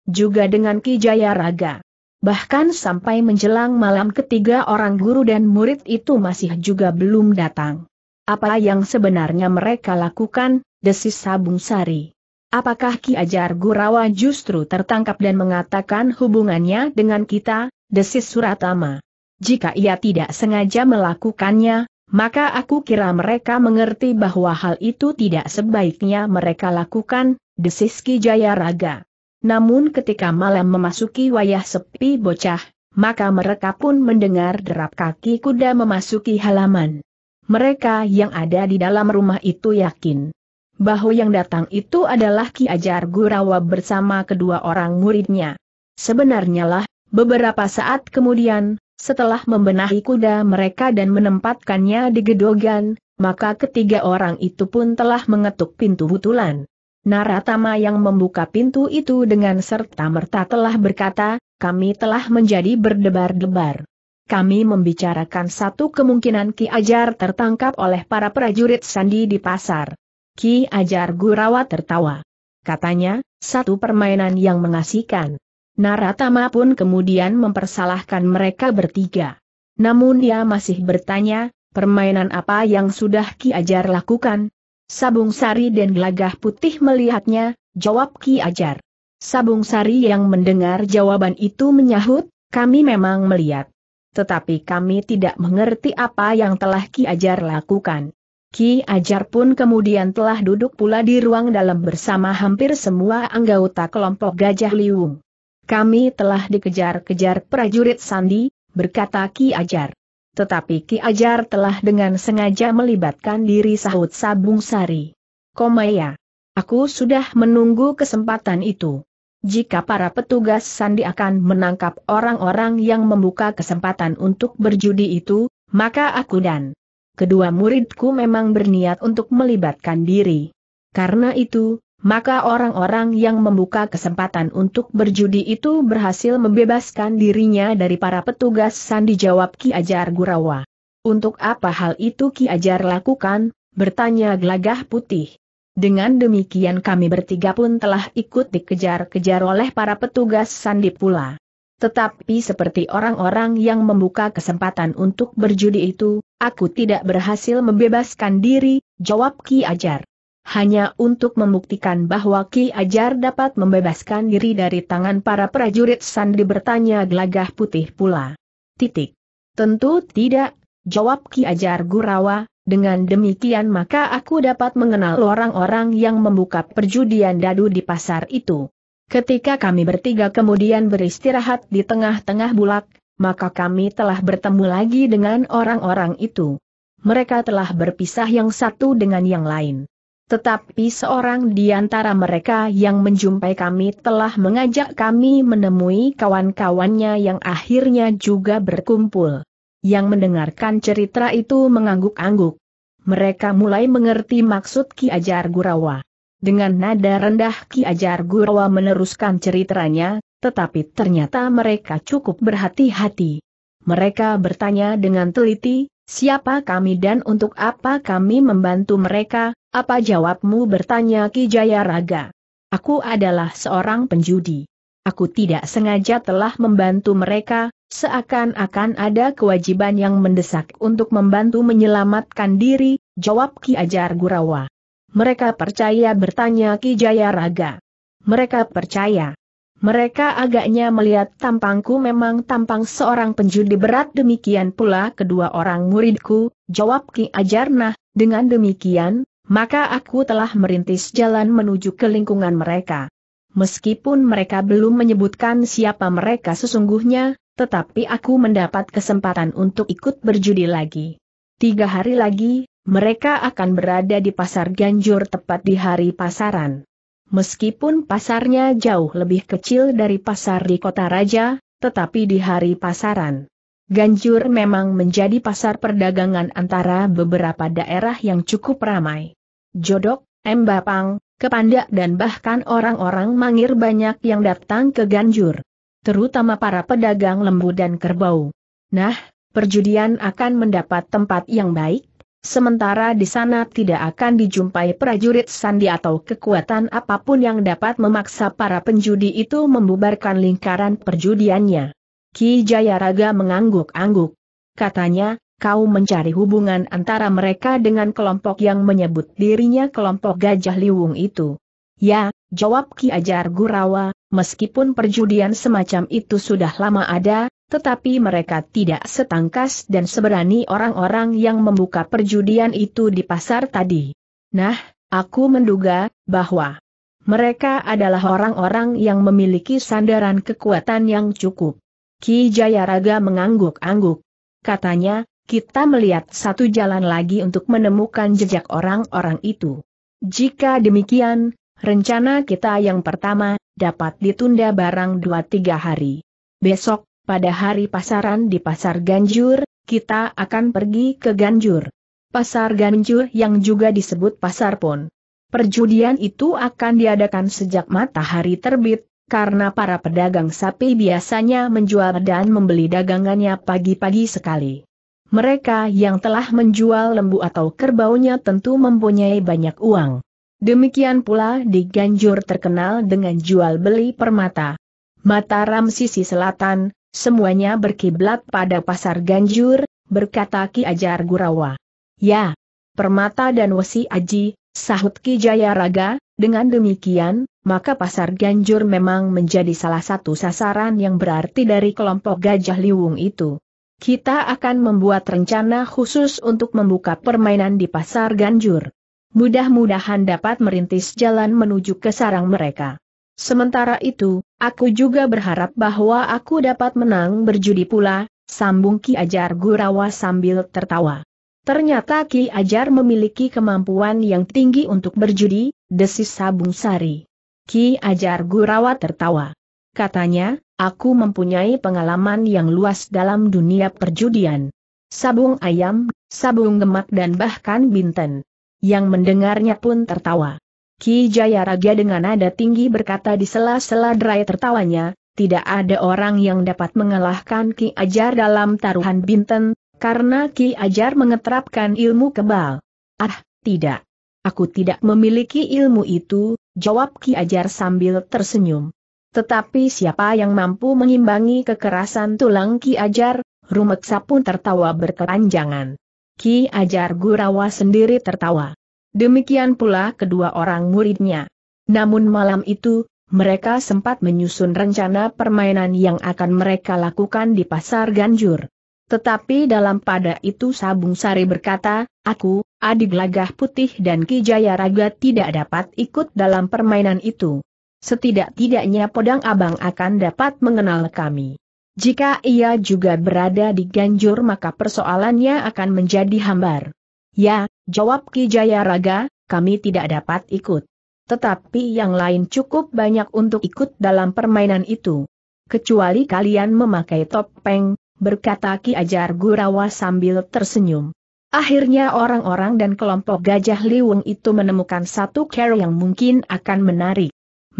Juga dengan Ki Jaya Raga. Bahkan sampai menjelang malam ketiga orang guru dan murid itu masih juga belum datang. Apa yang sebenarnya mereka lakukan, desis Sabung Sari. Apakah Ki Ajar Gurawa justru tertangkap dan mengatakan hubungannya dengan kita, desis Suratama. Jika ia tidak sengaja melakukannya, maka aku kira mereka mengerti bahwa hal itu tidak sebaiknya mereka lakukan, desis Ki Jayaraga. Namun ketika malam memasuki wayah sepi bocah, maka mereka pun mendengar derap kaki kuda memasuki halaman. Mereka yang ada di dalam rumah itu yakin bahwa yang datang itu adalah Ki Ajar Gurawa bersama kedua orang muridnya. Sebenarnya lah, beberapa saat kemudian, setelah membenahi kuda mereka dan menempatkannya di gedogan, maka ketiga orang itu pun telah mengetuk pintu butulan. Naratama yang membuka pintu itu dengan serta-merta telah berkata, kami telah menjadi berdebar-debar. Kami membicarakan satu kemungkinan Ki Ajar tertangkap oleh para prajurit Sandi di pasar. Ki Ajar Gurawa tertawa. Katanya, satu permainan yang mengasihkan. Naratama pun kemudian mempersalahkan mereka bertiga. Namun dia masih bertanya, permainan apa yang sudah Ki Ajar lakukan? Sabung Sari dan Gelagah Putih melihatnya, jawab Ki Ajar. Sabung Sari yang mendengar jawaban itu menyahut, kami memang melihat. Tetapi kami tidak mengerti apa yang telah Ki Ajar lakukan. Ki Ajar pun kemudian telah duduk pula di ruang dalam bersama hampir semua anggota kelompok Gajah Liung. Kami telah dikejar-kejar prajurit Sandi, berkata Ki Ajar. Tetapi Ki Ajar telah dengan sengaja melibatkan diri sahut Sabung Sari. Komaya, aku sudah menunggu kesempatan itu. Jika para petugas Sandi akan menangkap orang-orang yang membuka kesempatan untuk berjudi itu, maka aku dan kedua muridku memang berniat untuk melibatkan diri. Karena itu, maka orang-orang yang membuka kesempatan untuk berjudi itu berhasil membebaskan dirinya dari para petugas sandi jawab Ki Ajar Gurawa. Untuk apa hal itu Ki Ajar lakukan? bertanya Glagah putih. Dengan demikian kami bertiga pun telah ikut dikejar-kejar oleh para petugas sandi pula. Tetapi seperti orang-orang yang membuka kesempatan untuk berjudi itu, aku tidak berhasil membebaskan diri, jawab Ki Ajar. Hanya untuk membuktikan bahwa Ki Ajar dapat membebaskan diri dari tangan para prajurit Sandi bertanya gelagah putih pula. Titik. Tentu tidak, jawab Ki Ajar Gurawa, dengan demikian maka aku dapat mengenal orang-orang yang membuka perjudian dadu di pasar itu. Ketika kami bertiga kemudian beristirahat di tengah-tengah bulak, maka kami telah bertemu lagi dengan orang-orang itu. Mereka telah berpisah yang satu dengan yang lain. Tetapi seorang di antara mereka yang menjumpai kami telah mengajak kami menemui kawan-kawannya yang akhirnya juga berkumpul. Yang mendengarkan cerita itu mengangguk-angguk. Mereka mulai mengerti maksud Ki Ajar Gurawa. Dengan nada rendah Ki Ajar Gurawa meneruskan ceritanya, tetapi ternyata mereka cukup berhati-hati. Mereka bertanya dengan teliti, siapa kami dan untuk apa kami membantu mereka, apa jawabmu bertanya Ki Jayaraga. Aku adalah seorang penjudi. Aku tidak sengaja telah membantu mereka, seakan-akan ada kewajiban yang mendesak untuk membantu menyelamatkan diri, jawab Ki Ajar Gurawa. Mereka percaya bertanya Ki Jaya Raga. Mereka percaya. Mereka agaknya melihat tampangku memang tampang seorang penjudi berat demikian pula kedua orang muridku, jawab Ki Ajarnah, dengan demikian, maka aku telah merintis jalan menuju ke lingkungan mereka. Meskipun mereka belum menyebutkan siapa mereka sesungguhnya, tetapi aku mendapat kesempatan untuk ikut berjudi lagi. Tiga hari lagi, mereka akan berada di pasar Ganjur tepat di hari pasaran. Meskipun pasarnya jauh lebih kecil dari pasar di kota raja, tetapi di hari pasaran. Ganjur memang menjadi pasar perdagangan antara beberapa daerah yang cukup ramai. Jodok, Embapang, Kepandak dan bahkan orang-orang mangir banyak yang datang ke Ganjur. Terutama para pedagang lembu dan kerbau. Nah, perjudian akan mendapat tempat yang baik, Sementara di sana tidak akan dijumpai prajurit sandi atau kekuatan apapun yang dapat memaksa para penjudi itu membubarkan lingkaran perjudiannya. Ki Jayaraga mengangguk-angguk. Katanya, kau mencari hubungan antara mereka dengan kelompok yang menyebut dirinya kelompok Gajah Liwung itu. Ya, jawab Ki Ajar Gurawa, meskipun perjudian semacam itu sudah lama ada, tetapi mereka tidak setangkas dan seberani orang-orang yang membuka perjudian itu di pasar tadi. Nah, aku menduga bahwa mereka adalah orang-orang yang memiliki sandaran kekuatan yang cukup. Ki Jayaraga mengangguk-angguk. Katanya, kita melihat satu jalan lagi untuk menemukan jejak orang-orang itu. Jika demikian, rencana kita yang pertama dapat ditunda barang 2-3 hari. Besok, pada hari pasaran di Pasar Ganjur, kita akan pergi ke Ganjur. Pasar Ganjur yang juga disebut Pasar pun, Perjudian itu akan diadakan sejak matahari terbit, karena para pedagang sapi biasanya menjual dan membeli dagangannya pagi-pagi sekali. Mereka yang telah menjual lembu atau kerbaunya tentu mempunyai banyak uang. Demikian pula di Ganjur terkenal dengan jual beli permata. Mataram sisi selatan, semuanya berkiblat pada pasar Ganjur, berkata Ki Ajar Gurawa. Ya, Permata dan Wesi Aji, sahut Ki Jayaraga, dengan demikian, maka pasar Ganjur memang menjadi salah satu sasaran yang berarti dari kelompok Gajah Liwung itu. Kita akan membuat rencana khusus untuk membuka permainan di pasar Ganjur. Mudah-mudahan dapat merintis jalan menuju ke sarang mereka. Sementara itu, Aku juga berharap bahwa aku dapat menang berjudi pula, sambung Ki Ajar Gurawa sambil tertawa. Ternyata Ki Ajar memiliki kemampuan yang tinggi untuk berjudi, desis Sabung Sari. Ki Ajar Gurawa tertawa. Katanya, aku mempunyai pengalaman yang luas dalam dunia perjudian. Sabung ayam, sabung gemak dan bahkan binten. Yang mendengarnya pun tertawa. Ki Jayaraja dengan nada tinggi berkata di sela-sela derai tertawanya, tidak ada orang yang dapat mengalahkan Ki Ajar dalam taruhan Binten, karena Ki Ajar mengeterapkan ilmu kebal. Ah, tidak. Aku tidak memiliki ilmu itu, jawab Ki Ajar sambil tersenyum. Tetapi siapa yang mampu mengimbangi kekerasan tulang Ki Ajar, Rumeksa pun tertawa berkepanjangan. Ki Ajar Gurawa sendiri tertawa. Demikian pula kedua orang muridnya. Namun malam itu, mereka sempat menyusun rencana permainan yang akan mereka lakukan di pasar Ganjur. Tetapi dalam pada itu Sabung Sari berkata, aku, Adi Gelagah Putih dan Ki Raga tidak dapat ikut dalam permainan itu. Setidak-tidaknya Podang Abang akan dapat mengenal kami. Jika ia juga berada di Ganjur maka persoalannya akan menjadi hambar. Ya, Jawab Ki Jayaraga, kami tidak dapat ikut. Tetapi yang lain cukup banyak untuk ikut dalam permainan itu. Kecuali kalian memakai topeng, berkata Ki Ajar Gurawa sambil tersenyum. Akhirnya orang-orang dan kelompok gajah liwung itu menemukan satu cara yang mungkin akan menarik.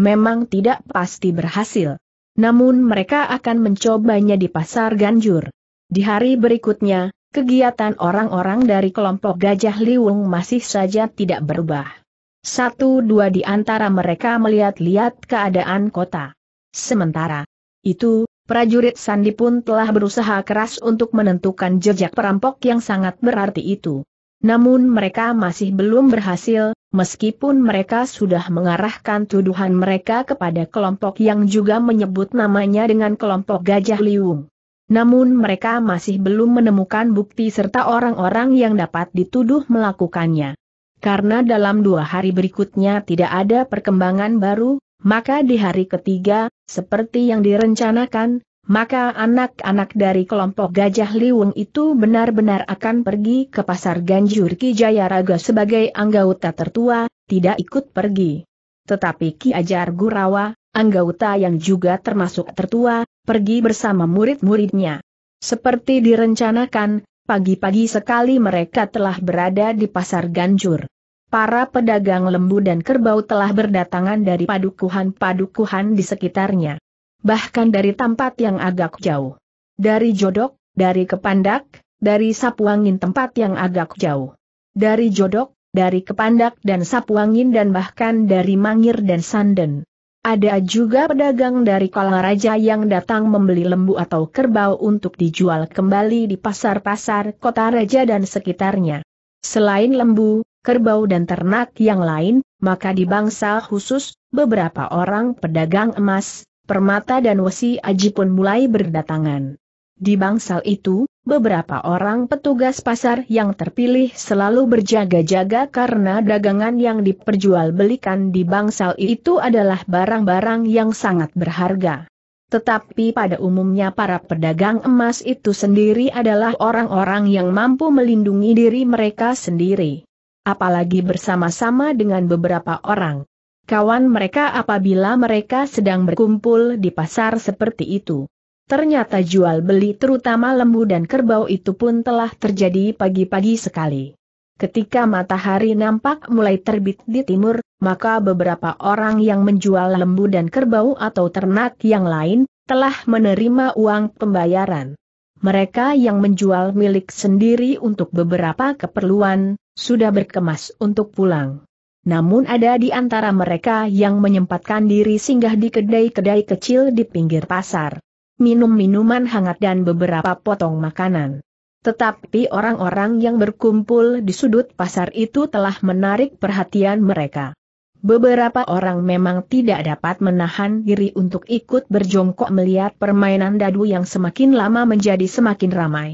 Memang tidak pasti berhasil. Namun mereka akan mencobanya di pasar ganjur. Di hari berikutnya, kegiatan orang-orang dari kelompok Gajah Liwung masih saja tidak berubah. Satu dua di antara mereka melihat-lihat keadaan kota. Sementara itu, prajurit Sandi pun telah berusaha keras untuk menentukan jejak perampok yang sangat berarti itu. Namun mereka masih belum berhasil, meskipun mereka sudah mengarahkan tuduhan mereka kepada kelompok yang juga menyebut namanya dengan kelompok Gajah Liwung. Namun mereka masih belum menemukan bukti serta orang-orang yang dapat dituduh melakukannya. Karena dalam dua hari berikutnya tidak ada perkembangan baru, maka di hari ketiga, seperti yang direncanakan, maka anak-anak dari kelompok Gajah Liwung itu benar-benar akan pergi ke pasar Ganjur Ki Jayaraga sebagai anggota tertua, tidak ikut pergi. Tetapi Ki Ajar Gurawa, anggota yang juga termasuk tertua, pergi bersama murid-muridnya. Seperti direncanakan, pagi-pagi sekali mereka telah berada di pasar Ganjur. Para pedagang lembu dan kerbau telah berdatangan dari padukuhan-padukuhan di sekitarnya. Bahkan dari tempat yang agak jauh. Dari Jodok, dari Kepandak, dari Sapuangin tempat yang agak jauh. Dari Jodok, dari Kepandak dan Sapuangin dan bahkan dari Mangir dan Sanden. Ada juga pedagang dari kala raja yang datang membeli lembu atau kerbau untuk dijual kembali di pasar-pasar kota raja dan sekitarnya. Selain lembu, kerbau dan ternak yang lain, maka di bangsa khusus, beberapa orang pedagang emas, permata dan wesi aji pun mulai berdatangan. Di bangsal itu, beberapa orang petugas pasar yang terpilih selalu berjaga-jaga karena dagangan yang diperjualbelikan di bangsal itu adalah barang-barang yang sangat berharga. Tetapi pada umumnya para pedagang emas itu sendiri adalah orang-orang yang mampu melindungi diri mereka sendiri. Apalagi bersama-sama dengan beberapa orang. Kawan mereka apabila mereka sedang berkumpul di pasar seperti itu. Ternyata jual beli terutama lembu dan kerbau itu pun telah terjadi pagi-pagi sekali. Ketika matahari nampak mulai terbit di timur, maka beberapa orang yang menjual lembu dan kerbau atau ternak yang lain, telah menerima uang pembayaran. Mereka yang menjual milik sendiri untuk beberapa keperluan, sudah berkemas untuk pulang. Namun ada di antara mereka yang menyempatkan diri singgah di kedai-kedai kecil di pinggir pasar minum minuman hangat dan beberapa potong makanan. Tetapi orang-orang yang berkumpul di sudut pasar itu telah menarik perhatian mereka. Beberapa orang memang tidak dapat menahan diri untuk ikut berjongkok melihat permainan dadu yang semakin lama menjadi semakin ramai.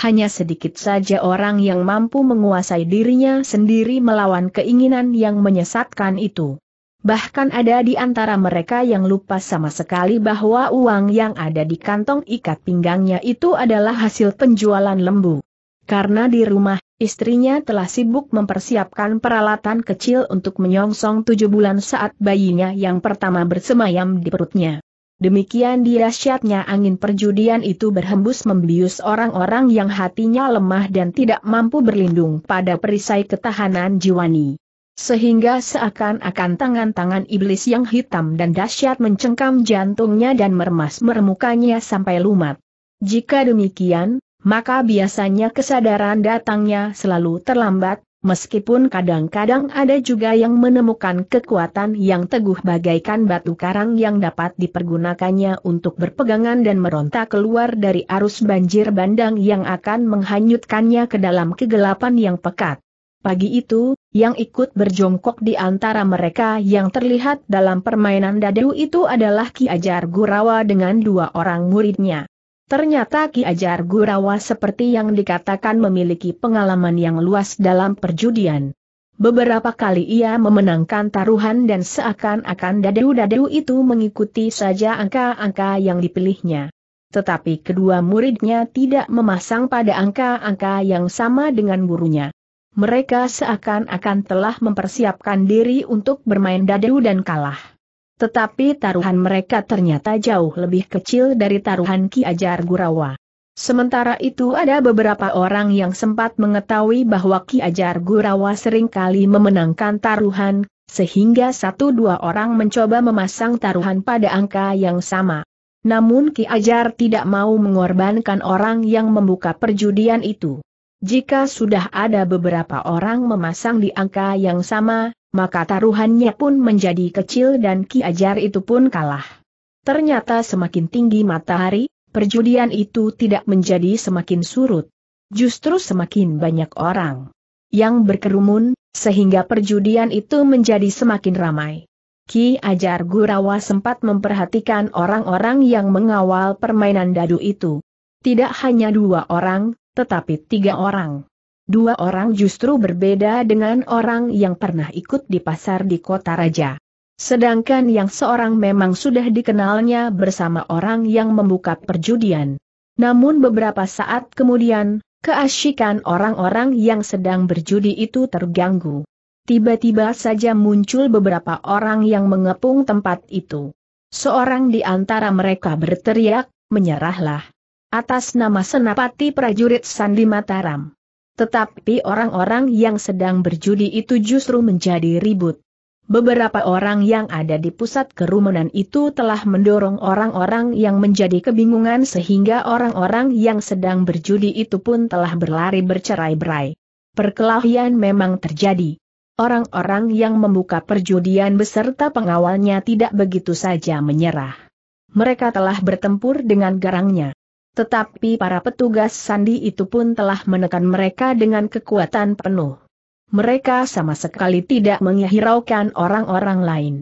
Hanya sedikit saja orang yang mampu menguasai dirinya sendiri melawan keinginan yang menyesatkan itu. Bahkan ada di antara mereka yang lupa sama sekali bahwa uang yang ada di kantong ikat pinggangnya itu adalah hasil penjualan lembu. Karena di rumah, istrinya telah sibuk mempersiapkan peralatan kecil untuk menyongsong tujuh bulan saat bayinya yang pertama bersemayam di perutnya. Demikian dirasyatnya angin perjudian itu berhembus membius orang-orang yang hatinya lemah dan tidak mampu berlindung pada perisai ketahanan jiwani. Sehingga seakan-akan tangan-tangan iblis yang hitam dan dahsyat mencengkam jantungnya dan meremas meremukannya sampai lumat. Jika demikian, maka biasanya kesadaran datangnya selalu terlambat, meskipun kadang-kadang ada juga yang menemukan kekuatan yang teguh bagaikan batu karang yang dapat dipergunakannya untuk berpegangan dan meronta keluar dari arus banjir bandang yang akan menghanyutkannya ke dalam kegelapan yang pekat. Pagi itu, yang ikut berjongkok di antara mereka yang terlihat dalam permainan dadu itu adalah Ki Ajar Gurawa dengan dua orang muridnya. Ternyata Ki Ajar Gurawa seperti yang dikatakan memiliki pengalaman yang luas dalam perjudian. Beberapa kali ia memenangkan taruhan dan seakan-akan dadu-dadu itu mengikuti saja angka-angka yang dipilihnya. Tetapi kedua muridnya tidak memasang pada angka-angka yang sama dengan gurunya mereka seakan-akan telah mempersiapkan diri untuk bermain dadu dan kalah. Tetapi taruhan mereka ternyata jauh lebih kecil dari taruhan Ki Ajar Gurawa. Sementara itu ada beberapa orang yang sempat mengetahui bahwa Ki Ajar Gurawa seringkali memenangkan taruhan, sehingga satu dua orang mencoba memasang taruhan pada angka yang sama. Namun Ki Ajar tidak mau mengorbankan orang yang membuka perjudian itu. Jika sudah ada beberapa orang memasang di angka yang sama, maka taruhannya pun menjadi kecil dan Ki Ajar itu pun kalah. Ternyata semakin tinggi matahari, perjudian itu tidak menjadi semakin surut. Justru semakin banyak orang yang berkerumun, sehingga perjudian itu menjadi semakin ramai. Ki Ajar Gurawa sempat memperhatikan orang-orang yang mengawal permainan dadu itu. Tidak hanya dua orang, tetapi tiga orang. Dua orang justru berbeda dengan orang yang pernah ikut di pasar di kota raja. Sedangkan yang seorang memang sudah dikenalnya bersama orang yang membuka perjudian. Namun beberapa saat kemudian, keasyikan orang-orang yang sedang berjudi itu terganggu. Tiba-tiba saja muncul beberapa orang yang mengepung tempat itu. Seorang di antara mereka berteriak, menyerahlah atas nama senapati prajurit Sandi Mataram. Tetapi orang-orang yang sedang berjudi itu justru menjadi ribut. Beberapa orang yang ada di pusat kerumunan itu telah mendorong orang-orang yang menjadi kebingungan sehingga orang-orang yang sedang berjudi itu pun telah berlari bercerai-berai. Perkelahian memang terjadi. Orang-orang yang membuka perjudian beserta pengawalnya tidak begitu saja menyerah. Mereka telah bertempur dengan garangnya. Tetapi para petugas sandi itu pun telah menekan mereka dengan kekuatan penuh. Mereka sama sekali tidak menghiraukan orang-orang lain.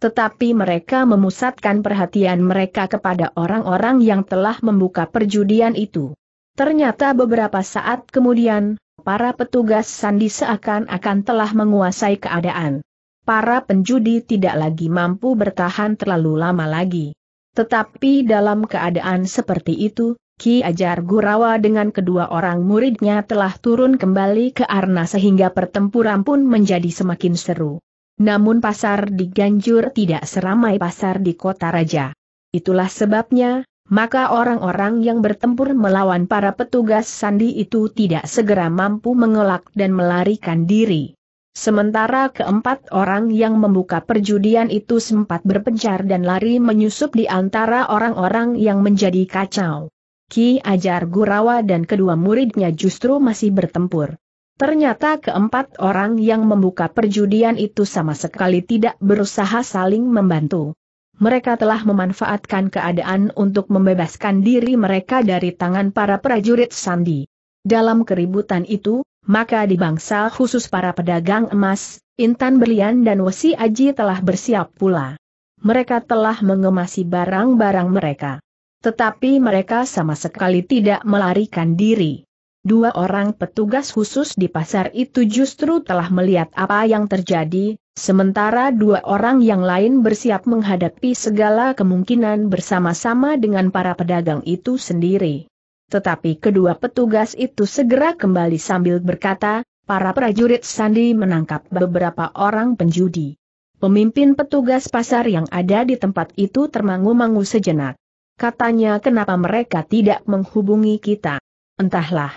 Tetapi mereka memusatkan perhatian mereka kepada orang-orang yang telah membuka perjudian itu. Ternyata beberapa saat kemudian, para petugas sandi seakan-akan telah menguasai keadaan. Para penjudi tidak lagi mampu bertahan terlalu lama lagi. Tetapi dalam keadaan seperti itu, Ki Ajar Gurawa dengan kedua orang muridnya telah turun kembali ke Arna sehingga pertempuran pun menjadi semakin seru. Namun pasar di Ganjur tidak seramai pasar di kota raja. Itulah sebabnya, maka orang-orang yang bertempur melawan para petugas sandi itu tidak segera mampu mengelak dan melarikan diri. Sementara keempat orang yang membuka perjudian itu sempat berpencar dan lari menyusup di antara orang-orang yang menjadi kacau. Ki Ajar Gurawa dan kedua muridnya justru masih bertempur. Ternyata keempat orang yang membuka perjudian itu sama sekali tidak berusaha saling membantu. Mereka telah memanfaatkan keadaan untuk membebaskan diri mereka dari tangan para prajurit Sandi. Dalam keributan itu, maka di bangsa khusus para pedagang emas, intan berlian dan wesi aji telah bersiap pula. Mereka telah mengemasi barang-barang mereka. Tetapi mereka sama sekali tidak melarikan diri. Dua orang petugas khusus di pasar itu justru telah melihat apa yang terjadi, sementara dua orang yang lain bersiap menghadapi segala kemungkinan bersama-sama dengan para pedagang itu sendiri. Tetapi kedua petugas itu segera kembali sambil berkata, para prajurit Sandi menangkap beberapa orang penjudi. Pemimpin petugas pasar yang ada di tempat itu termangu-mangu sejenak. Katanya kenapa mereka tidak menghubungi kita. Entahlah.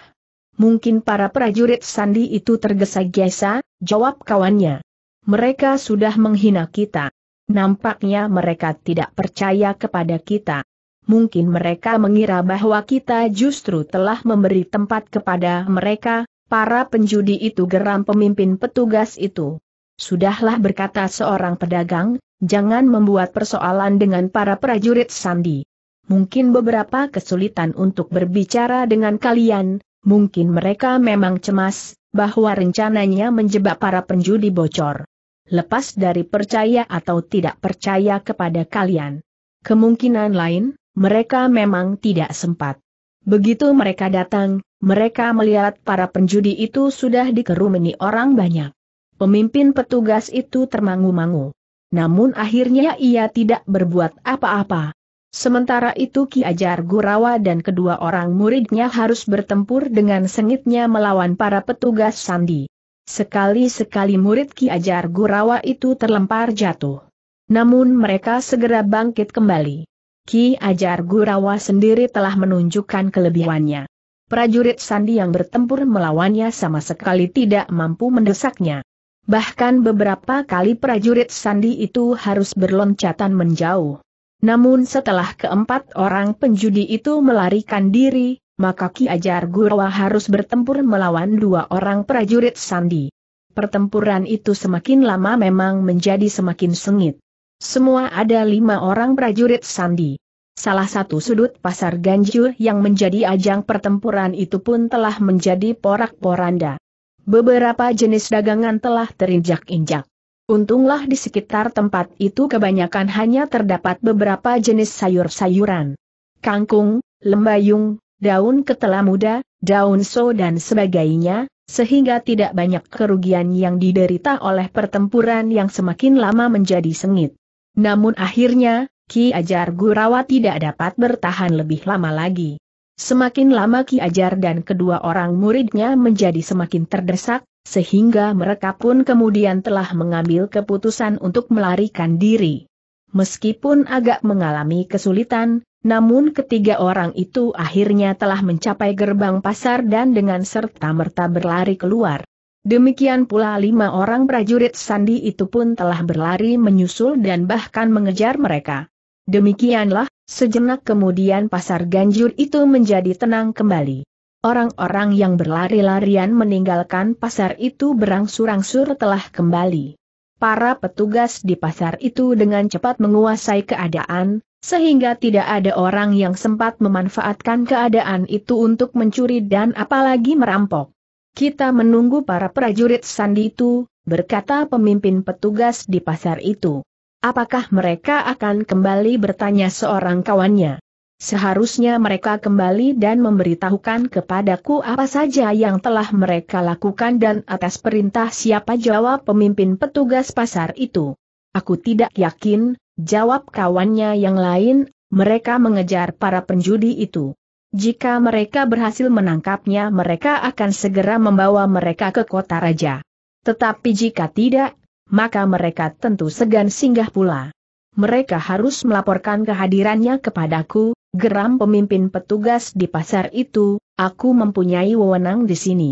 Mungkin para prajurit Sandi itu tergesa-gesa, jawab kawannya. Mereka sudah menghina kita. Nampaknya mereka tidak percaya kepada kita mungkin mereka mengira bahwa kita justru telah memberi tempat kepada mereka, para penjudi itu geram pemimpin petugas itu. Sudahlah berkata seorang pedagang, jangan membuat persoalan dengan para prajurit Sandi. Mungkin beberapa kesulitan untuk berbicara dengan kalian, mungkin mereka memang cemas, bahwa rencananya menjebak para penjudi bocor. Lepas dari percaya atau tidak percaya kepada kalian. Kemungkinan lain, mereka memang tidak sempat. Begitu mereka datang, mereka melihat para penjudi itu sudah dikerumuni orang banyak. Pemimpin petugas itu termangu-mangu. Namun akhirnya ia tidak berbuat apa-apa. Sementara itu Ki Ajar Gurawa dan kedua orang muridnya harus bertempur dengan sengitnya melawan para petugas sandi. Sekali-sekali murid Ki Ajar Gurawa itu terlempar jatuh. Namun mereka segera bangkit kembali. Ki Ajar Gurawa sendiri telah menunjukkan kelebihannya. Prajurit Sandi yang bertempur melawannya sama sekali tidak mampu mendesaknya. Bahkan beberapa kali prajurit Sandi itu harus berloncatan menjauh. Namun setelah keempat orang penjudi itu melarikan diri, maka Ki Ajar Gurawa harus bertempur melawan dua orang prajurit Sandi. Pertempuran itu semakin lama memang menjadi semakin sengit. Semua ada lima orang prajurit Sandi. Salah satu sudut pasar Ganju yang menjadi ajang pertempuran itu pun telah menjadi porak-poranda. Beberapa jenis dagangan telah terinjak-injak. Untunglah di sekitar tempat itu kebanyakan hanya terdapat beberapa jenis sayur-sayuran. Kangkung, lembayung, daun ketela muda, daun so dan sebagainya, sehingga tidak banyak kerugian yang diderita oleh pertempuran yang semakin lama menjadi sengit. Namun akhirnya, Ki Ajar Gurawa tidak dapat bertahan lebih lama lagi. Semakin lama Ki Ajar dan kedua orang muridnya menjadi semakin terdesak, sehingga mereka pun kemudian telah mengambil keputusan untuk melarikan diri. Meskipun agak mengalami kesulitan, namun ketiga orang itu akhirnya telah mencapai gerbang pasar dan dengan serta-merta berlari keluar. Demikian pula lima orang prajurit Sandi itu pun telah berlari menyusul dan bahkan mengejar mereka. Demikianlah, sejenak kemudian pasar ganjur itu menjadi tenang kembali. Orang-orang yang berlari-larian meninggalkan pasar itu berangsur-angsur telah kembali. Para petugas di pasar itu dengan cepat menguasai keadaan, sehingga tidak ada orang yang sempat memanfaatkan keadaan itu untuk mencuri dan apalagi merampok kita menunggu para prajurit sandi itu, berkata pemimpin petugas di pasar itu. Apakah mereka akan kembali bertanya seorang kawannya? Seharusnya mereka kembali dan memberitahukan kepadaku apa saja yang telah mereka lakukan dan atas perintah siapa jawab pemimpin petugas pasar itu. Aku tidak yakin, jawab kawannya yang lain, mereka mengejar para penjudi itu. Jika mereka berhasil menangkapnya mereka akan segera membawa mereka ke kota raja. Tetapi jika tidak, maka mereka tentu segan singgah pula. Mereka harus melaporkan kehadirannya kepadaku, geram pemimpin petugas di pasar itu, aku mempunyai wewenang di sini.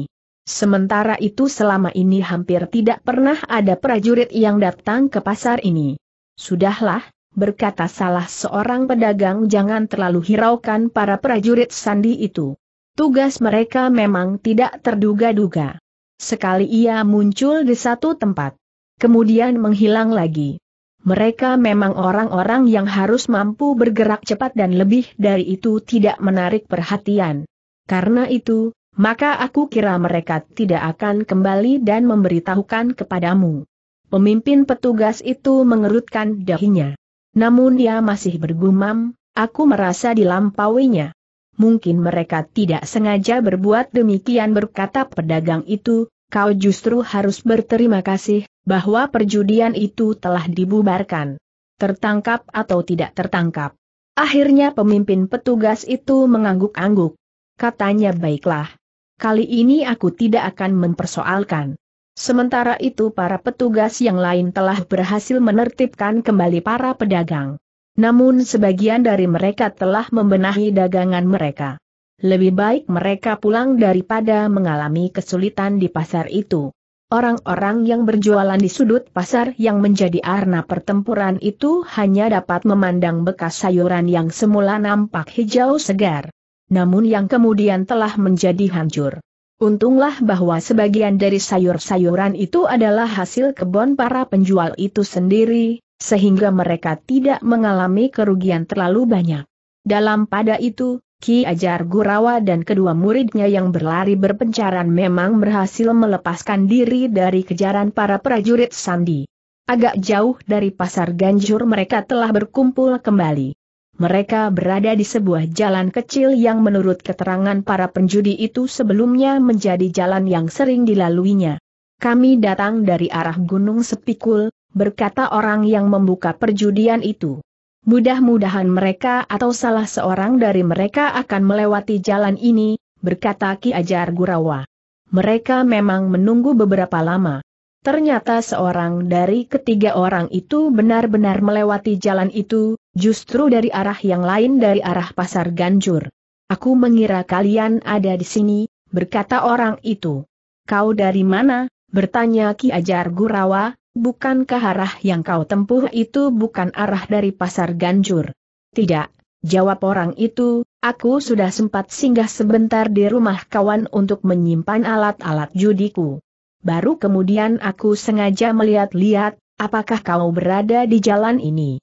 Sementara itu selama ini hampir tidak pernah ada prajurit yang datang ke pasar ini. Sudahlah, berkata salah seorang pedagang jangan terlalu hiraukan para prajurit sandi itu. Tugas mereka memang tidak terduga-duga. Sekali ia muncul di satu tempat, kemudian menghilang lagi. Mereka memang orang-orang yang harus mampu bergerak cepat dan lebih dari itu tidak menarik perhatian. Karena itu, maka aku kira mereka tidak akan kembali dan memberitahukan kepadamu. Pemimpin petugas itu mengerutkan dahinya. Namun dia masih bergumam, aku merasa dilampauinya. Mungkin mereka tidak sengaja berbuat demikian berkata pedagang itu, kau justru harus berterima kasih, bahwa perjudian itu telah dibubarkan. Tertangkap atau tidak tertangkap. Akhirnya pemimpin petugas itu mengangguk-angguk. Katanya baiklah. Kali ini aku tidak akan mempersoalkan. Sementara itu para petugas yang lain telah berhasil menertibkan kembali para pedagang. Namun sebagian dari mereka telah membenahi dagangan mereka. Lebih baik mereka pulang daripada mengalami kesulitan di pasar itu. Orang-orang yang berjualan di sudut pasar yang menjadi arna pertempuran itu hanya dapat memandang bekas sayuran yang semula nampak hijau segar. Namun yang kemudian telah menjadi hancur. Untunglah bahwa sebagian dari sayur-sayuran itu adalah hasil kebon para penjual itu sendiri, sehingga mereka tidak mengalami kerugian terlalu banyak. Dalam pada itu, Ki Ajar Gurawa dan kedua muridnya yang berlari berpencaran memang berhasil melepaskan diri dari kejaran para prajurit Sandi. Agak jauh dari pasar Ganjur mereka telah berkumpul kembali mereka berada di sebuah jalan kecil yang menurut keterangan para penjudi itu sebelumnya menjadi jalan yang sering dilaluinya. Kami datang dari arah Gunung Sepikul, berkata orang yang membuka perjudian itu. Mudah-mudahan mereka atau salah seorang dari mereka akan melewati jalan ini, berkata Ki Ajar Gurawa. Mereka memang menunggu beberapa lama. Ternyata seorang dari ketiga orang itu benar-benar melewati jalan itu, justru dari arah yang lain dari arah pasar Ganjur. Aku mengira kalian ada di sini, berkata orang itu. Kau dari mana? bertanya Ki Ajar Gurawa, bukankah arah yang kau tempuh itu bukan arah dari pasar Ganjur? Tidak, jawab orang itu, aku sudah sempat singgah sebentar di rumah kawan untuk menyimpan alat-alat judiku baru kemudian aku sengaja melihat-lihat, apakah kau berada di jalan ini.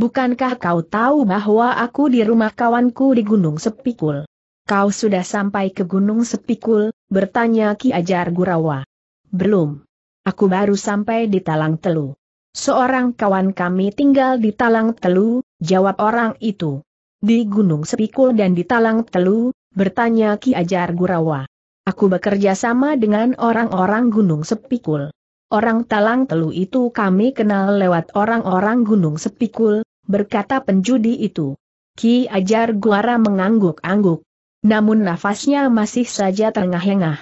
Bukankah kau tahu bahwa aku di rumah kawanku di Gunung Sepikul? Kau sudah sampai ke Gunung Sepikul, bertanya Ki Ajar Gurawa. Belum. Aku baru sampai di Talang Telu. Seorang kawan kami tinggal di Talang Telu, jawab orang itu. Di Gunung Sepikul dan di Talang Telu, bertanya Ki Ajar Gurawa. Aku bekerja sama dengan orang-orang Gunung Sepikul. Orang Talang Telu itu kami kenal lewat orang-orang Gunung Sepikul, berkata penjudi itu. Ki Ajar Guara mengangguk-angguk. Namun nafasnya masih saja terengah-engah.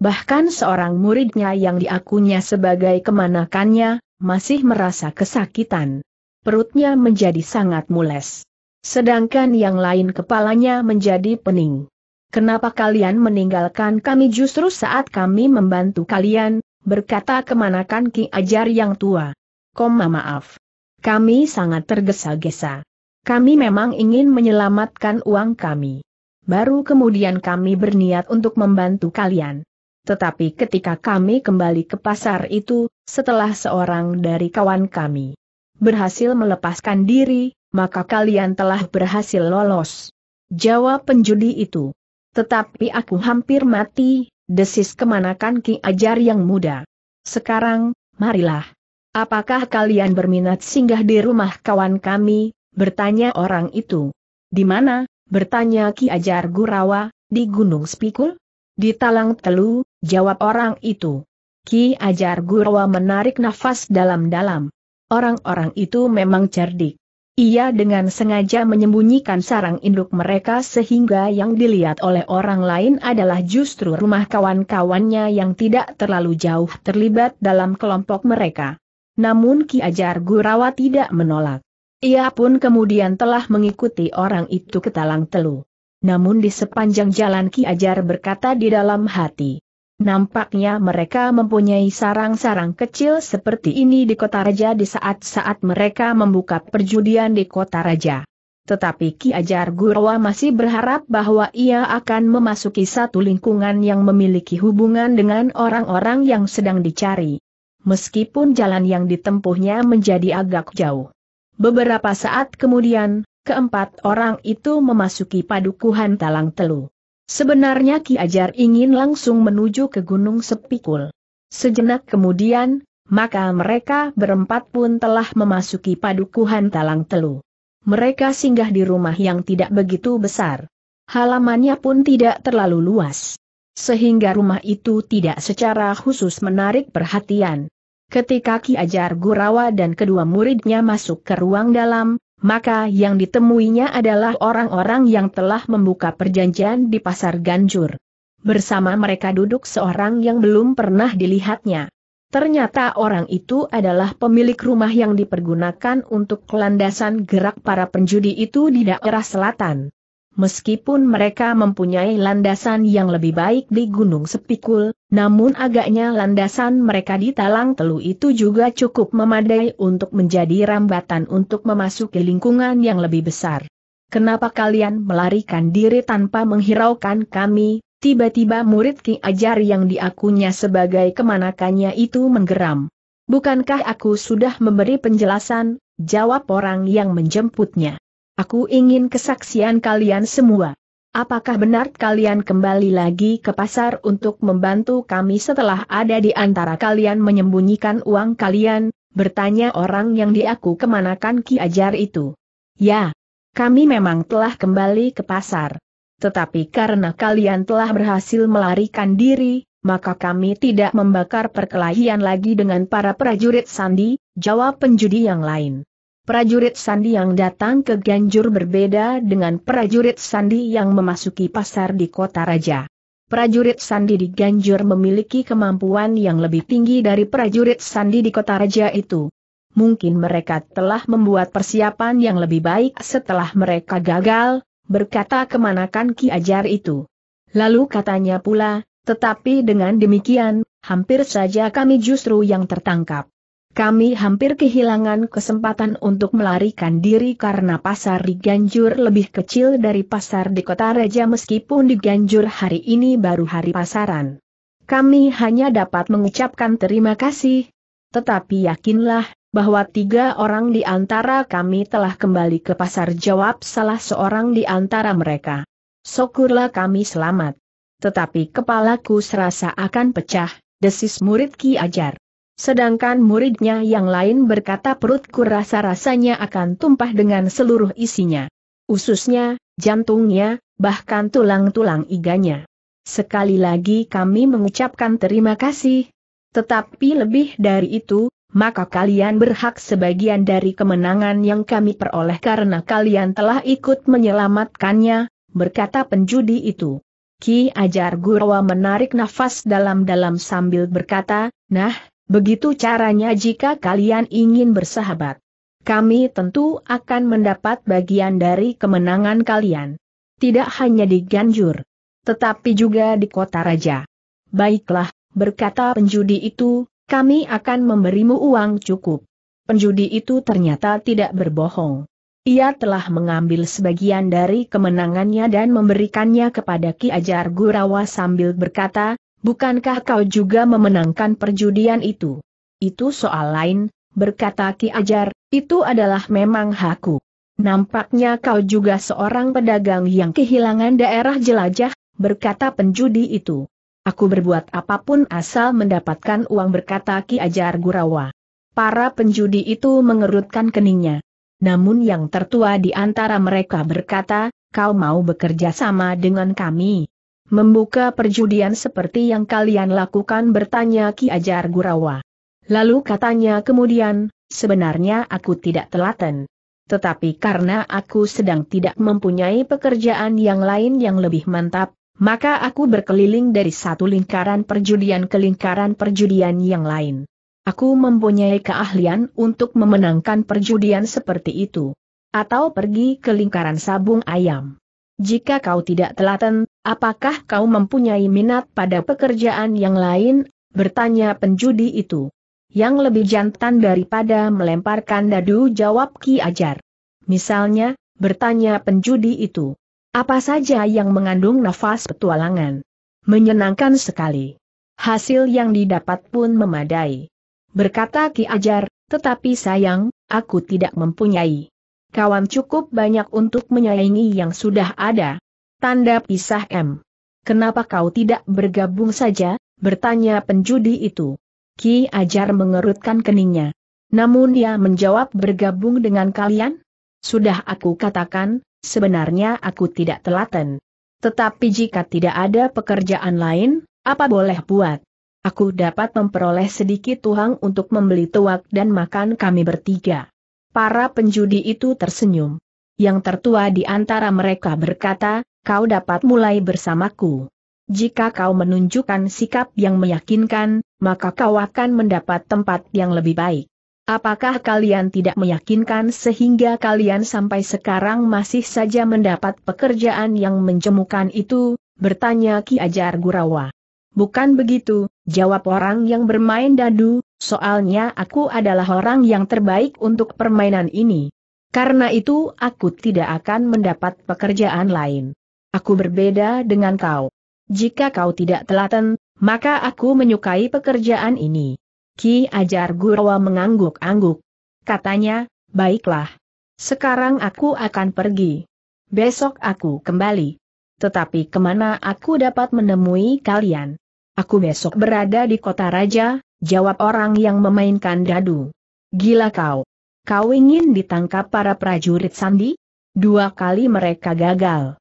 Bahkan seorang muridnya yang diakunya sebagai kemanakannya, masih merasa kesakitan. Perutnya menjadi sangat mules. Sedangkan yang lain kepalanya menjadi pening. Kenapa kalian meninggalkan kami justru saat kami membantu kalian, berkata kemanakan Ki Ajar yang tua. Koma maaf. Kami sangat tergesa-gesa. Kami memang ingin menyelamatkan uang kami. Baru kemudian kami berniat untuk membantu kalian. Tetapi ketika kami kembali ke pasar itu, setelah seorang dari kawan kami berhasil melepaskan diri, maka kalian telah berhasil lolos. Jawab penjudi itu. Tetapi aku hampir mati, desis kemanakan Ki Ajar yang muda. Sekarang, marilah. Apakah kalian berminat singgah di rumah kawan kami? Bertanya orang itu. Di mana? Bertanya Ki Ajar Gurawa, di Gunung Spikul? Di Talang Telu, jawab orang itu. Ki Ajar Gurawa menarik nafas dalam-dalam. Orang-orang itu memang cerdik. Ia dengan sengaja menyembunyikan sarang induk mereka sehingga yang dilihat oleh orang lain adalah justru rumah kawan-kawannya yang tidak terlalu jauh terlibat dalam kelompok mereka. Namun Ki Ajar Gurawa tidak menolak. Ia pun kemudian telah mengikuti orang itu ke Talang Telu. Namun di sepanjang jalan Ki Ajar berkata di dalam hati, Nampaknya mereka mempunyai sarang-sarang kecil seperti ini di kota raja di saat-saat mereka membuka perjudian di kota raja. Tetapi Ki Ajar Gurawa masih berharap bahwa ia akan memasuki satu lingkungan yang memiliki hubungan dengan orang-orang yang sedang dicari. Meskipun jalan yang ditempuhnya menjadi agak jauh. Beberapa saat kemudian, keempat orang itu memasuki padukuhan Talang Telu. Sebenarnya Ki Ajar ingin langsung menuju ke Gunung Sepikul. Sejenak kemudian, maka mereka berempat pun telah memasuki padukuhan Talang Telu. Mereka singgah di rumah yang tidak begitu besar. Halamannya pun tidak terlalu luas. Sehingga rumah itu tidak secara khusus menarik perhatian. Ketika Ki Ajar Gurawa dan kedua muridnya masuk ke ruang dalam, maka yang ditemuinya adalah orang-orang yang telah membuka perjanjian di pasar Ganjur. Bersama mereka duduk seorang yang belum pernah dilihatnya. Ternyata orang itu adalah pemilik rumah yang dipergunakan untuk landasan gerak para penjudi itu di daerah selatan. Meskipun mereka mempunyai landasan yang lebih baik di Gunung Sepikul, namun agaknya landasan mereka di Talang Telu itu juga cukup memadai untuk menjadi rambatan untuk memasuki lingkungan yang lebih besar. Kenapa kalian melarikan diri tanpa menghiraukan kami? Tiba-tiba murid Ki Ajar yang diakunya sebagai kemanakannya itu menggeram. Bukankah aku sudah memberi penjelasan? Jawab orang yang menjemputnya. Aku ingin kesaksian kalian semua. Apakah benar kalian kembali lagi ke pasar untuk membantu kami setelah ada di antara kalian menyembunyikan uang kalian? Bertanya orang yang diaku kemanakan Ki Ajar itu. Ya, kami memang telah kembali ke pasar. Tetapi karena kalian telah berhasil melarikan diri, maka kami tidak membakar perkelahian lagi dengan para prajurit Sandi, jawab penjudi yang lain prajurit Sandi yang datang ke Ganjur berbeda dengan prajurit Sandi yang memasuki pasar di kota raja. Prajurit Sandi di Ganjur memiliki kemampuan yang lebih tinggi dari prajurit Sandi di kota raja itu. Mungkin mereka telah membuat persiapan yang lebih baik setelah mereka gagal, berkata kemanakan Ki Ajar itu. Lalu katanya pula, tetapi dengan demikian, hampir saja kami justru yang tertangkap. Kami hampir kehilangan kesempatan untuk melarikan diri karena pasar di Ganjur lebih kecil dari pasar di kota Raja meskipun di Ganjur hari ini baru hari pasaran. Kami hanya dapat mengucapkan terima kasih. Tetapi yakinlah, bahwa tiga orang di antara kami telah kembali ke pasar jawab salah seorang di antara mereka. Syukurlah kami selamat. Tetapi kepalaku serasa akan pecah, desis murid Ki Ajar. Sedangkan muridnya yang lain berkata perutku rasa-rasanya akan tumpah dengan seluruh isinya. Ususnya, jantungnya, bahkan tulang-tulang iganya. Sekali lagi kami mengucapkan terima kasih. Tetapi lebih dari itu, maka kalian berhak sebagian dari kemenangan yang kami peroleh karena kalian telah ikut menyelamatkannya, berkata penjudi itu. Ki Ajar Gurwa menarik nafas dalam-dalam sambil berkata, Nah, Begitu caranya jika kalian ingin bersahabat. Kami tentu akan mendapat bagian dari kemenangan kalian. Tidak hanya di Ganjur, tetapi juga di kota raja. Baiklah, berkata penjudi itu, kami akan memberimu uang cukup. Penjudi itu ternyata tidak berbohong. Ia telah mengambil sebagian dari kemenangannya dan memberikannya kepada Ki Ajar Gurawa sambil berkata, Bukankah kau juga memenangkan perjudian itu? Itu soal lain, berkata Ki Ajar, itu adalah memang hakku. Nampaknya kau juga seorang pedagang yang kehilangan daerah jelajah, berkata penjudi itu. Aku berbuat apapun asal mendapatkan uang berkata Ki Ajar Gurawa. Para penjudi itu mengerutkan keningnya. Namun yang tertua di antara mereka berkata, kau mau bekerja sama dengan kami. Membuka perjudian seperti yang kalian lakukan bertanya Ki Ajar Gurawa. Lalu katanya kemudian, sebenarnya aku tidak telaten. Tetapi karena aku sedang tidak mempunyai pekerjaan yang lain yang lebih mantap, maka aku berkeliling dari satu lingkaran perjudian ke lingkaran perjudian yang lain. Aku mempunyai keahlian untuk memenangkan perjudian seperti itu. Atau pergi ke lingkaran sabung ayam. Jika kau tidak telaten, Apakah kau mempunyai minat pada pekerjaan yang lain? Bertanya penjudi itu. Yang lebih jantan daripada melemparkan dadu jawab Ki Ajar. Misalnya, bertanya penjudi itu. Apa saja yang mengandung nafas petualangan? Menyenangkan sekali. Hasil yang didapat pun memadai. Berkata Ki Ajar, tetapi sayang, aku tidak mempunyai. Kawan cukup banyak untuk menyaingi yang sudah ada, Tanda pisah M. Kenapa kau tidak bergabung saja, bertanya penjudi itu. Ki Ajar mengerutkan keningnya. Namun dia menjawab bergabung dengan kalian? Sudah aku katakan, sebenarnya aku tidak telaten. Tetapi jika tidak ada pekerjaan lain, apa boleh buat? Aku dapat memperoleh sedikit tuang untuk membeli tuak dan makan kami bertiga. Para penjudi itu tersenyum. Yang tertua di antara mereka berkata, kau dapat mulai bersamaku. Jika kau menunjukkan sikap yang meyakinkan, maka kau akan mendapat tempat yang lebih baik. Apakah kalian tidak meyakinkan sehingga kalian sampai sekarang masih saja mendapat pekerjaan yang menjemukan itu? Bertanya Ki Ajar Gurawa. Bukan begitu, jawab orang yang bermain dadu, soalnya aku adalah orang yang terbaik untuk permainan ini. Karena itu aku tidak akan mendapat pekerjaan lain aku berbeda dengan kau. Jika kau tidak telaten, maka aku menyukai pekerjaan ini. Ki Ajar Gurawa mengangguk-angguk. Katanya, baiklah. Sekarang aku akan pergi. Besok aku kembali. Tetapi kemana aku dapat menemui kalian? Aku besok berada di kota raja, jawab orang yang memainkan dadu. Gila kau. Kau ingin ditangkap para prajurit Sandi? Dua kali mereka gagal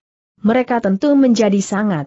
mereka tentu menjadi sangat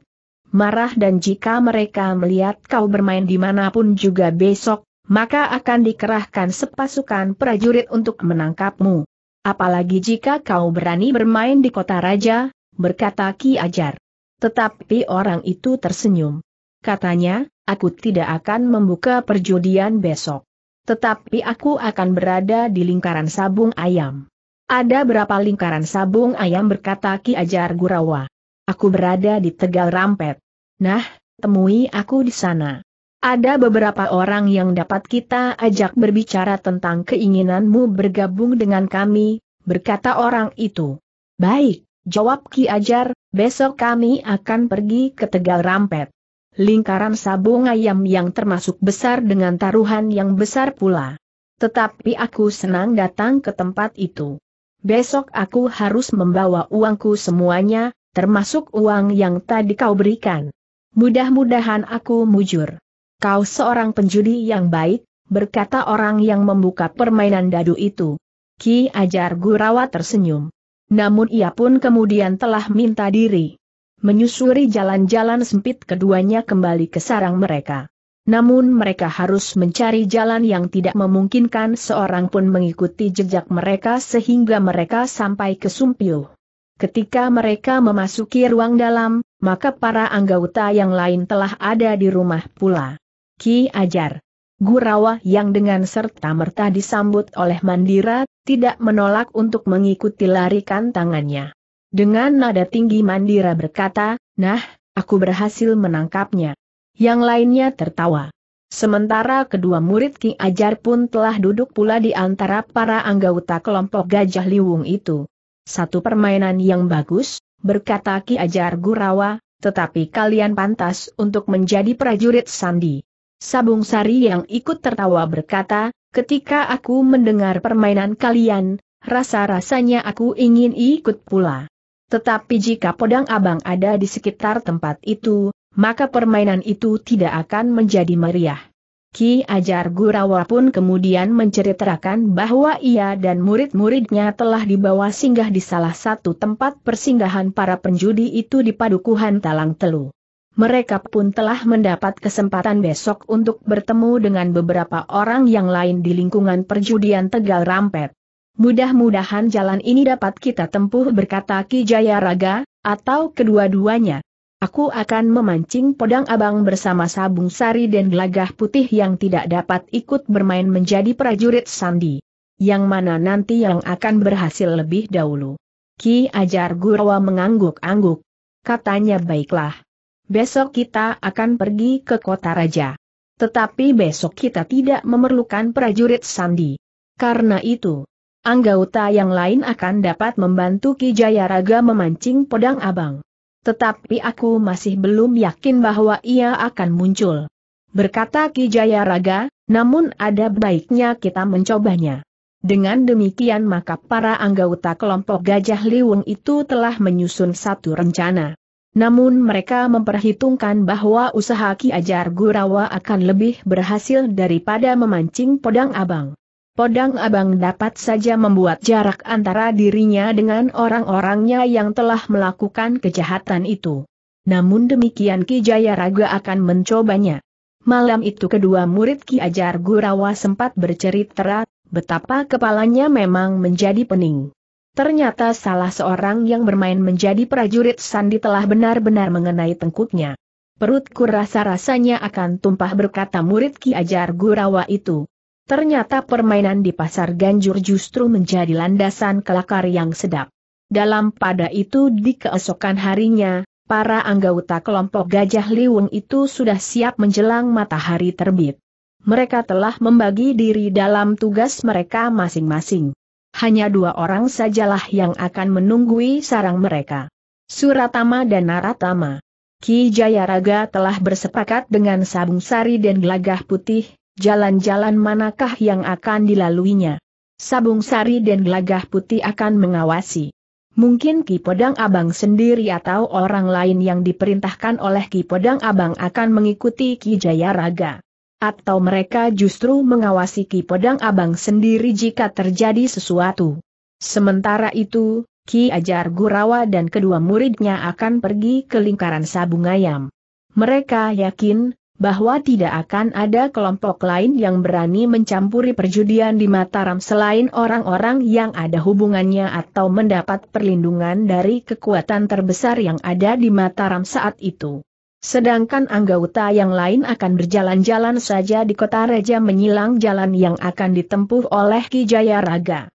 marah dan jika mereka melihat kau bermain dimanapun juga besok, maka akan dikerahkan sepasukan prajurit untuk menangkapmu. Apalagi jika kau berani bermain di kota raja, berkata Ki Ajar. Tetapi orang itu tersenyum. Katanya, aku tidak akan membuka perjudian besok. Tetapi aku akan berada di lingkaran sabung ayam. Ada berapa lingkaran sabung ayam berkata Ki Ajar Gurawa. Aku berada di Tegal Rampet. Nah, temui aku di sana. Ada beberapa orang yang dapat kita ajak berbicara tentang keinginanmu bergabung dengan kami, berkata orang itu. Baik, jawab Ki Ajar, besok kami akan pergi ke Tegal Rampet. Lingkaran sabung ayam yang termasuk besar dengan taruhan yang besar pula. Tetapi aku senang datang ke tempat itu. Besok aku harus membawa uangku semuanya, termasuk uang yang tadi kau berikan. Mudah-mudahan aku mujur. Kau seorang penjudi yang baik, berkata orang yang membuka permainan dadu itu. Ki Ajar Gurawa tersenyum. Namun ia pun kemudian telah minta diri. Menyusuri jalan-jalan sempit keduanya kembali ke sarang mereka. Namun mereka harus mencari jalan yang tidak memungkinkan seorang pun mengikuti jejak mereka sehingga mereka sampai ke Sumpil. Ketika mereka memasuki ruang dalam, maka para anggota yang lain telah ada di rumah pula. Ki Ajar. Gurawa yang dengan serta-merta disambut oleh Mandira, tidak menolak untuk mengikuti larikan tangannya. Dengan nada tinggi Mandira berkata, Nah, aku berhasil menangkapnya yang lainnya tertawa. Sementara kedua murid Ki Ajar pun telah duduk pula di antara para anggota kelompok Gajah Liwung itu. Satu permainan yang bagus, berkata Ki Ajar Gurawa, tetapi kalian pantas untuk menjadi prajurit Sandi. Sabung Sari yang ikut tertawa berkata, ketika aku mendengar permainan kalian, rasa-rasanya aku ingin ikut pula. Tetapi jika podang abang ada di sekitar tempat itu, maka permainan itu tidak akan menjadi meriah. Ki Ajar Gurawa pun kemudian menceritakan bahwa ia dan murid-muridnya telah dibawa singgah di salah satu tempat persinggahan para penjudi itu di Padukuhan Talang Telu. Mereka pun telah mendapat kesempatan besok untuk bertemu dengan beberapa orang yang lain di lingkungan perjudian Tegal Rampet. Mudah-mudahan jalan ini dapat kita tempuh berkata Ki Jayaraga, atau kedua-duanya. Aku akan memancing pedang abang bersama sabung sari dan gelagah putih yang tidak dapat ikut bermain menjadi prajurit sandi. Yang mana nanti yang akan berhasil lebih dahulu. Ki Ajar Gurawa mengangguk-angguk. Katanya baiklah. Besok kita akan pergi ke kota raja. Tetapi besok kita tidak memerlukan prajurit sandi. Karena itu, anggota yang lain akan dapat membantu Ki Jayaraga memancing pedang abang tetapi aku masih belum yakin bahwa ia akan muncul. Berkata Ki Jayaraga, namun ada baiknya kita mencobanya. Dengan demikian maka para anggota kelompok Gajah Liwung itu telah menyusun satu rencana. Namun mereka memperhitungkan bahwa usaha Ki Ajar Gurawa akan lebih berhasil daripada memancing podang abang. Podang Abang dapat saja membuat jarak antara dirinya dengan orang-orangnya yang telah melakukan kejahatan itu. Namun demikian Ki Jayaraga akan mencobanya. Malam itu kedua murid Ki Ajar Gurawa sempat bercerita betapa kepalanya memang menjadi pening. Ternyata salah seorang yang bermain menjadi prajurit Sandi telah benar-benar mengenai tengkuknya. Perutku rasa-rasanya akan tumpah berkata murid Ki Ajar Gurawa itu. Ternyata permainan di pasar ganjur justru menjadi landasan kelakar yang sedap. Dalam pada itu di keesokan harinya, para anggota kelompok Gajah Liwung itu sudah siap menjelang matahari terbit. Mereka telah membagi diri dalam tugas mereka masing-masing. Hanya dua orang sajalah yang akan menunggui sarang mereka. Suratama dan Naratama. Ki Jayaraga telah bersepakat dengan Sabung Sari dan Gelagah Putih, jalan-jalan manakah yang akan dilaluinya. Sabung Sari dan Gelagah Putih akan mengawasi. Mungkin Ki Podang Abang sendiri atau orang lain yang diperintahkan oleh Ki Podang Abang akan mengikuti Ki Jayaraga. Atau mereka justru mengawasi Ki Podang Abang sendiri jika terjadi sesuatu. Sementara itu, Ki Ajar Gurawa dan kedua muridnya akan pergi ke lingkaran sabung ayam. Mereka yakin, bahwa tidak akan ada kelompok lain yang berani mencampuri perjudian di Mataram selain orang-orang yang ada hubungannya atau mendapat perlindungan dari kekuatan terbesar yang ada di Mataram saat itu. Sedangkan anggota yang lain akan berjalan-jalan saja di kota Raja menyilang jalan yang akan ditempuh oleh Ki Raga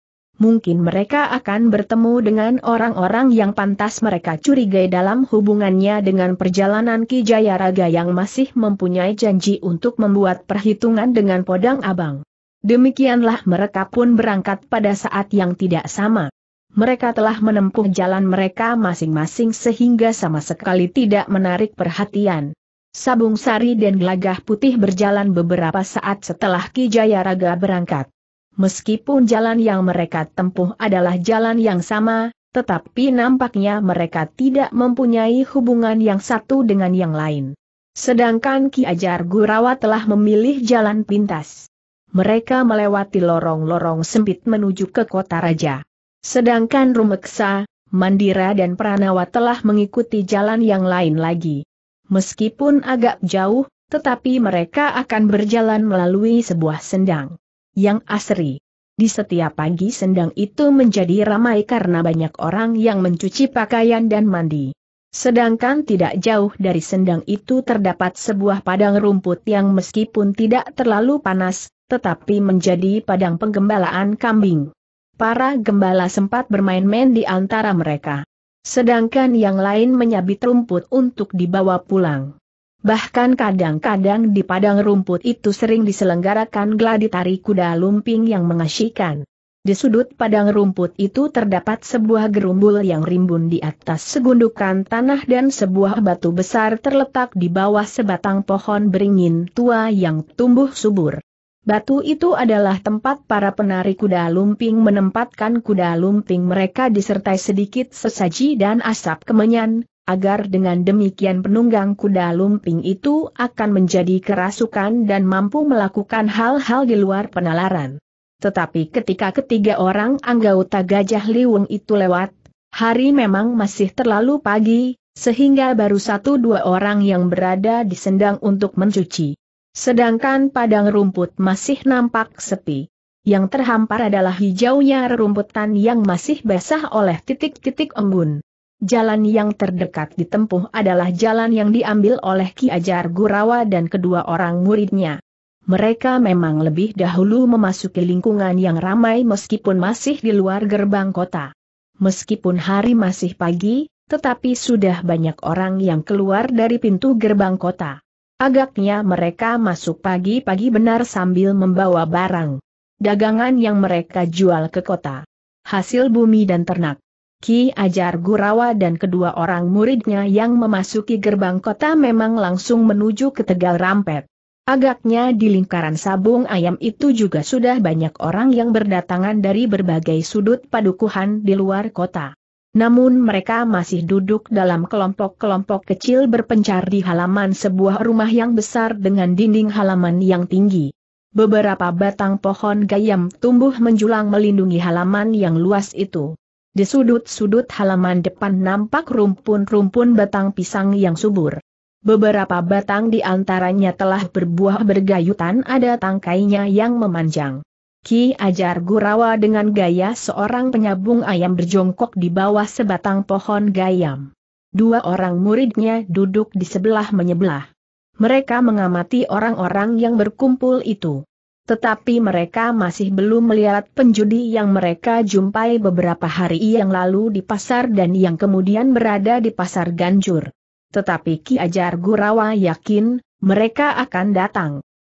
mungkin mereka akan bertemu dengan orang-orang yang pantas mereka curigai dalam hubungannya dengan perjalanan Ki Jayaraga yang masih mempunyai janji untuk membuat perhitungan dengan Podang Abang. Demikianlah mereka pun berangkat pada saat yang tidak sama. Mereka telah menempuh jalan mereka masing-masing sehingga sama sekali tidak menarik perhatian. Sabung Sari dan Gelagah Putih berjalan beberapa saat setelah Ki Jayaraga berangkat. Meskipun jalan yang mereka tempuh adalah jalan yang sama, tetapi nampaknya mereka tidak mempunyai hubungan yang satu dengan yang lain. Sedangkan Ki Ajar Gurawa telah memilih jalan pintas. Mereka melewati lorong-lorong sempit menuju ke kota raja. Sedangkan Rumeksa, Mandira dan Pranawa telah mengikuti jalan yang lain lagi. Meskipun agak jauh, tetapi mereka akan berjalan melalui sebuah sendang yang asri. Di setiap pagi sendang itu menjadi ramai karena banyak orang yang mencuci pakaian dan mandi. Sedangkan tidak jauh dari sendang itu terdapat sebuah padang rumput yang meskipun tidak terlalu panas, tetapi menjadi padang penggembalaan kambing. Para gembala sempat bermain-main di antara mereka. Sedangkan yang lain menyabit rumput untuk dibawa pulang. Bahkan kadang-kadang di padang rumput itu sering diselenggarakan gladi tari kuda lumping yang mengasyikan. Di sudut padang rumput itu terdapat sebuah gerumbul yang rimbun di atas segundukan tanah dan sebuah batu besar terletak di bawah sebatang pohon beringin tua yang tumbuh subur. Batu itu adalah tempat para penari kuda lumping menempatkan kuda lumping mereka disertai sedikit sesaji dan asap kemenyan, agar dengan demikian penunggang kuda lumping itu akan menjadi kerasukan dan mampu melakukan hal-hal di luar penalaran. Tetapi ketika ketiga orang anggota Gajah Liwung itu lewat, hari memang masih terlalu pagi, sehingga baru satu dua orang yang berada di sendang untuk mencuci. Sedangkan padang rumput masih nampak sepi. Yang terhampar adalah hijaunya rerumputan yang masih basah oleh titik-titik embun jalan yang terdekat ditempuh adalah jalan yang diambil oleh Ki Ajar Gurawa dan kedua orang muridnya. Mereka memang lebih dahulu memasuki lingkungan yang ramai meskipun masih di luar gerbang kota. Meskipun hari masih pagi, tetapi sudah banyak orang yang keluar dari pintu gerbang kota. Agaknya mereka masuk pagi-pagi benar sambil membawa barang. Dagangan yang mereka jual ke kota. Hasil bumi dan ternak. Ki Ajar Gurawa dan kedua orang muridnya yang memasuki gerbang kota memang langsung menuju ke Tegal Rampet. Agaknya di lingkaran sabung ayam itu juga sudah banyak orang yang berdatangan dari berbagai sudut padukuhan di luar kota. Namun mereka masih duduk dalam kelompok-kelompok kecil berpencar di halaman sebuah rumah yang besar dengan dinding halaman yang tinggi. Beberapa batang pohon gayam tumbuh menjulang melindungi halaman yang luas itu. Di sudut-sudut halaman depan nampak rumpun-rumpun batang pisang yang subur. Beberapa batang di antaranya telah berbuah bergayutan ada tangkainya yang memanjang. Ki Ajar Gurawa dengan gaya seorang penyabung ayam berjongkok di bawah sebatang pohon gayam. Dua orang muridnya duduk di sebelah menyebelah. Mereka mengamati orang-orang yang berkumpul itu. Tetapi mereka masih belum melihat penjudi yang mereka jumpai beberapa hari yang lalu di pasar dan yang kemudian berada di pasar Ganjur. Tetapi Ki Ajar Gurawa yakin, mereka akan datang.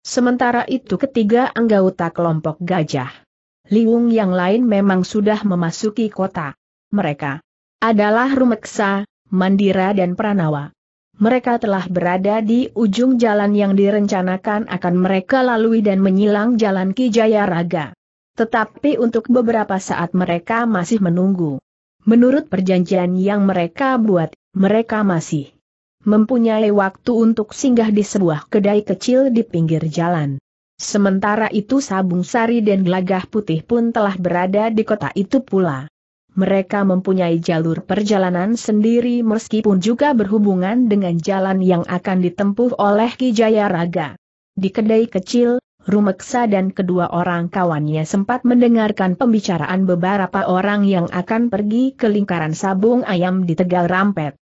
Sementara itu ketiga anggota kelompok gajah. Liung yang lain memang sudah memasuki kota. Mereka adalah Rumeksa, Mandira dan Pranawa mereka telah berada di ujung jalan yang direncanakan akan mereka lalui dan menyilang jalan Kijaya Raga. Tetapi untuk beberapa saat mereka masih menunggu. Menurut perjanjian yang mereka buat, mereka masih mempunyai waktu untuk singgah di sebuah kedai kecil di pinggir jalan. Sementara itu Sabung Sari dan Gelagah Putih pun telah berada di kota itu pula mereka mempunyai jalur perjalanan sendiri meskipun juga berhubungan dengan jalan yang akan ditempuh oleh Ki Jayaraga. Di kedai kecil, Rumeksa dan kedua orang kawannya sempat mendengarkan pembicaraan beberapa orang yang akan pergi ke lingkaran sabung ayam di Tegal Rampet.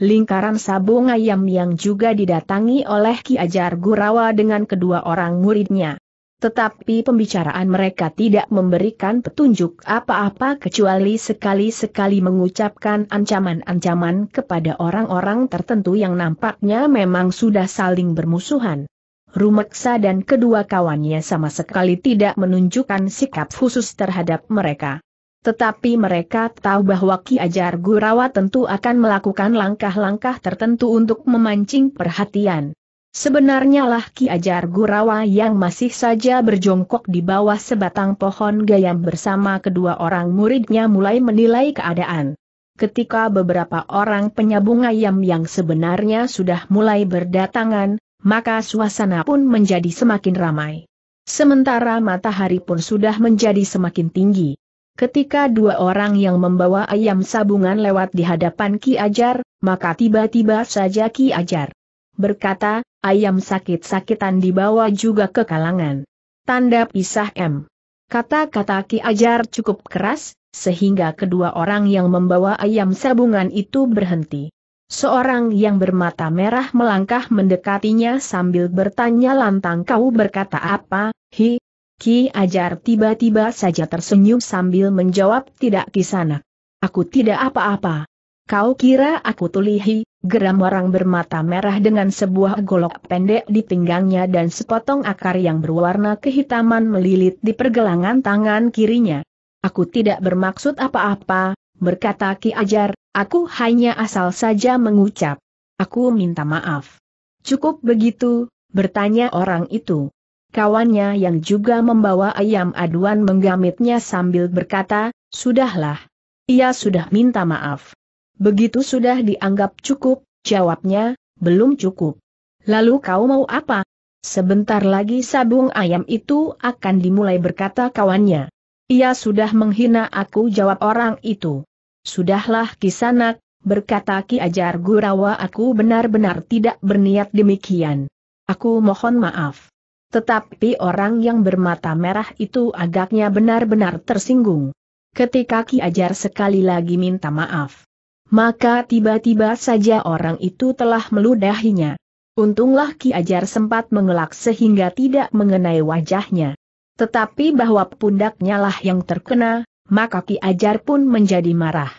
Lingkaran sabung ayam yang juga didatangi oleh Ki Ajar Gurawa dengan kedua orang muridnya. Tetapi pembicaraan mereka tidak memberikan petunjuk apa-apa kecuali sekali-sekali mengucapkan ancaman-ancaman kepada orang-orang tertentu yang nampaknya memang sudah saling bermusuhan. Rumeksa dan kedua kawannya sama sekali tidak menunjukkan sikap khusus terhadap mereka. Tetapi mereka tahu bahwa Ki Ajar Gurawa tentu akan melakukan langkah-langkah tertentu untuk memancing perhatian. Sebenarnya lah Ki Ajar Gurawa yang masih saja berjongkok di bawah sebatang pohon gayam bersama kedua orang muridnya mulai menilai keadaan. Ketika beberapa orang penyabung ayam yang sebenarnya sudah mulai berdatangan, maka suasana pun menjadi semakin ramai. Sementara matahari pun sudah menjadi semakin tinggi. Ketika dua orang yang membawa ayam sabungan lewat di hadapan Ki Ajar, maka tiba-tiba saja Ki Ajar berkata, Ayam sakit-sakitan dibawa juga ke kalangan. Tanda pisah M. Kata-kata Ki Ajar cukup keras, sehingga kedua orang yang membawa ayam sabungan itu berhenti. Seorang yang bermata merah melangkah mendekatinya sambil bertanya lantang kau berkata apa, hi, Ki Ajar tiba-tiba saja tersenyum sambil menjawab tidak sana. Aku tidak apa-apa. Kau kira aku tulihi, geram orang bermata merah dengan sebuah golok pendek di pinggangnya dan sepotong akar yang berwarna kehitaman melilit di pergelangan tangan kirinya. Aku tidak bermaksud apa-apa, berkata Ki Ajar, aku hanya asal saja mengucap. Aku minta maaf. Cukup begitu, bertanya orang itu. Kawannya yang juga membawa ayam aduan menggamitnya sambil berkata, Sudahlah. Ia sudah minta maaf. Begitu sudah dianggap cukup, jawabnya, belum cukup. Lalu kau mau apa? Sebentar lagi sabung ayam itu akan dimulai berkata kawannya. Ia sudah menghina aku jawab orang itu. Sudahlah kisanak, berkata Ki Ajar Gurawa aku benar-benar tidak berniat demikian. Aku mohon maaf. Tetapi orang yang bermata merah itu agaknya benar-benar tersinggung. Ketika Ki Ajar sekali lagi minta maaf, maka tiba-tiba saja orang itu telah meludahinya. Untunglah Ki Ajar sempat mengelak sehingga tidak mengenai wajahnya. Tetapi bahwa pundaknya lah yang terkena, maka Ki Ajar pun menjadi marah.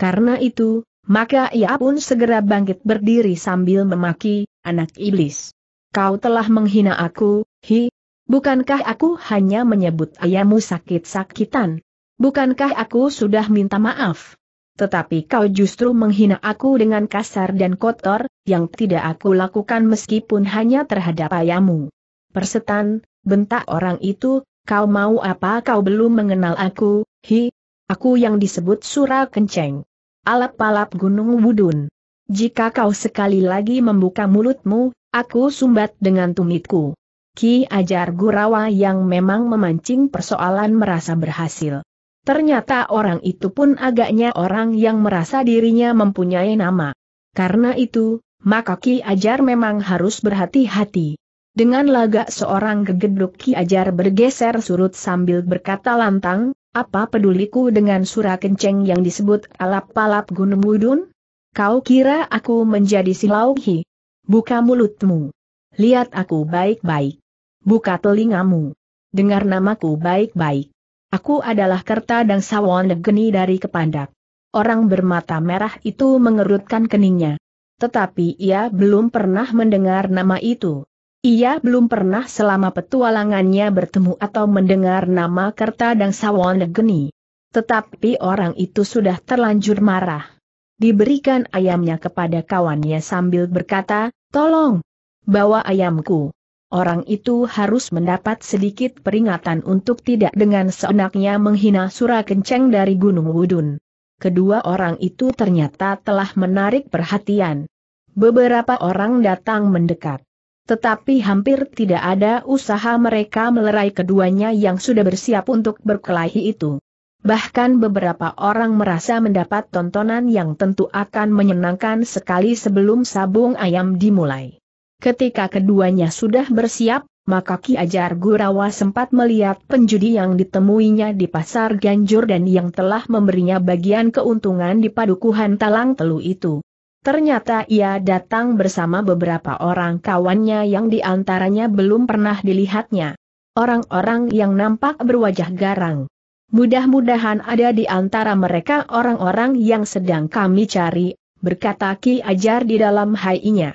Karena itu, maka ia pun segera bangkit berdiri sambil memaki, anak iblis. Kau telah menghina aku, hi, Bukankah aku hanya menyebut ayahmu sakit-sakitan? Bukankah aku sudah minta maaf? tetapi kau justru menghina aku dengan kasar dan kotor, yang tidak aku lakukan meskipun hanya terhadap ayamu. Persetan, bentak orang itu, kau mau apa kau belum mengenal aku, hi, aku yang disebut Sura Kenceng. Alap-alap Gunung Wudun. Jika kau sekali lagi membuka mulutmu, aku sumbat dengan tumitku. Ki Ajar Gurawa yang memang memancing persoalan merasa berhasil. Ternyata orang itu pun agaknya orang yang merasa dirinya mempunyai nama. Karena itu, maka Ki Ajar memang harus berhati-hati. Dengan lagak seorang gegeduk Ki Ajar bergeser surut sambil berkata lantang, apa peduliku dengan surah kenceng yang disebut alap-alap gunung wudun? Kau kira aku menjadi silauhi? Buka mulutmu. Lihat aku baik-baik. Buka telingamu. Dengar namaku baik-baik. Aku adalah Kerta dan Sawon Legeni dari Kepandak. Orang bermata merah itu mengerutkan keningnya. Tetapi ia belum pernah mendengar nama itu. Ia belum pernah selama petualangannya bertemu atau mendengar nama Kerta dan Sawon Legeni. Tetapi orang itu sudah terlanjur marah. Diberikan ayamnya kepada kawannya sambil berkata, tolong, bawa ayamku orang itu harus mendapat sedikit peringatan untuk tidak dengan seenaknya menghina Sura Kenceng dari Gunung Wudun. Kedua orang itu ternyata telah menarik perhatian. Beberapa orang datang mendekat. Tetapi hampir tidak ada usaha mereka melerai keduanya yang sudah bersiap untuk berkelahi itu. Bahkan beberapa orang merasa mendapat tontonan yang tentu akan menyenangkan sekali sebelum sabung ayam dimulai. Ketika keduanya sudah bersiap, maka Ki Ajar Gurawa sempat melihat penjudi yang ditemuinya di pasar Ganjur dan yang telah memberinya bagian keuntungan di padukuhan Talang Telu itu. Ternyata ia datang bersama beberapa orang kawannya yang diantaranya belum pernah dilihatnya. Orang-orang yang nampak berwajah garang. Mudah-mudahan ada di antara mereka orang-orang yang sedang kami cari, berkata Ki Ajar di dalam hainya.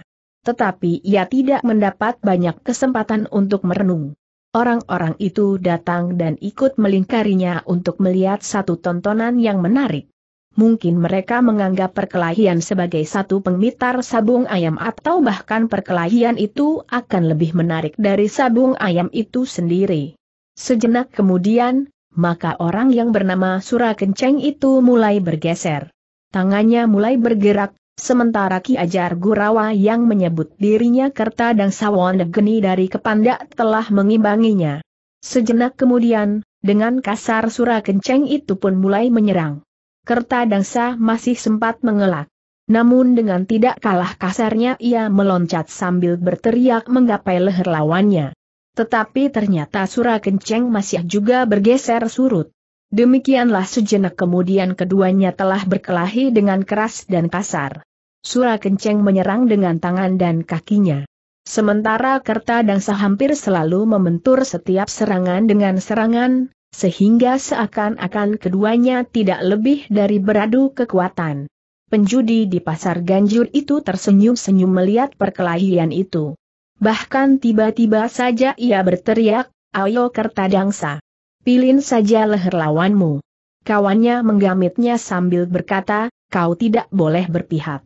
Tetapi ia tidak mendapat banyak kesempatan untuk merenung. Orang-orang itu datang dan ikut melingkarinya untuk melihat satu tontonan yang menarik. Mungkin mereka menganggap perkelahian sebagai satu pengmitar sabung ayam atau bahkan perkelahian itu akan lebih menarik dari sabung ayam itu sendiri. Sejenak kemudian, maka orang yang bernama Sura Kenceng itu mulai bergeser. Tangannya mulai bergerak, Sementara Ki Ajar Gurawa yang menyebut dirinya Kerta dan Sawon Geni dari Kepanda telah mengimbanginya. Sejenak kemudian, dengan kasar sura kenceng itu pun mulai menyerang. Kerta Dangsa masih sempat mengelak. Namun dengan tidak kalah kasarnya ia meloncat sambil berteriak menggapai leher lawannya. Tetapi ternyata Sura Kenceng masih juga bergeser surut. Demikianlah sejenak kemudian keduanya telah berkelahi dengan keras dan kasar. Sura Kenceng menyerang dengan tangan dan kakinya. Sementara Kerta Dangsa hampir selalu membentur setiap serangan dengan serangan, sehingga seakan-akan keduanya tidak lebih dari beradu kekuatan. Penjudi di pasar ganjur itu tersenyum-senyum melihat perkelahian itu. Bahkan tiba-tiba saja ia berteriak, Ayo Kerta Dangsa, Pilin saja leher lawanmu. Kawannya menggamitnya sambil berkata, kau tidak boleh berpihak.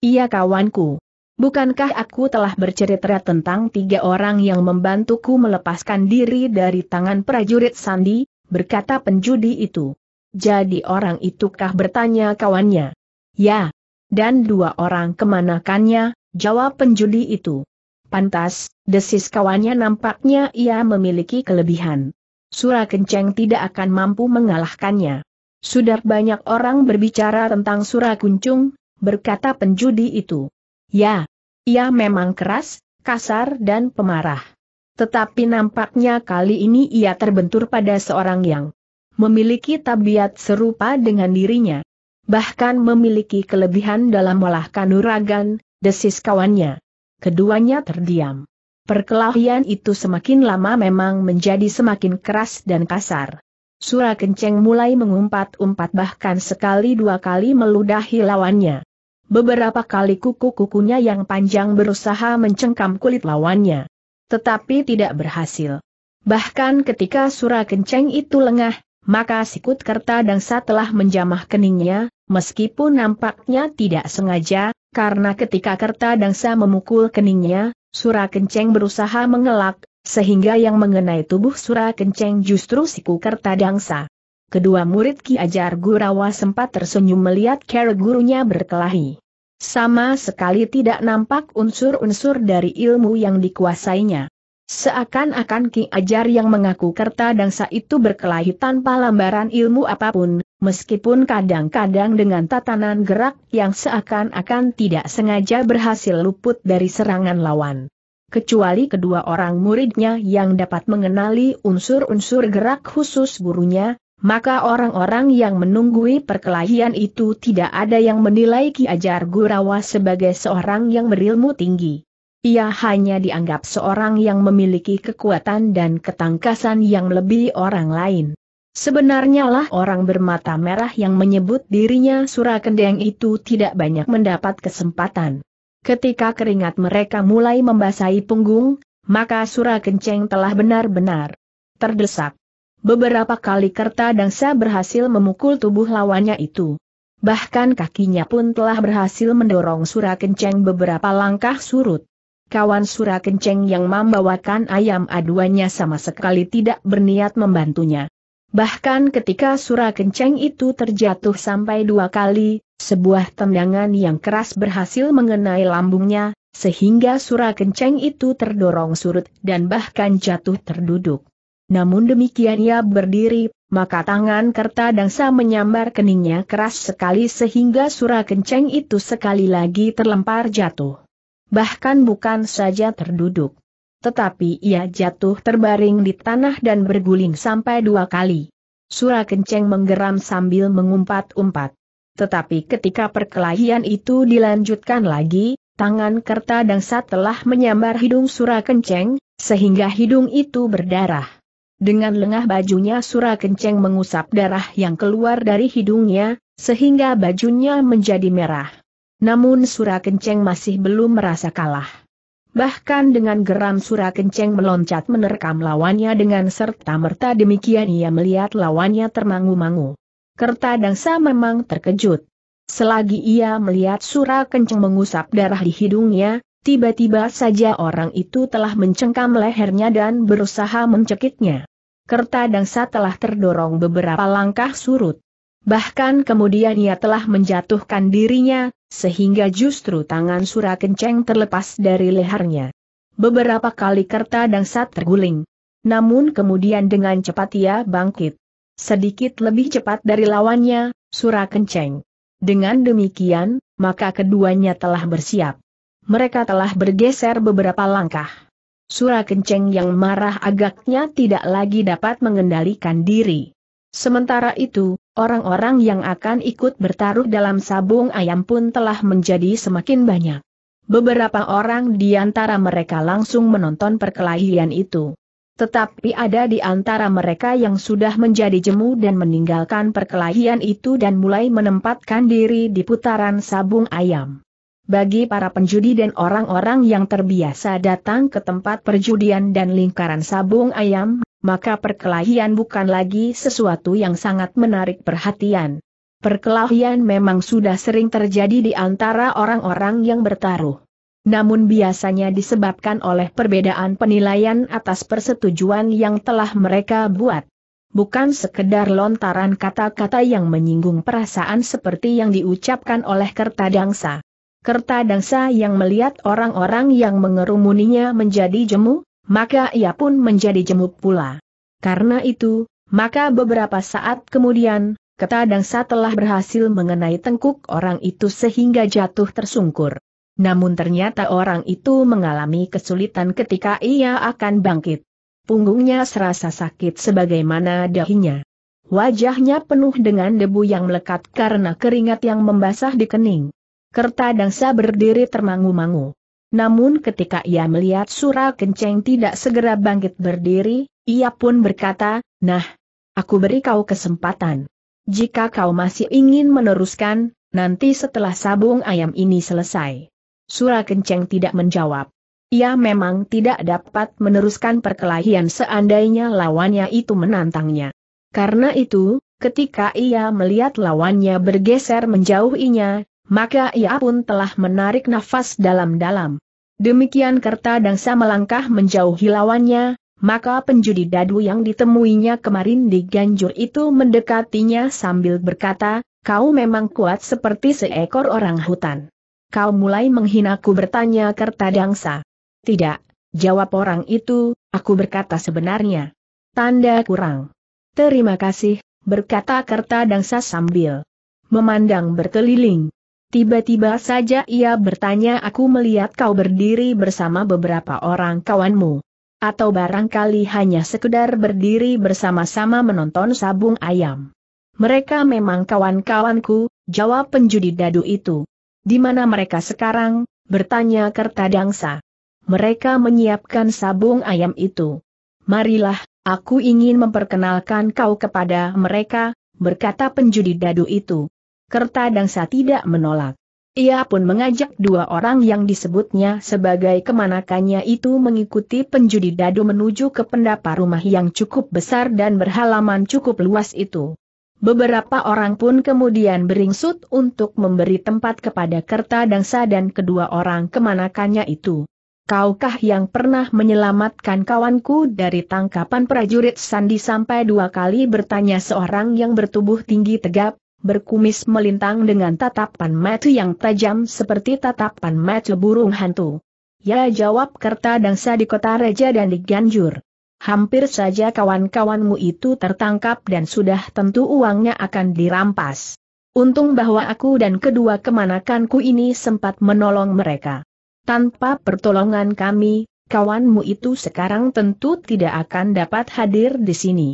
Iya kawanku. Bukankah aku telah bercerita tentang tiga orang yang membantuku melepaskan diri dari tangan prajurit Sandi, berkata penjudi itu. Jadi orang itukah bertanya kawannya? Ya. Dan dua orang kemanakannya, jawab penjudi itu. Pantas, desis kawannya nampaknya ia memiliki kelebihan. Sura Kenceng tidak akan mampu mengalahkannya. Sudah banyak orang berbicara tentang Sura Kuncung, berkata penjudi itu. Ya, ia memang keras, kasar dan pemarah. Tetapi nampaknya kali ini ia terbentur pada seorang yang memiliki tabiat serupa dengan dirinya. Bahkan memiliki kelebihan dalam olah kanuragan, desis kawannya. Keduanya terdiam. Perkelahian itu semakin lama memang menjadi semakin keras dan kasar. Sura kenceng mulai mengumpat-umpat bahkan sekali dua kali meludahi lawannya. Beberapa kali kuku-kukunya yang panjang berusaha mencengkam kulit lawannya. Tetapi tidak berhasil. Bahkan ketika Sura Kenceng itu lengah, maka sikut kerta dangsa telah menjamah keningnya, meskipun nampaknya tidak sengaja, karena ketika kerta dangsa memukul keningnya, Sura Kenceng berusaha mengelak, sehingga yang mengenai tubuh Sura Kenceng justru siku kerta dangsa kedua murid Ki Ajar Gurawa sempat tersenyum melihat cara gurunya berkelahi. Sama sekali tidak nampak unsur-unsur dari ilmu yang dikuasainya. Seakan-akan Ki Ajar yang mengaku kerta dangsa itu berkelahi tanpa lambaran ilmu apapun, meskipun kadang-kadang dengan tatanan gerak yang seakan-akan tidak sengaja berhasil luput dari serangan lawan kecuali kedua orang muridnya yang dapat mengenali unsur-unsur gerak khusus gurunya, maka orang-orang yang menunggui perkelahian itu tidak ada yang menilai Ki Ajar Gurawa sebagai seorang yang berilmu tinggi. Ia hanya dianggap seorang yang memiliki kekuatan dan ketangkasan yang lebih orang lain. Sebenarnya lah orang bermata merah yang menyebut dirinya Surakendeng itu tidak banyak mendapat kesempatan. Ketika keringat mereka mulai membasahi punggung, maka Surakenceng telah benar-benar terdesak. Beberapa kali kerta dangsa berhasil memukul tubuh lawannya itu. Bahkan kakinya pun telah berhasil mendorong Sura Kenceng beberapa langkah surut. Kawan Sura Kenceng yang membawakan ayam aduannya sama sekali tidak berniat membantunya. Bahkan ketika Sura Kenceng itu terjatuh sampai dua kali, sebuah tendangan yang keras berhasil mengenai lambungnya, sehingga Sura Kenceng itu terdorong surut dan bahkan jatuh terduduk. Namun demikian ia berdiri, maka tangan kerta dangsa menyambar keningnya keras sekali sehingga sura kenceng itu sekali lagi terlempar jatuh. Bahkan bukan saja terduduk. Tetapi ia jatuh terbaring di tanah dan berguling sampai dua kali. Sura kenceng menggeram sambil mengumpat-umpat. Tetapi ketika perkelahian itu dilanjutkan lagi, tangan kerta dangsa telah menyambar hidung sura kenceng, sehingga hidung itu berdarah. Dengan lengah bajunya Sura Kenceng mengusap darah yang keluar dari hidungnya, sehingga bajunya menjadi merah. Namun Sura Kenceng masih belum merasa kalah. Bahkan dengan geram Sura Kenceng meloncat menerkam lawannya dengan serta-merta demikian ia melihat lawannya termangu-mangu. Kertadangsa memang terkejut. Selagi ia melihat Sura Kenceng mengusap darah di hidungnya, tiba-tiba saja orang itu telah mencengkam lehernya dan berusaha mencekiknya. Kerta Dangsa telah terdorong beberapa langkah surut. Bahkan kemudian ia telah menjatuhkan dirinya, sehingga justru tangan Sura Kenceng terlepas dari lehernya. Beberapa kali kerta dangsa terguling. Namun kemudian dengan cepat ia bangkit. Sedikit lebih cepat dari lawannya, Sura Kenceng. Dengan demikian, maka keduanya telah bersiap. Mereka telah bergeser beberapa langkah. Sura Kenceng yang marah agaknya tidak lagi dapat mengendalikan diri. Sementara itu, orang-orang yang akan ikut bertaruh dalam sabung ayam pun telah menjadi semakin banyak. Beberapa orang di antara mereka langsung menonton perkelahian itu. Tetapi ada di antara mereka yang sudah menjadi jemu dan meninggalkan perkelahian itu dan mulai menempatkan diri di putaran sabung ayam bagi para penjudi dan orang-orang yang terbiasa datang ke tempat perjudian dan lingkaran sabung ayam, maka perkelahian bukan lagi sesuatu yang sangat menarik perhatian. Perkelahian memang sudah sering terjadi di antara orang-orang yang bertaruh. Namun biasanya disebabkan oleh perbedaan penilaian atas persetujuan yang telah mereka buat bukan sekedar lontaran kata-kata yang menyinggung perasaan seperti yang diucapkan oleh Kertadangsa kerta dangsa yang melihat orang-orang yang mengerumuninya menjadi jemu, maka ia pun menjadi jemu pula. Karena itu, maka beberapa saat kemudian, kerta dangsa telah berhasil mengenai tengkuk orang itu sehingga jatuh tersungkur. Namun ternyata orang itu mengalami kesulitan ketika ia akan bangkit. Punggungnya serasa sakit sebagaimana dahinya. Wajahnya penuh dengan debu yang melekat karena keringat yang membasah di kening. Kerta Dangsa berdiri termangu-mangu. Namun ketika ia melihat Sura Kenceng tidak segera bangkit berdiri, ia pun berkata, Nah, aku beri kau kesempatan. Jika kau masih ingin meneruskan, nanti setelah sabung ayam ini selesai. Sura Kenceng tidak menjawab. Ia memang tidak dapat meneruskan perkelahian seandainya lawannya itu menantangnya. Karena itu, ketika ia melihat lawannya bergeser menjauhinya, maka ia pun telah menarik nafas dalam-dalam. Demikian kerta dangsa melangkah menjauhi lawannya, maka penjudi dadu yang ditemuinya kemarin di Ganjur itu mendekatinya sambil berkata, kau memang kuat seperti seekor orang hutan. Kau mulai menghinaku bertanya kerta dangsa. Tidak, jawab orang itu, aku berkata sebenarnya. Tanda kurang. Terima kasih, berkata kerta dangsa sambil memandang berkeliling. Tiba-tiba saja ia bertanya aku melihat kau berdiri bersama beberapa orang kawanmu. Atau barangkali hanya sekedar berdiri bersama-sama menonton sabung ayam. Mereka memang kawan-kawanku, jawab penjudi dadu itu. Di mana mereka sekarang? bertanya Kertadangsa. Mereka menyiapkan sabung ayam itu. Marilah, aku ingin memperkenalkan kau kepada mereka, berkata penjudi dadu itu. Kertadangsa tidak menolak. Ia pun mengajak dua orang yang disebutnya sebagai kemanakannya itu mengikuti penjudi dadu menuju ke pendapa rumah yang cukup besar dan berhalaman cukup luas itu. Beberapa orang pun kemudian beringsut untuk memberi tempat kepada Kertadangsa dan kedua orang kemanakannya itu. Kaukah yang pernah menyelamatkan kawanku dari tangkapan prajurit Sandi sampai dua kali bertanya seorang yang bertubuh tinggi tegap? berkumis melintang dengan tatapan mata yang tajam seperti tatapan mata burung hantu. Ya jawab kerta dangsa di kota Raja dan di Ganjur. Hampir saja kawan-kawanmu itu tertangkap dan sudah tentu uangnya akan dirampas. Untung bahwa aku dan kedua kemanakanku ini sempat menolong mereka. Tanpa pertolongan kami, kawanmu itu sekarang tentu tidak akan dapat hadir di sini.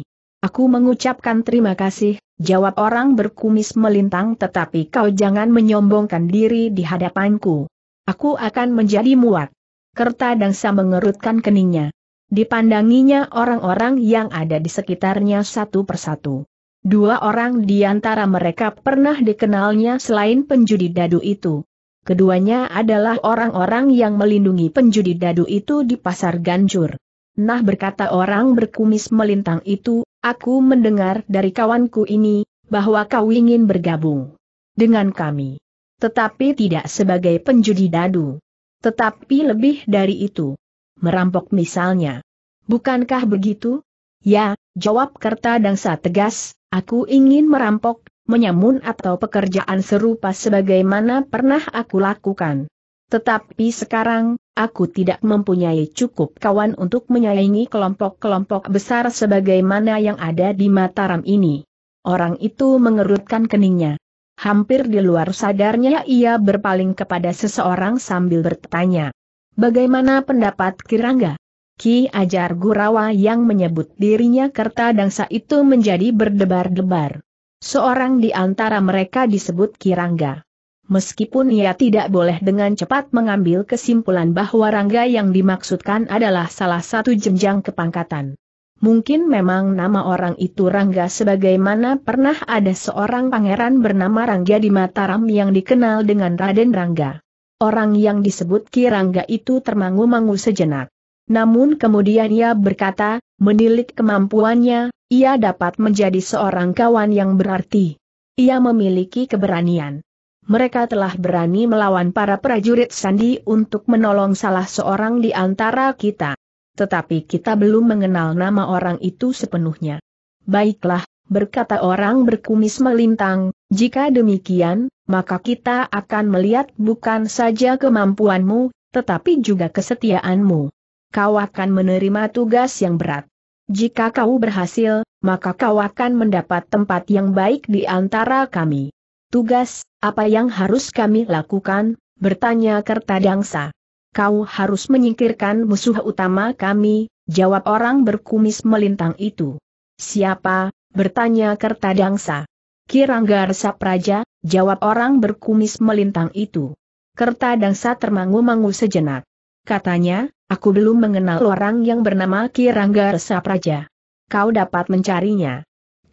Aku mengucapkan terima kasih, jawab orang berkumis melintang tetapi kau jangan menyombongkan diri di hadapanku. Aku akan menjadi muak. Kerta Dangsa mengerutkan keningnya. Dipandanginya orang-orang yang ada di sekitarnya satu persatu. Dua orang di antara mereka pernah dikenalnya selain penjudi dadu itu. Keduanya adalah orang-orang yang melindungi penjudi dadu itu di pasar Ganjur. Nah berkata orang berkumis melintang itu, Aku mendengar dari kawanku ini, bahwa kau ingin bergabung dengan kami. Tetapi tidak sebagai penjudi dadu. Tetapi lebih dari itu. Merampok misalnya. Bukankah begitu? Ya, jawab Kerta dangsa tegas, aku ingin merampok, menyamun atau pekerjaan serupa sebagaimana pernah aku lakukan. Tetapi sekarang, aku tidak mempunyai cukup kawan untuk menyaingi kelompok-kelompok besar sebagaimana yang ada di Mataram ini. Orang itu mengerutkan keningnya. Hampir di luar sadarnya ia berpaling kepada seseorang sambil bertanya. Bagaimana pendapat Kirangga? Ki Ajar Gurawa yang menyebut dirinya Kerta Dangsa itu menjadi berdebar-debar. Seorang di antara mereka disebut Kirangga. Meskipun ia tidak boleh dengan cepat mengambil kesimpulan bahwa Rangga yang dimaksudkan adalah salah satu jenjang kepangkatan. Mungkin memang nama orang itu Rangga sebagaimana pernah ada seorang pangeran bernama Rangga di Mataram yang dikenal dengan Raden Rangga. Orang yang disebut Ki Rangga itu termangu-mangu sejenak. Namun kemudian ia berkata, menilik kemampuannya, ia dapat menjadi seorang kawan yang berarti. Ia memiliki keberanian mereka telah berani melawan para prajurit Sandi untuk menolong salah seorang di antara kita. Tetapi kita belum mengenal nama orang itu sepenuhnya. Baiklah, berkata orang berkumis melintang, jika demikian, maka kita akan melihat bukan saja kemampuanmu, tetapi juga kesetiaanmu. Kau akan menerima tugas yang berat. Jika kau berhasil, maka kau akan mendapat tempat yang baik di antara kami tugas, apa yang harus kami lakukan? Bertanya Kertadangsa. Kau harus menyingkirkan musuh utama kami, jawab orang berkumis melintang itu. Siapa? Bertanya Kertadangsa. Kiranggar Sapraja, jawab orang berkumis melintang itu. Kertadangsa termangu-mangu sejenak. Katanya, aku belum mengenal orang yang bernama Kiranggar Sapraja. Kau dapat mencarinya.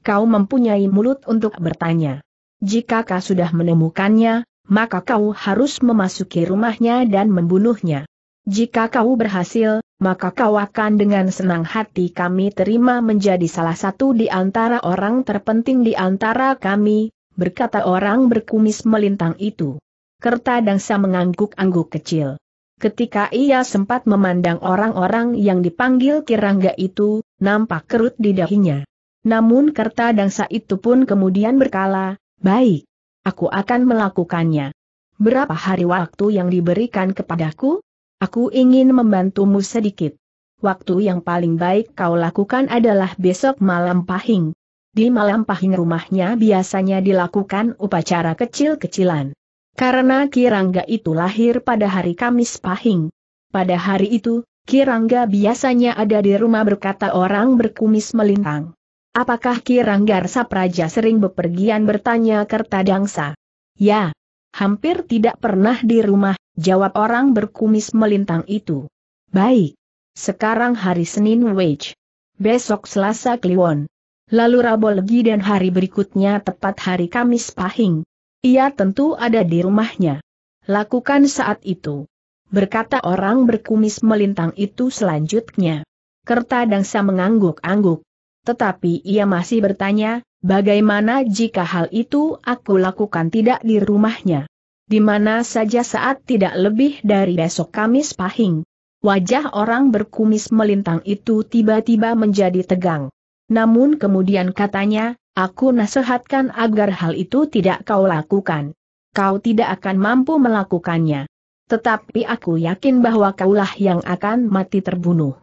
Kau mempunyai mulut untuk bertanya. Jika kau sudah menemukannya, maka kau harus memasuki rumahnya dan membunuhnya. Jika kau berhasil, maka kau akan dengan senang hati kami terima menjadi salah satu di antara orang terpenting di antara kami, berkata orang berkumis melintang itu. Kerta Dangsa mengangguk-angguk kecil. Ketika ia sempat memandang orang-orang yang dipanggil Kirangga itu, nampak kerut di dahinya. Namun Kerta Dangsa itu pun kemudian berkala, Baik. Aku akan melakukannya. Berapa hari waktu yang diberikan kepadaku? Aku ingin membantumu sedikit. Waktu yang paling baik kau lakukan adalah besok malam pahing. Di malam pahing rumahnya biasanya dilakukan upacara kecil-kecilan. Karena Kirangga itu lahir pada hari Kamis pahing. Pada hari itu, Kirangga biasanya ada di rumah berkata orang berkumis melintang. Apakah Ki Kiranggar Sapraja sering bepergian bertanya Kertadangsa? Ya. Hampir tidak pernah di rumah, jawab orang berkumis melintang itu. Baik. Sekarang hari Senin Wage. Besok Selasa Kliwon. Lalu Rabu Legi dan hari berikutnya tepat hari Kamis Pahing. Ia tentu ada di rumahnya. Lakukan saat itu. Berkata orang berkumis melintang itu selanjutnya. Kertadangsa mengangguk-angguk. Tetapi ia masih bertanya, bagaimana jika hal itu aku lakukan tidak di rumahnya? Di mana saja saat tidak lebih dari besok Kamis pahing. Wajah orang berkumis melintang itu tiba-tiba menjadi tegang. Namun kemudian katanya, aku nasihatkan agar hal itu tidak kau lakukan. Kau tidak akan mampu melakukannya. Tetapi aku yakin bahwa kaulah yang akan mati terbunuh.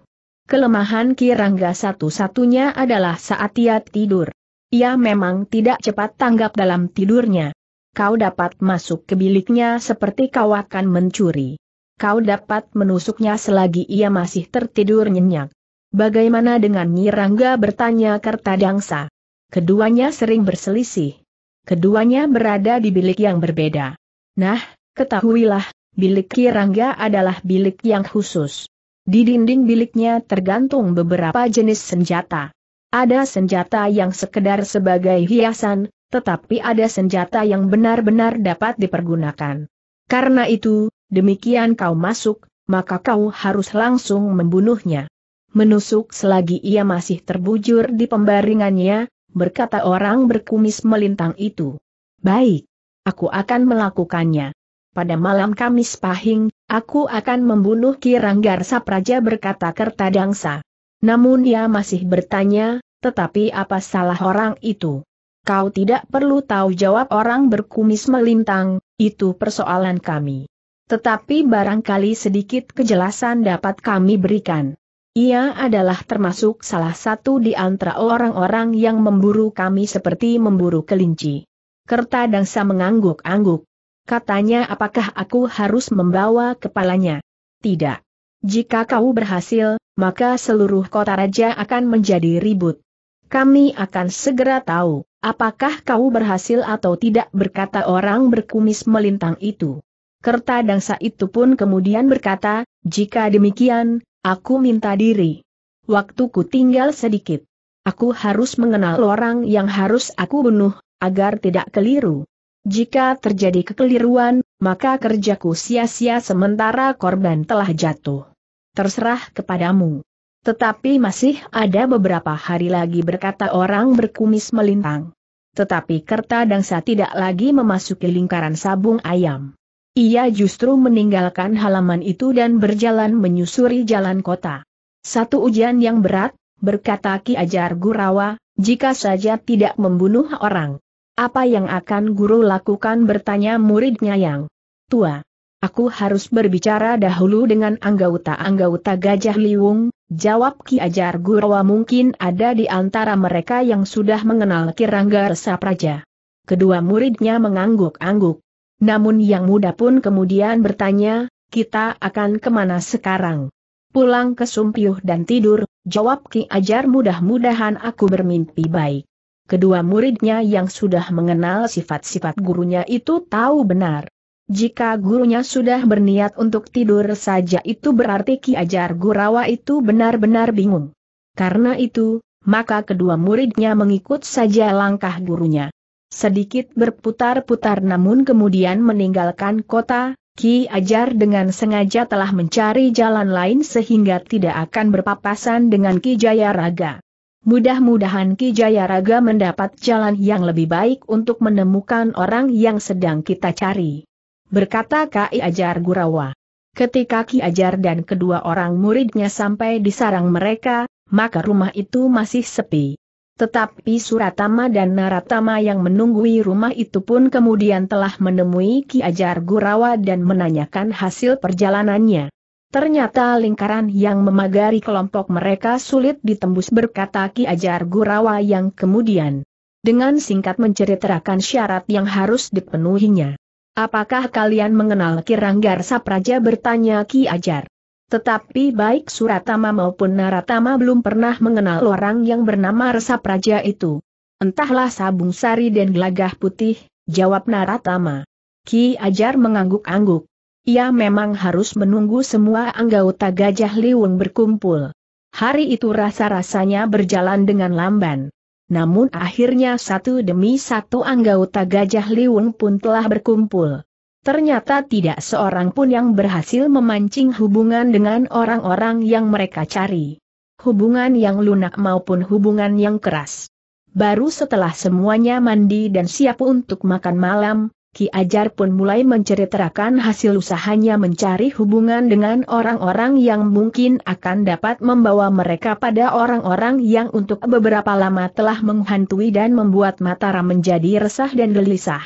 Kelemahan Kirangga satu-satunya adalah saat ia tidur. Ia memang tidak cepat tanggap dalam tidurnya. Kau dapat masuk ke biliknya seperti kau akan mencuri. Kau dapat menusuknya selagi ia masih tertidur nyenyak. Bagaimana dengan Nyirangga bertanya Kertadangsa? Keduanya sering berselisih. Keduanya berada di bilik yang berbeda. Nah, ketahuilah, bilik Kirangga adalah bilik yang khusus. Di dinding biliknya tergantung beberapa jenis senjata. Ada senjata yang sekedar sebagai hiasan, tetapi ada senjata yang benar-benar dapat dipergunakan. Karena itu, demikian kau masuk, maka kau harus langsung membunuhnya. Menusuk selagi ia masih terbujur di pembaringannya, berkata orang berkumis melintang itu. Baik, aku akan melakukannya pada malam Kamis Pahing, aku akan membunuh Kiranggar Sapraja berkata Kertadangsa. Namun ia masih bertanya, tetapi apa salah orang itu? Kau tidak perlu tahu jawab orang berkumis melintang, itu persoalan kami. Tetapi barangkali sedikit kejelasan dapat kami berikan. Ia adalah termasuk salah satu di antara orang-orang yang memburu kami seperti memburu kelinci. Kertadangsa mengangguk-angguk. Katanya apakah aku harus membawa kepalanya? Tidak. Jika kau berhasil, maka seluruh kota raja akan menjadi ribut. Kami akan segera tahu, apakah kau berhasil atau tidak berkata orang berkumis melintang itu. Kerta dangsa itu pun kemudian berkata, jika demikian, aku minta diri. Waktuku tinggal sedikit. Aku harus mengenal orang yang harus aku bunuh, agar tidak keliru. Jika terjadi kekeliruan, maka kerjaku sia-sia sementara korban telah jatuh. Terserah kepadamu. Tetapi masih ada beberapa hari lagi berkata orang berkumis melintang. Tetapi Kerta Dangsa tidak lagi memasuki lingkaran sabung ayam. Ia justru meninggalkan halaman itu dan berjalan menyusuri jalan kota. Satu ujian yang berat, berkata Ki Ajar Gurawa, jika saja tidak membunuh orang, apa yang akan guru lakukan bertanya muridnya yang tua. Aku harus berbicara dahulu dengan anggota-anggota Gajah Liwung, jawab Ki Ajar Gurawa mungkin ada di antara mereka yang sudah mengenal Kirangga Resa Praja. Kedua muridnya mengangguk-angguk. Namun yang muda pun kemudian bertanya, kita akan kemana sekarang? Pulang ke Sumpiuh dan tidur, jawab Ki Ajar mudah-mudahan aku bermimpi baik. Kedua muridnya yang sudah mengenal sifat-sifat gurunya itu tahu benar. Jika gurunya sudah berniat untuk tidur saja itu berarti Ki Ajar Gurawa itu benar-benar bingung. Karena itu, maka kedua muridnya mengikut saja langkah gurunya. Sedikit berputar-putar namun kemudian meninggalkan kota, Ki Ajar dengan sengaja telah mencari jalan lain sehingga tidak akan berpapasan dengan Ki Jayaraga. Mudah-mudahan Ki Jayaraga mendapat jalan yang lebih baik untuk menemukan orang yang sedang kita cari. Berkata Ki Ajar Gurawa. Ketika Ki Ajar dan kedua orang muridnya sampai di sarang mereka, maka rumah itu masih sepi. Tetapi Suratama dan Naratama yang menunggui rumah itu pun kemudian telah menemui Ki Ajar Gurawa dan menanyakan hasil perjalanannya. Ternyata lingkaran yang memagari kelompok mereka sulit ditembus berkata Ki Ajar Gurawa yang kemudian dengan singkat menceritakan syarat yang harus dipenuhinya. Apakah kalian mengenal Kiranggar Sapraja bertanya Ki Ajar. Tetapi baik Suratama maupun Naratama belum pernah mengenal orang yang bernama Sapraja itu. Entahlah sabung sari dan gelagah putih, jawab Naratama. Ki Ajar mengangguk-angguk ia memang harus menunggu semua anggota Gajah Liwung berkumpul. Hari itu rasa-rasanya berjalan dengan lamban. Namun akhirnya satu demi satu anggota Gajah Liwung pun telah berkumpul. Ternyata tidak seorang pun yang berhasil memancing hubungan dengan orang-orang yang mereka cari. Hubungan yang lunak maupun hubungan yang keras. Baru setelah semuanya mandi dan siap untuk makan malam, Ki Ajar pun mulai menceritakan hasil usahanya mencari hubungan dengan orang-orang yang mungkin akan dapat membawa mereka pada orang-orang yang untuk beberapa lama telah menghantui dan membuat Mataram menjadi resah dan gelisah.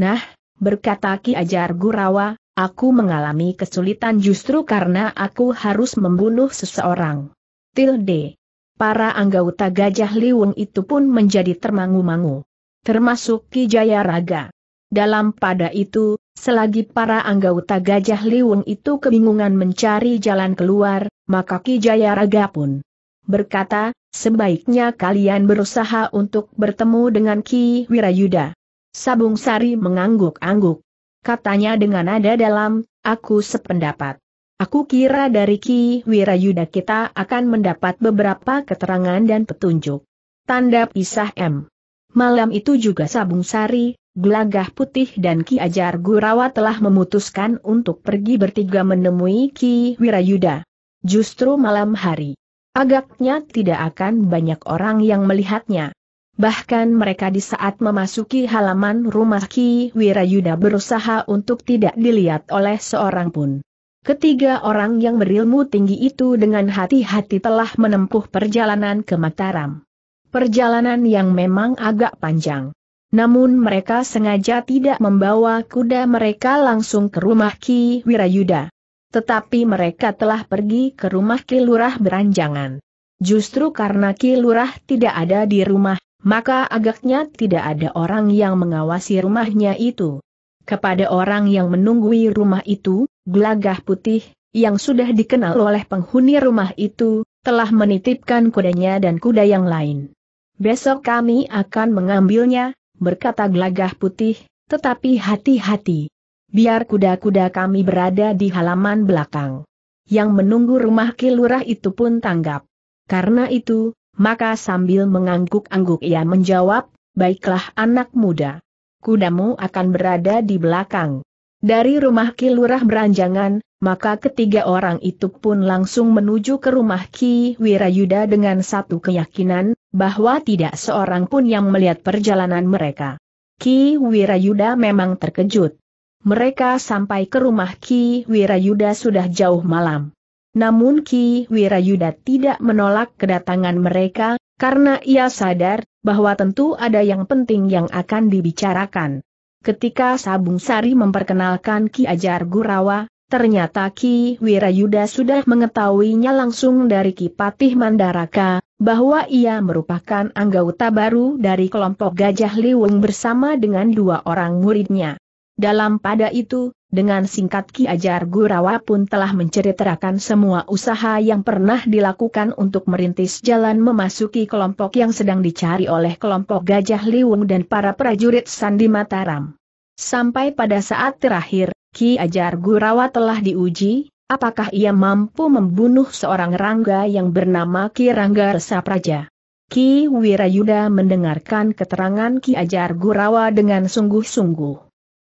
Nah, berkata Ki Ajar Gurawa, aku mengalami kesulitan justru karena aku harus membunuh seseorang. Tilde. Para anggota Gajah Liwung itu pun menjadi termangu-mangu. Termasuk Ki Jaya Raga. Dalam pada itu, selagi para anggota Gajah Liwung itu kebingungan mencari jalan keluar, maka Ki Jayaraga pun berkata, sebaiknya kalian berusaha untuk bertemu dengan Ki Wirayuda. Sabung Sari mengangguk-angguk. Katanya dengan nada dalam, aku sependapat. Aku kira dari Ki Wirayuda kita akan mendapat beberapa keterangan dan petunjuk. Tanda pisah M. Malam itu juga Sabung Sari, Gelagah Putih dan Ki Ajar Gurawa telah memutuskan untuk pergi bertiga menemui Ki Wirayuda. Justru malam hari. Agaknya tidak akan banyak orang yang melihatnya. Bahkan mereka di saat memasuki halaman rumah Ki Wirayuda berusaha untuk tidak dilihat oleh seorang pun. Ketiga orang yang berilmu tinggi itu dengan hati-hati telah menempuh perjalanan ke Mataram. Perjalanan yang memang agak panjang. Namun mereka sengaja tidak membawa kuda mereka langsung ke rumah Ki Wirayuda. Tetapi mereka telah pergi ke rumah Ki Lurah beranjangan. Justru karena Ki Lurah tidak ada di rumah, maka agaknya tidak ada orang yang mengawasi rumahnya itu. Kepada orang yang menunggui rumah itu, gelagah putih, yang sudah dikenal oleh penghuni rumah itu, telah menitipkan kudanya dan kuda yang lain. Besok kami akan mengambilnya, berkata gelagah putih, tetapi hati-hati. Biar kuda-kuda kami berada di halaman belakang. Yang menunggu rumah kilurah itu pun tanggap. Karena itu, maka sambil mengangguk-angguk ia menjawab, baiklah anak muda. Kudamu akan berada di belakang. Dari rumah kilurah beranjangan, maka ketiga orang itu pun langsung menuju ke rumah Ki Wirayuda dengan satu keyakinan, bahwa tidak seorang pun yang melihat perjalanan mereka. Ki Wirayuda memang terkejut. Mereka sampai ke rumah Ki Wirayuda sudah jauh malam. Namun Ki Wirayuda tidak menolak kedatangan mereka, karena ia sadar bahwa tentu ada yang penting yang akan dibicarakan. Ketika Sabung Sari memperkenalkan Ki Ajar Gurawa, Ternyata Ki Wirayuda sudah mengetahuinya langsung dari Ki Patih Mandaraka, bahwa ia merupakan anggota baru dari kelompok Gajah Liwung bersama dengan dua orang muridnya. Dalam pada itu, dengan singkat Ki Ajar Gurawa pun telah menceritakan semua usaha yang pernah dilakukan untuk merintis jalan memasuki kelompok yang sedang dicari oleh kelompok Gajah Liwung dan para prajurit Sandi Mataram. Sampai pada saat terakhir, Ki Ajar Gurawa telah diuji, apakah ia mampu membunuh seorang Rangga yang bernama Ki Rangga Resa Praja. Ki Wirayuda mendengarkan keterangan Ki Ajar Gurawa dengan sungguh-sungguh.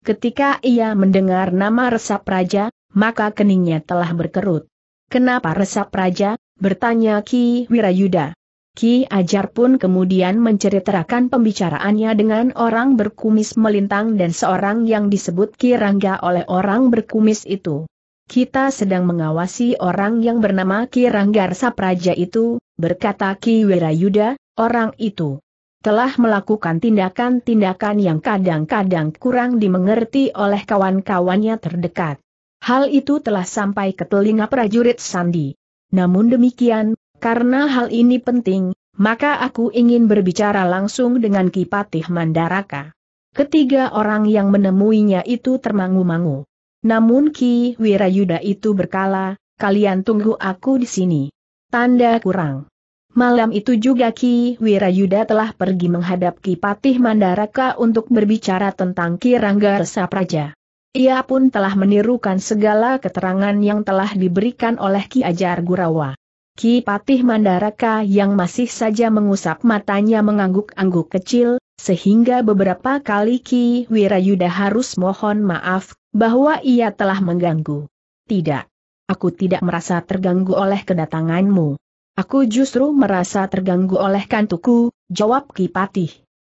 Ketika ia mendengar nama Resa Praja, maka keningnya telah berkerut. Kenapa Resa Praja? bertanya Ki Wirayuda. Ki Ajar pun kemudian menceritakan pembicaraannya dengan orang berkumis melintang dan seorang yang disebut Ki Rangga oleh orang berkumis itu. Kita sedang mengawasi orang yang bernama Ki Ranggar Sapraja itu, berkata Ki Wirayuda, orang itu telah melakukan tindakan-tindakan yang kadang-kadang kurang dimengerti oleh kawan-kawannya terdekat. Hal itu telah sampai ke telinga prajurit Sandi. Namun demikian, karena hal ini penting, maka aku ingin berbicara langsung dengan Kipatih Mandaraka. Ketiga orang yang menemuinya itu termangu-mangu. Namun Ki Wirayuda itu berkala, kalian tunggu aku di sini. Tanda kurang. Malam itu juga Ki Wirayuda telah pergi menghadap Kipatih Mandaraka untuk berbicara tentang Kirangga Resa Praja. Ia pun telah menirukan segala keterangan yang telah diberikan oleh Ki Ajar Gurawa. Ki Patih Mandaraka yang masih saja mengusap matanya mengangguk-angguk kecil, sehingga beberapa kali Ki Wirayuda harus mohon maaf, bahwa ia telah mengganggu. Tidak. Aku tidak merasa terganggu oleh kedatanganmu. Aku justru merasa terganggu oleh kantuku, jawab Ki Patih.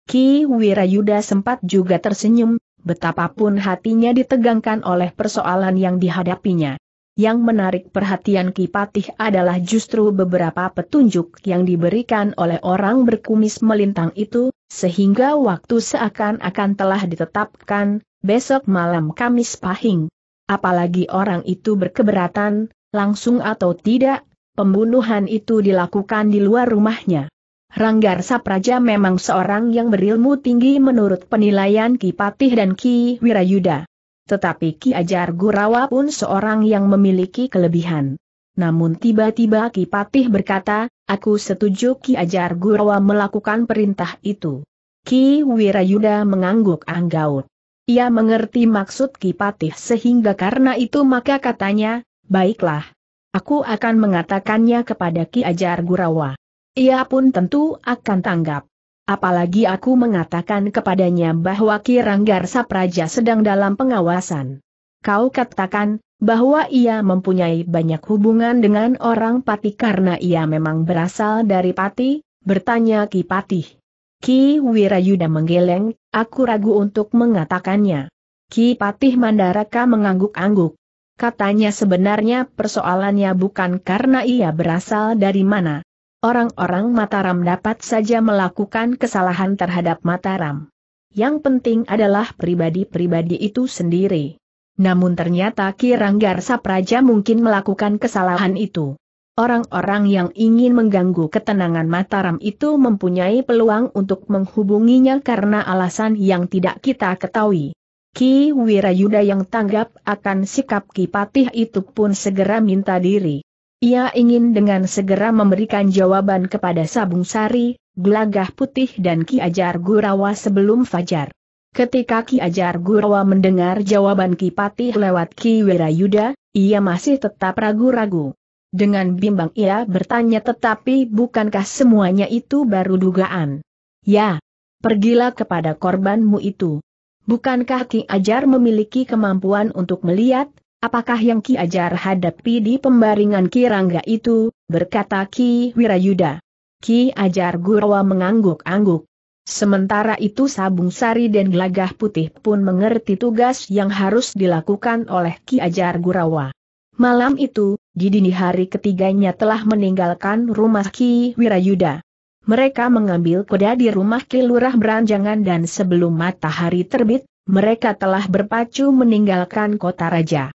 Ki Wirayuda sempat juga tersenyum, betapapun hatinya ditegangkan oleh persoalan yang dihadapinya. Yang menarik perhatian Kipatih adalah justru beberapa petunjuk yang diberikan oleh orang berkumis melintang itu, sehingga waktu seakan-akan telah ditetapkan, besok malam Kamis Pahing. Apalagi orang itu berkeberatan, langsung atau tidak, pembunuhan itu dilakukan di luar rumahnya. Ranggar Sapraja memang seorang yang berilmu tinggi menurut penilaian Ki Patih dan Ki Wirayuda. Tetapi Ki Ajar Gurawa pun seorang yang memiliki kelebihan. Namun tiba-tiba Ki Patih berkata, aku setuju Ki Ajar Gurawa melakukan perintah itu. Ki Wirayuda mengangguk anggaut. Ia mengerti maksud Ki Patih sehingga karena itu maka katanya, baiklah. Aku akan mengatakannya kepada Ki Ajar Gurawa. Ia pun tentu akan tanggap. Apalagi aku mengatakan kepadanya bahwa Kiranggar Sapraja sedang dalam pengawasan. Kau katakan, bahwa ia mempunyai banyak hubungan dengan orang Pati karena ia memang berasal dari Pati, bertanya Ki Patih. Ki Wirayuda menggeleng, aku ragu untuk mengatakannya. Ki Patih Mandaraka mengangguk-angguk. Katanya sebenarnya persoalannya bukan karena ia berasal dari mana, Orang-orang Mataram dapat saja melakukan kesalahan terhadap Mataram. Yang penting adalah pribadi-pribadi itu sendiri. Namun ternyata Ki Kiranggar Sapraja mungkin melakukan kesalahan itu. Orang-orang yang ingin mengganggu ketenangan Mataram itu mempunyai peluang untuk menghubunginya karena alasan yang tidak kita ketahui. Ki Wirayuda yang tanggap akan sikap Ki Patih itu pun segera minta diri. Ia ingin dengan segera memberikan jawaban kepada Sabung Sari, Gelagah Putih dan Ki Ajar Gurawa sebelum Fajar. Ketika Ki Ajar Gurawa mendengar jawaban Ki Patih lewat Ki Wirayuda, ia masih tetap ragu-ragu. Dengan bimbang ia bertanya tetapi bukankah semuanya itu baru dugaan? Ya, pergilah kepada korbanmu itu. Bukankah Ki Ajar memiliki kemampuan untuk melihat, Apakah yang Ki Ajar hadapi di pembaringan Ki Rangga itu, berkata Ki Wirayuda. Ki Ajar Gurawa mengangguk-angguk. Sementara itu Sabung Sari dan Gelagah Putih pun mengerti tugas yang harus dilakukan oleh Ki Ajar Gurawa. Malam itu, di dini hari ketiganya telah meninggalkan rumah Ki Wirayuda. Mereka mengambil kuda di rumah Ki Lurah Beranjangan dan sebelum matahari terbit, mereka telah berpacu meninggalkan kota raja.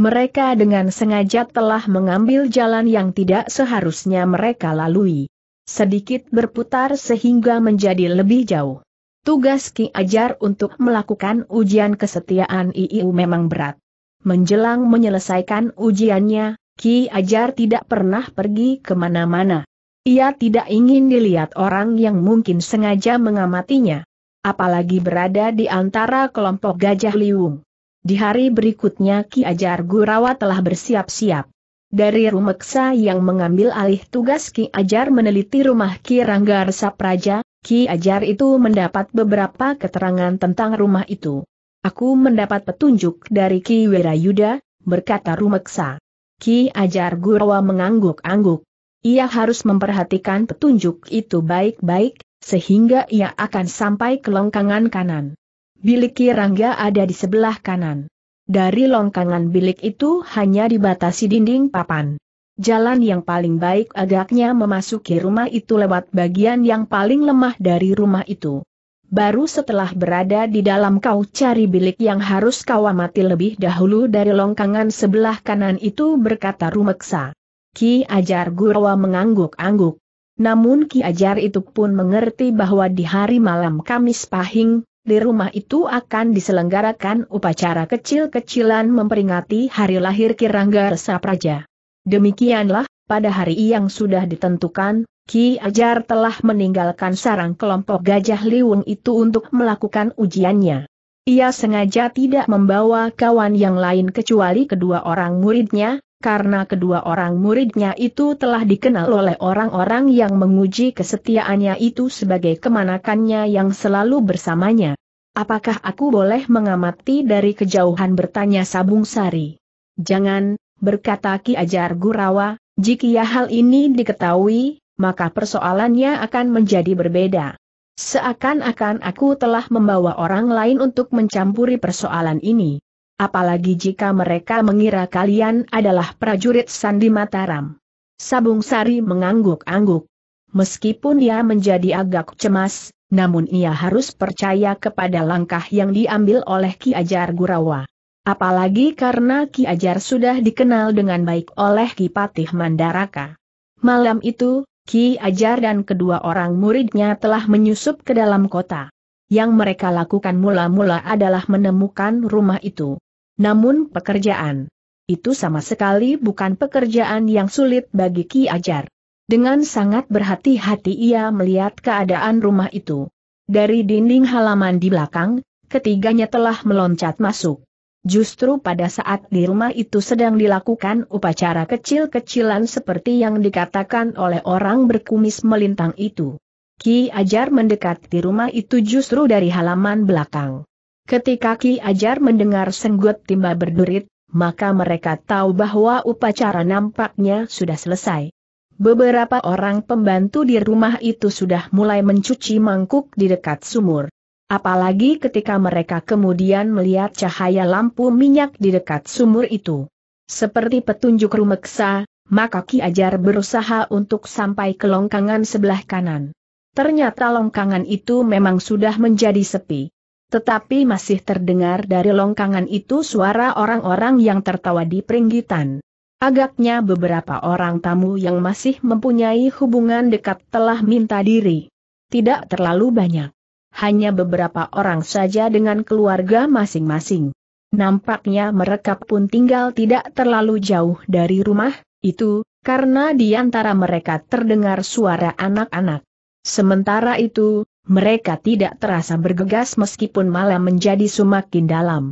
Mereka dengan sengaja telah mengambil jalan yang tidak seharusnya mereka lalui. Sedikit berputar sehingga menjadi lebih jauh. Tugas Ki Ajar untuk melakukan ujian kesetiaan IIU memang berat. Menjelang menyelesaikan ujiannya, Ki Ajar tidak pernah pergi kemana-mana. Ia tidak ingin dilihat orang yang mungkin sengaja mengamatinya. Apalagi berada di antara kelompok Gajah Liwung. Di hari berikutnya Ki Ajar Gurawa telah bersiap-siap. Dari Rumeksa yang mengambil alih tugas Ki Ajar meneliti rumah Ki Ranggar Sapraja, Ki Ajar itu mendapat beberapa keterangan tentang rumah itu. Aku mendapat petunjuk dari Ki Wirayuda, berkata Rumeksa. Ki Ajar Gurawa mengangguk-angguk. Ia harus memperhatikan petunjuk itu baik-baik, sehingga ia akan sampai ke longkangan kanan. Bilik Kirangga ada di sebelah kanan. Dari longkangan bilik itu hanya dibatasi dinding papan. Jalan yang paling baik agaknya memasuki rumah itu lewat bagian yang paling lemah dari rumah itu. Baru setelah berada di dalam kau cari bilik yang harus kau amati lebih dahulu dari longkangan sebelah kanan itu berkata Rumeksa. Ki Ajar Gurawa mengangguk-angguk. Namun Ki Ajar itu pun mengerti bahwa di hari malam Kamis Pahing, di rumah itu akan diselenggarakan upacara kecil-kecilan memperingati hari lahir Kirangga Resa Praja. Demikianlah, pada hari yang sudah ditentukan, Ki Ajar telah meninggalkan sarang kelompok Gajah Liwung itu untuk melakukan ujiannya. Ia sengaja tidak membawa kawan yang lain kecuali kedua orang muridnya, karena kedua orang muridnya itu telah dikenal oleh orang-orang yang menguji kesetiaannya itu sebagai kemanakannya yang selalu bersamanya. Apakah aku boleh mengamati dari kejauhan bertanya Sabung Sari? Jangan, berkata Ki Ajar Gurawa, jika hal ini diketahui, maka persoalannya akan menjadi berbeda. Seakan-akan aku telah membawa orang lain untuk mencampuri persoalan ini apalagi jika mereka mengira kalian adalah prajurit Sandi Mataram. Sabung Sari mengangguk-angguk. Meskipun ia menjadi agak cemas, namun ia harus percaya kepada langkah yang diambil oleh Ki Ajar Gurawa. Apalagi karena Ki Ajar sudah dikenal dengan baik oleh Ki Patih Mandaraka. Malam itu, Ki Ajar dan kedua orang muridnya telah menyusup ke dalam kota. Yang mereka lakukan mula-mula adalah menemukan rumah itu. Namun pekerjaan itu sama sekali bukan pekerjaan yang sulit bagi Ki Ajar. Dengan sangat berhati-hati ia melihat keadaan rumah itu. Dari dinding halaman di belakang, ketiganya telah meloncat masuk. Justru pada saat di rumah itu sedang dilakukan upacara kecil-kecilan seperti yang dikatakan oleh orang berkumis melintang itu. Ki Ajar mendekat di rumah itu justru dari halaman belakang. Ketika Ki Ajar mendengar senggut timba berdurit, maka mereka tahu bahwa upacara nampaknya sudah selesai. Beberapa orang pembantu di rumah itu sudah mulai mencuci mangkuk di dekat sumur. Apalagi ketika mereka kemudian melihat cahaya lampu minyak di dekat sumur itu. Seperti petunjuk rumeksa, maka Ki Ajar berusaha untuk sampai ke longkangan sebelah kanan. Ternyata longkangan itu memang sudah menjadi sepi. Tetapi masih terdengar dari longkangan itu suara orang-orang yang tertawa di peringgitan. Agaknya beberapa orang tamu yang masih mempunyai hubungan dekat telah minta diri. Tidak terlalu banyak. Hanya beberapa orang saja dengan keluarga masing-masing. Nampaknya mereka pun tinggal tidak terlalu jauh dari rumah, itu, karena di antara mereka terdengar suara anak-anak. Sementara itu, mereka tidak terasa bergegas meskipun malam menjadi semakin dalam.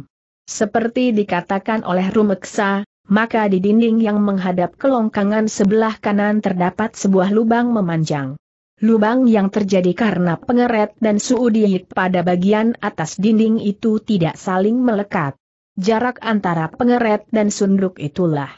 Seperti dikatakan oleh Rumeksa, maka di dinding yang menghadap kelongkangan sebelah kanan terdapat sebuah lubang memanjang. Lubang yang terjadi karena pengeret dan suudiyit pada bagian atas dinding itu tidak saling melekat. Jarak antara pengeret dan sunduk itulah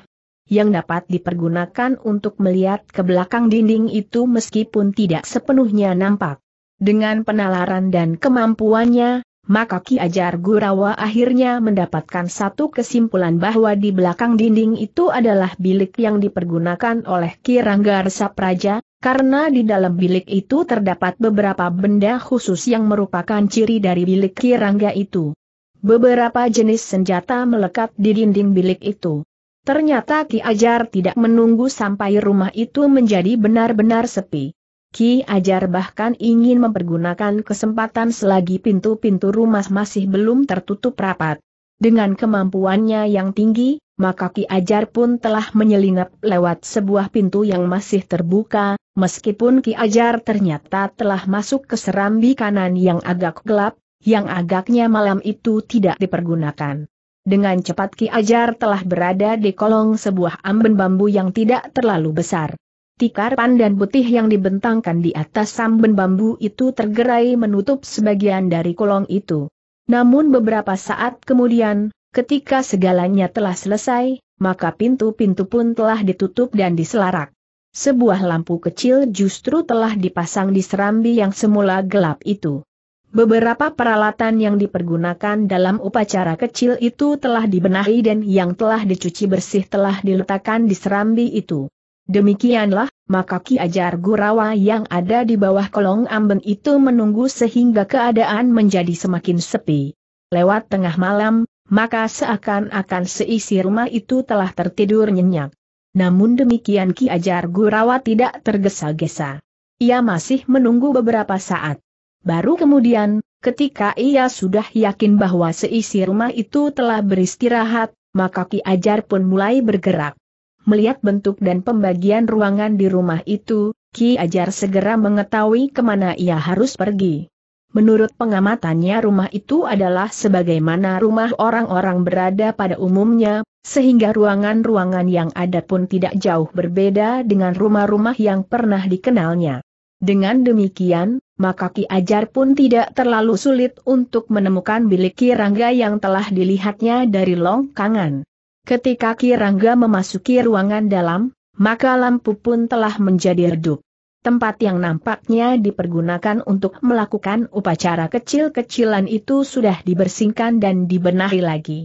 yang dapat dipergunakan untuk melihat ke belakang dinding itu meskipun tidak sepenuhnya nampak. Dengan penalaran dan kemampuannya, maka Ki Ajar Gurawa akhirnya mendapatkan satu kesimpulan bahwa di belakang dinding itu adalah bilik yang dipergunakan oleh Ki Ranggar Sapraja, karena di dalam bilik itu terdapat beberapa benda khusus yang merupakan ciri dari bilik Ki Rangga itu. Beberapa jenis senjata melekat di dinding bilik itu. Ternyata Ki Ajar tidak menunggu sampai rumah itu menjadi benar-benar sepi. Ki Ajar bahkan ingin mempergunakan kesempatan selagi pintu-pintu rumah masih belum tertutup rapat. Dengan kemampuannya yang tinggi, maka Ki Ajar pun telah menyelinap lewat sebuah pintu yang masih terbuka, meskipun Ki Ajar ternyata telah masuk ke serambi kanan yang agak gelap, yang agaknya malam itu tidak dipergunakan. Dengan cepat Ki Ajar telah berada di kolong sebuah amben bambu yang tidak terlalu besar. Tikar pandan putih yang dibentangkan di atas samben bambu itu tergerai menutup sebagian dari kolong itu. Namun beberapa saat kemudian, ketika segalanya telah selesai, maka pintu-pintu pun telah ditutup dan diselarak. Sebuah lampu kecil justru telah dipasang di serambi yang semula gelap itu. Beberapa peralatan yang dipergunakan dalam upacara kecil itu telah dibenahi dan yang telah dicuci bersih telah diletakkan di serambi itu. Demikianlah, maka Ki Ajar Gurawa yang ada di bawah kolong amben itu menunggu sehingga keadaan menjadi semakin sepi. Lewat tengah malam, maka seakan-akan seisi rumah itu telah tertidur nyenyak. Namun demikian Ki Ajar Gurawa tidak tergesa-gesa. Ia masih menunggu beberapa saat. Baru kemudian, ketika ia sudah yakin bahwa seisi rumah itu telah beristirahat, maka Ki Ajar pun mulai bergerak. Melihat bentuk dan pembagian ruangan di rumah itu, Ki Ajar segera mengetahui kemana ia harus pergi. Menurut pengamatannya rumah itu adalah sebagaimana rumah orang-orang berada pada umumnya, sehingga ruangan-ruangan yang ada pun tidak jauh berbeda dengan rumah-rumah yang pernah dikenalnya. Dengan demikian, maka Ki Ajar pun tidak terlalu sulit untuk menemukan bilik Ki Rangga yang telah dilihatnya dari longkangan. Ketika Ki Rangga memasuki ruangan dalam, maka lampu pun telah menjadi redup. Tempat yang nampaknya dipergunakan untuk melakukan upacara kecil-kecilan itu sudah dibersihkan dan dibenahi lagi.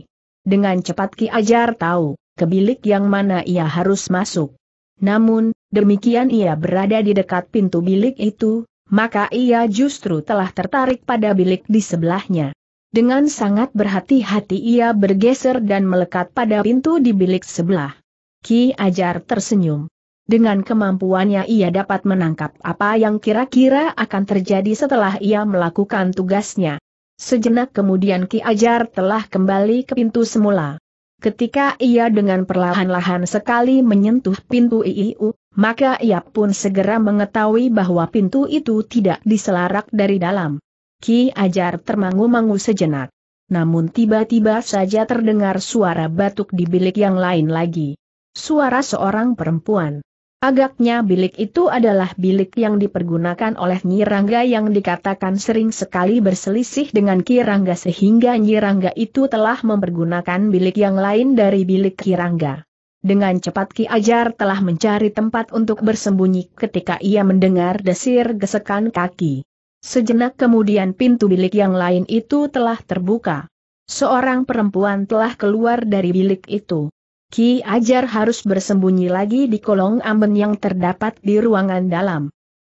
Dengan cepat Ki Ajar tahu, ke bilik yang mana ia harus masuk. Namun, demikian ia berada di dekat pintu bilik itu, maka ia justru telah tertarik pada bilik di sebelahnya. Dengan sangat berhati-hati ia bergeser dan melekat pada pintu di bilik sebelah. Ki Ajar tersenyum. Dengan kemampuannya ia dapat menangkap apa yang kira-kira akan terjadi setelah ia melakukan tugasnya. Sejenak kemudian Ki Ajar telah kembali ke pintu semula. Ketika ia dengan perlahan-lahan sekali menyentuh pintu IIU, maka ia pun segera mengetahui bahwa pintu itu tidak diselarak dari dalam. Ki Ajar termangu-mangu sejenak. Namun tiba-tiba saja terdengar suara batuk di bilik yang lain lagi. Suara seorang perempuan. Agaknya bilik itu adalah bilik yang dipergunakan oleh Nyirangga yang dikatakan sering sekali berselisih dengan Ki Rangga sehingga Nyirangga itu telah mempergunakan bilik yang lain dari bilik Ki Rangga. Dengan cepat Ki Ajar telah mencari tempat untuk bersembunyi ketika ia mendengar desir gesekan kaki. Sejenak kemudian pintu bilik yang lain itu telah terbuka. Seorang perempuan telah keluar dari bilik itu. Ki Ajar harus bersembunyi lagi di kolong amben yang terdapat di ruangan dalam.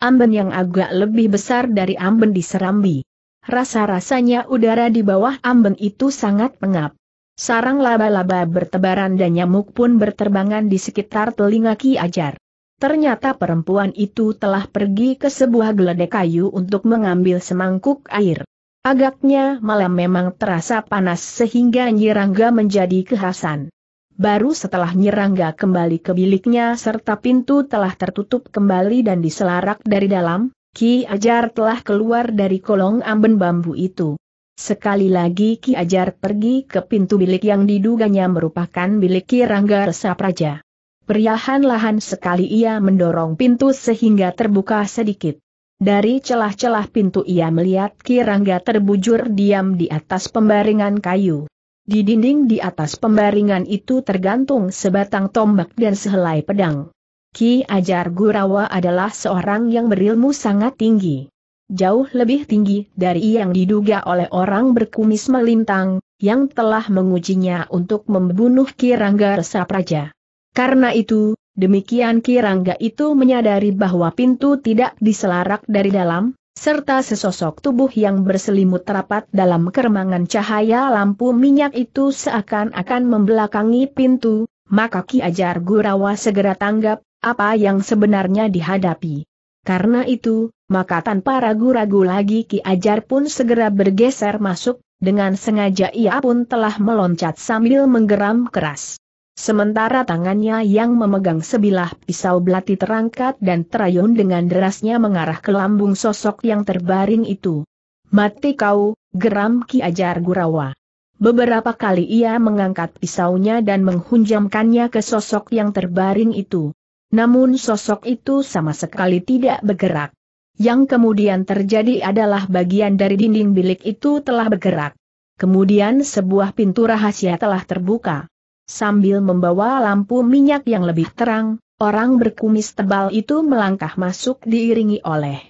Amben yang agak lebih besar dari amben di Serambi. Rasa-rasanya udara di bawah amben itu sangat pengap. Sarang laba-laba bertebaran dan nyamuk pun berterbangan di sekitar telinga Ki Ajar. Ternyata perempuan itu telah pergi ke sebuah geledek kayu untuk mengambil semangkuk air. Agaknya malam memang terasa panas sehingga Nyirangga menjadi kehasan. Baru setelah Nyirangga kembali ke biliknya serta pintu telah tertutup kembali dan diselarak dari dalam, Ki Ajar telah keluar dari kolong amben bambu itu. Sekali lagi Ki Ajar pergi ke pintu bilik yang diduganya merupakan bilik Ki Rangga Praja. Perlahan-lahan sekali ia mendorong pintu sehingga terbuka sedikit. Dari celah-celah pintu ia melihat Kirangga terbujur diam di atas pembaringan kayu. Di dinding di atas pembaringan itu tergantung sebatang tombak dan sehelai pedang. Ki Ajar Gurawa adalah seorang yang berilmu sangat tinggi. Jauh lebih tinggi dari yang diduga oleh orang berkumis melintang, yang telah mengujinya untuk membunuh Kirangga Resapraja. Karena itu, demikian Kirangga itu menyadari bahwa pintu tidak diselarak dari dalam, serta sesosok tubuh yang berselimut rapat dalam keremangan cahaya lampu minyak itu seakan-akan membelakangi pintu, maka Ki Ajar Gurawa segera tanggap, apa yang sebenarnya dihadapi. Karena itu, maka tanpa ragu-ragu lagi Ki Ajar pun segera bergeser masuk, dengan sengaja ia pun telah meloncat sambil menggeram keras. Sementara tangannya yang memegang sebilah pisau belati terangkat dan terayun dengan derasnya mengarah ke lambung sosok yang terbaring itu. Mati kau, geram Ki Ajar Gurawa. Beberapa kali ia mengangkat pisaunya dan menghunjamkannya ke sosok yang terbaring itu. Namun sosok itu sama sekali tidak bergerak. Yang kemudian terjadi adalah bagian dari dinding bilik itu telah bergerak. Kemudian sebuah pintu rahasia telah terbuka. Sambil membawa lampu minyak yang lebih terang, orang berkumis tebal itu melangkah masuk diiringi oleh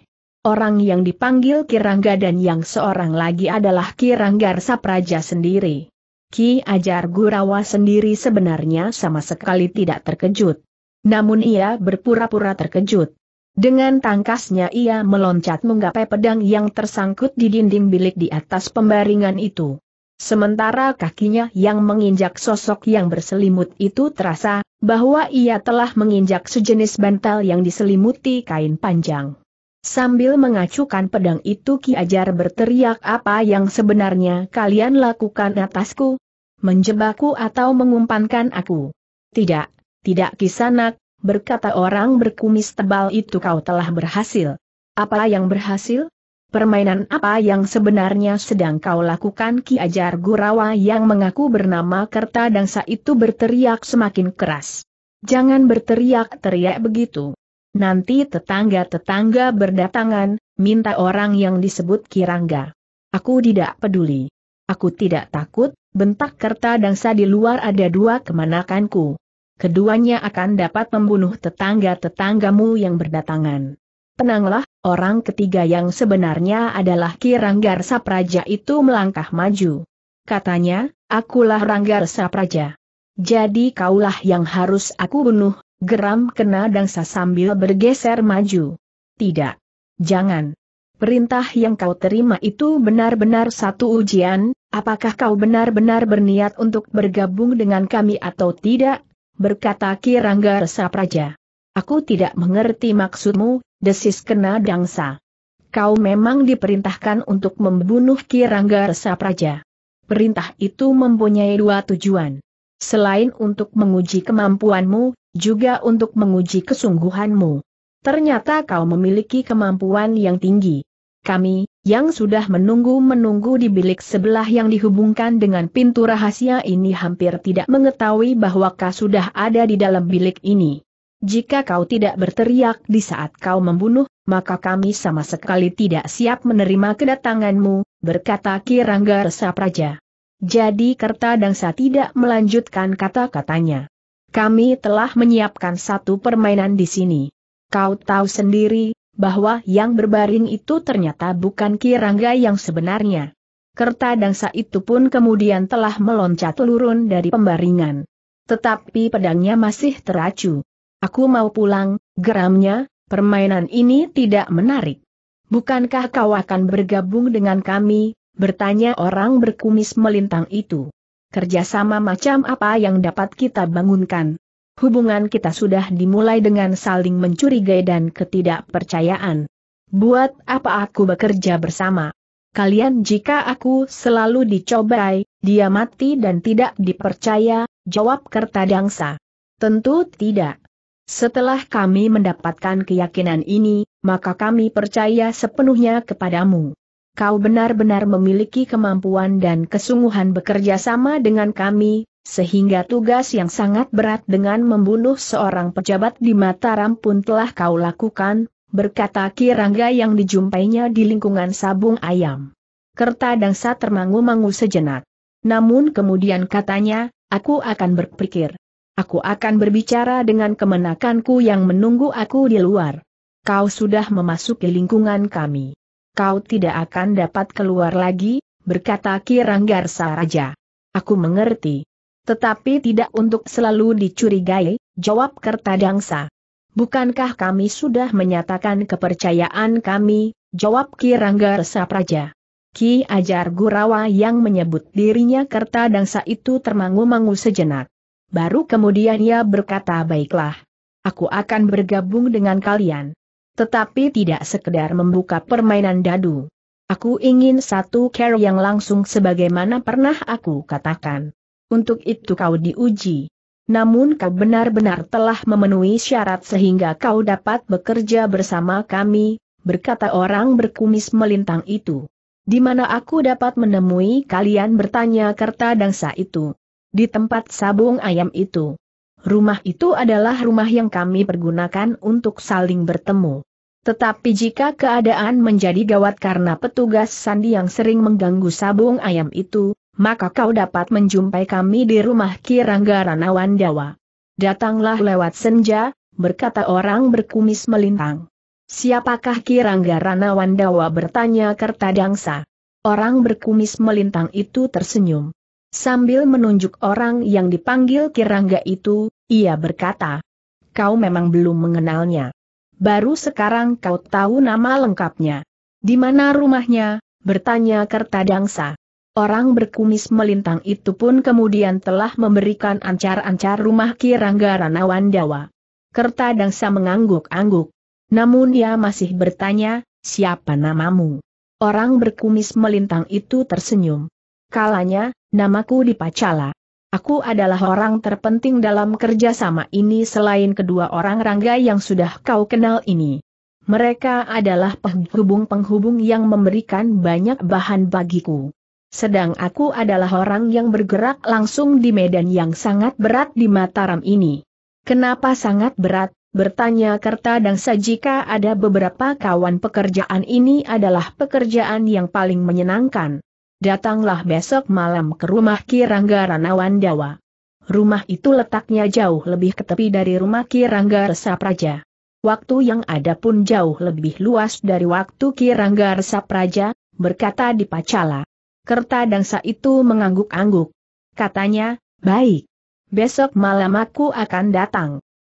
orang yang dipanggil Kirangga dan yang seorang lagi adalah Kiranggar Sapraja sendiri. Ki Ajar Gurawa sendiri sebenarnya sama sekali tidak terkejut. Namun ia berpura-pura terkejut. Dengan tangkasnya ia meloncat menggapai pedang yang tersangkut di dinding bilik di atas pembaringan itu. Sementara kakinya yang menginjak sosok yang berselimut itu terasa, bahwa ia telah menginjak sejenis bantal yang diselimuti kain panjang. Sambil mengacukan pedang itu Ki Ajar berteriak apa yang sebenarnya kalian lakukan atasku? Menjebakku atau mengumpankan aku? Tidak, tidak kisanak, berkata orang berkumis tebal itu kau telah berhasil. Apa yang berhasil? Permainan apa yang sebenarnya sedang kau lakukan Ki Ajar Gurawa yang mengaku bernama Kerta Dangsa itu berteriak semakin keras. Jangan berteriak-teriak begitu. Nanti tetangga-tetangga berdatangan, minta orang yang disebut Kirangga. Aku tidak peduli. Aku tidak takut, bentak Kerta Dangsa di luar ada dua kemanakanku. Keduanya akan dapat membunuh tetangga-tetanggamu yang berdatangan. Tenanglah, orang ketiga yang sebenarnya adalah Ki Ranggar Sapraja itu melangkah maju. Katanya, akulah Ranggar Sapraja. Jadi kaulah yang harus aku bunuh, geram kena dangsa sambil bergeser maju. Tidak. Jangan. Perintah yang kau terima itu benar-benar satu ujian, apakah kau benar-benar berniat untuk bergabung dengan kami atau tidak? Berkata Ki Ranggar Sapraja. Aku tidak mengerti maksudmu, desis kena dangsa. Kau memang diperintahkan untuk membunuh Kirangga Resa Praja. Perintah itu mempunyai dua tujuan. Selain untuk menguji kemampuanmu, juga untuk menguji kesungguhanmu. Ternyata kau memiliki kemampuan yang tinggi. Kami, yang sudah menunggu-menunggu di bilik sebelah yang dihubungkan dengan pintu rahasia ini hampir tidak mengetahui bahwa kau sudah ada di dalam bilik ini. Jika kau tidak berteriak di saat kau membunuh, maka kami sama sekali tidak siap menerima kedatanganmu, berkata Kirangga Resap Raja. Jadi Kertadangsa tidak melanjutkan kata-katanya. Kami telah menyiapkan satu permainan di sini. Kau tahu sendiri, bahwa yang berbaring itu ternyata bukan Kirangga yang sebenarnya. Kertadangsa itu pun kemudian telah meloncat turun dari pembaringan. Tetapi pedangnya masih teracu. Aku mau pulang, geramnya, permainan ini tidak menarik. Bukankah kau akan bergabung dengan kami, bertanya orang berkumis melintang itu. Kerjasama macam apa yang dapat kita bangunkan? Hubungan kita sudah dimulai dengan saling mencurigai dan ketidakpercayaan. Buat apa aku bekerja bersama? Kalian jika aku selalu dicobai, dia mati dan tidak dipercaya, jawab Kertadangsa. Tentu tidak. Setelah kami mendapatkan keyakinan ini, maka kami percaya sepenuhnya kepadamu. Kau benar-benar memiliki kemampuan dan kesungguhan bekerja sama dengan kami, sehingga tugas yang sangat berat dengan membunuh seorang pejabat di Mataram pun telah kau lakukan, berkata Kirangga yang dijumpainya di lingkungan sabung ayam. Kertadangsa termangu-mangu sejenak. Namun kemudian katanya, aku akan berpikir. Aku akan berbicara dengan kemenakanku yang menunggu aku di luar. Kau sudah memasuki lingkungan kami. Kau tidak akan dapat keluar lagi, berkata Ki Kiranggar Saraja. Aku mengerti. Tetapi tidak untuk selalu dicurigai, jawab Kertadangsa. Bukankah kami sudah menyatakan kepercayaan kami, jawab Ki Kiranggar Sapraja. Ki Ajar Gurawa yang menyebut dirinya Kertadangsa itu termangu-mangu sejenak. Baru kemudian ia berkata baiklah. Aku akan bergabung dengan kalian. Tetapi tidak sekedar membuka permainan dadu. Aku ingin satu care yang langsung sebagaimana pernah aku katakan. Untuk itu kau diuji. Namun kau benar-benar telah memenuhi syarat sehingga kau dapat bekerja bersama kami, berkata orang berkumis melintang itu. Di mana aku dapat menemui kalian bertanya kerta dangsa itu di tempat sabung ayam itu. Rumah itu adalah rumah yang kami pergunakan untuk saling bertemu. Tetapi jika keadaan menjadi gawat karena petugas sandi yang sering mengganggu sabung ayam itu, maka kau dapat menjumpai kami di rumah Kirangga Ranawan Dawa. Datanglah lewat senja, berkata orang berkumis melintang. Siapakah Kirangga Ranawan Dawa bertanya Kertadangsa. Orang berkumis melintang itu tersenyum. Sambil menunjuk orang yang dipanggil Kirangga itu, ia berkata, kau memang belum mengenalnya. Baru sekarang kau tahu nama lengkapnya. Di mana rumahnya? bertanya Kertadangsa. Orang berkumis melintang itu pun kemudian telah memberikan ancar-ancar rumah Kirangga Ranawan Dawa. Kertadangsa mengangguk-angguk. Namun ia masih bertanya, siapa namamu? Orang berkumis melintang itu tersenyum. Kalanya, namaku Dipacala. Aku adalah orang terpenting dalam kerjasama ini selain kedua orang Rangga yang sudah kau kenal ini. Mereka adalah penghubung-penghubung yang memberikan banyak bahan bagiku. Sedang aku adalah orang yang bergerak langsung di medan yang sangat berat di Mataram ini. Kenapa sangat berat? Bertanya Kerta dan Sajika ada beberapa kawan pekerjaan ini adalah pekerjaan yang paling menyenangkan. Datanglah besok malam ke rumah Kirangga Ranawan Dawa. Rumah itu letaknya jauh lebih ke tepi dari rumah Kirangga Resap Raja. Waktu yang ada pun jauh lebih luas dari waktu Kirangga Resap Raja, berkata di Pacala. Kerta dangsa itu mengangguk-angguk. Katanya, baik. Besok malam aku akan datang.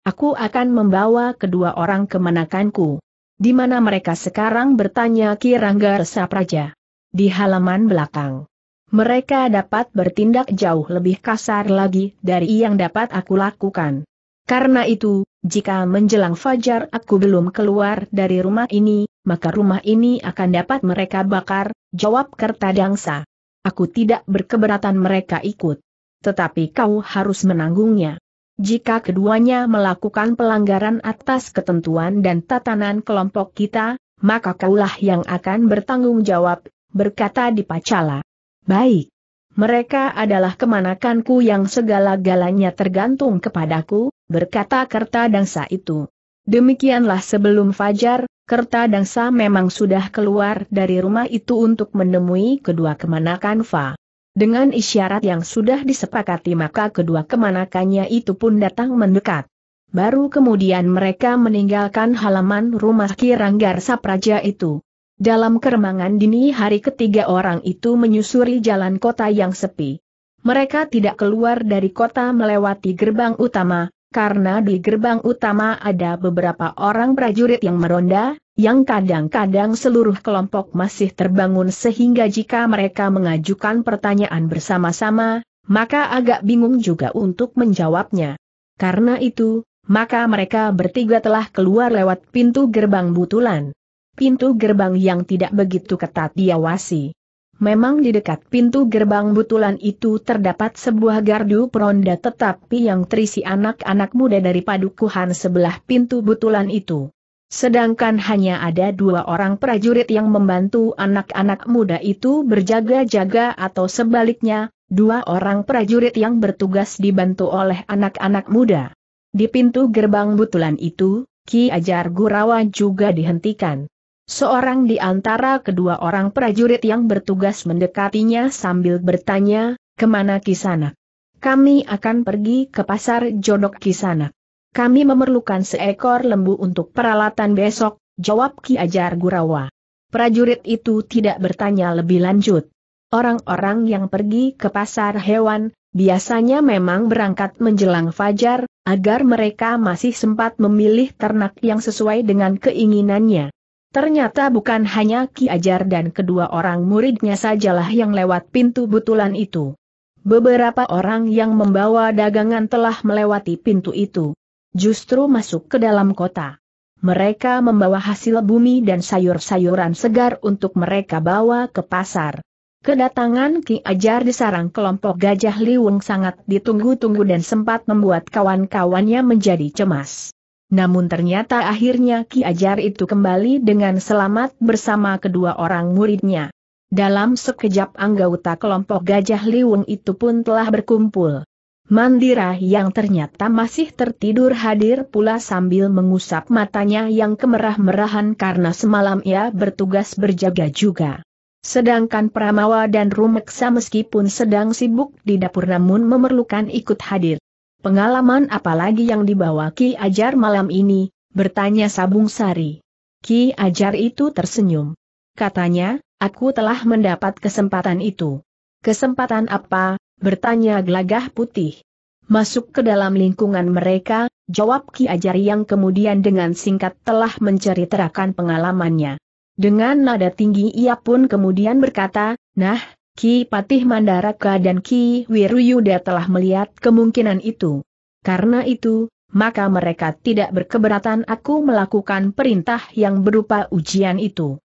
Aku akan membawa kedua orang kemenakanku. Di mana mereka sekarang bertanya Kirangga Resap Raja di halaman belakang. Mereka dapat bertindak jauh lebih kasar lagi dari yang dapat aku lakukan. Karena itu, jika menjelang fajar aku belum keluar dari rumah ini, maka rumah ini akan dapat mereka bakar, jawab Kertadangsa. Aku tidak berkeberatan mereka ikut. Tetapi kau harus menanggungnya. Jika keduanya melakukan pelanggaran atas ketentuan dan tatanan kelompok kita, maka kaulah yang akan bertanggung jawab, berkata di Pacala, Baik. Mereka adalah kemanakanku yang segala-galanya tergantung kepadaku, berkata Kerta Dangsa itu. Demikianlah sebelum Fajar, Kerta Dangsa memang sudah keluar dari rumah itu untuk menemui kedua kemanakan Fa. Dengan isyarat yang sudah disepakati maka kedua kemanakannya itu pun datang mendekat. Baru kemudian mereka meninggalkan halaman rumah Kiranggar Sapraja itu. Dalam keremangan dini hari ketiga orang itu menyusuri jalan kota yang sepi. Mereka tidak keluar dari kota melewati gerbang utama, karena di gerbang utama ada beberapa orang prajurit yang meronda, yang kadang-kadang seluruh kelompok masih terbangun sehingga jika mereka mengajukan pertanyaan bersama-sama, maka agak bingung juga untuk menjawabnya. Karena itu, maka mereka bertiga telah keluar lewat pintu gerbang butulan pintu gerbang yang tidak begitu ketat diawasi. Memang di dekat pintu gerbang butulan itu terdapat sebuah gardu peronda tetapi yang terisi anak-anak muda dari padukuhan sebelah pintu butulan itu. Sedangkan hanya ada dua orang prajurit yang membantu anak-anak muda itu berjaga-jaga atau sebaliknya, dua orang prajurit yang bertugas dibantu oleh anak-anak muda. Di pintu gerbang butulan itu, Ki Ajar Gurawa juga dihentikan. Seorang di antara kedua orang prajurit yang bertugas mendekatinya sambil bertanya, kemana kisana? Kami akan pergi ke pasar Jodok kisana. Kami memerlukan seekor lembu untuk peralatan besok, jawab Ki Ajar Gurawa. Prajurit itu tidak bertanya lebih lanjut. Orang-orang yang pergi ke pasar hewan, biasanya memang berangkat menjelang fajar, agar mereka masih sempat memilih ternak yang sesuai dengan keinginannya. Ternyata bukan hanya Ki Ajar dan kedua orang muridnya sajalah yang lewat pintu butulan itu. Beberapa orang yang membawa dagangan telah melewati pintu itu. Justru masuk ke dalam kota. Mereka membawa hasil bumi dan sayur-sayuran segar untuk mereka bawa ke pasar. Kedatangan Ki Ajar di sarang kelompok Gajah Liwung sangat ditunggu-tunggu dan sempat membuat kawan-kawannya menjadi cemas namun ternyata akhirnya Ki Ajar itu kembali dengan selamat bersama kedua orang muridnya. Dalam sekejap anggota kelompok Gajah Liwung itu pun telah berkumpul. Mandira yang ternyata masih tertidur hadir pula sambil mengusap matanya yang kemerah-merahan karena semalam ia bertugas berjaga juga. Sedangkan Pramawa dan Rumeksa meskipun sedang sibuk di dapur namun memerlukan ikut hadir. Pengalaman apalagi yang dibawa Ki Ajar malam ini, bertanya Sabung Sari. Ki Ajar itu tersenyum. Katanya, aku telah mendapat kesempatan itu. Kesempatan apa? bertanya gelagah putih. Masuk ke dalam lingkungan mereka, jawab Ki Ajar yang kemudian dengan singkat telah menceritakan pengalamannya. Dengan nada tinggi ia pun kemudian berkata, Nah, Ki Patih Mandaraka dan Ki Wiruyuda telah melihat kemungkinan itu. Karena itu, maka mereka tidak berkeberatan aku melakukan perintah yang berupa ujian itu.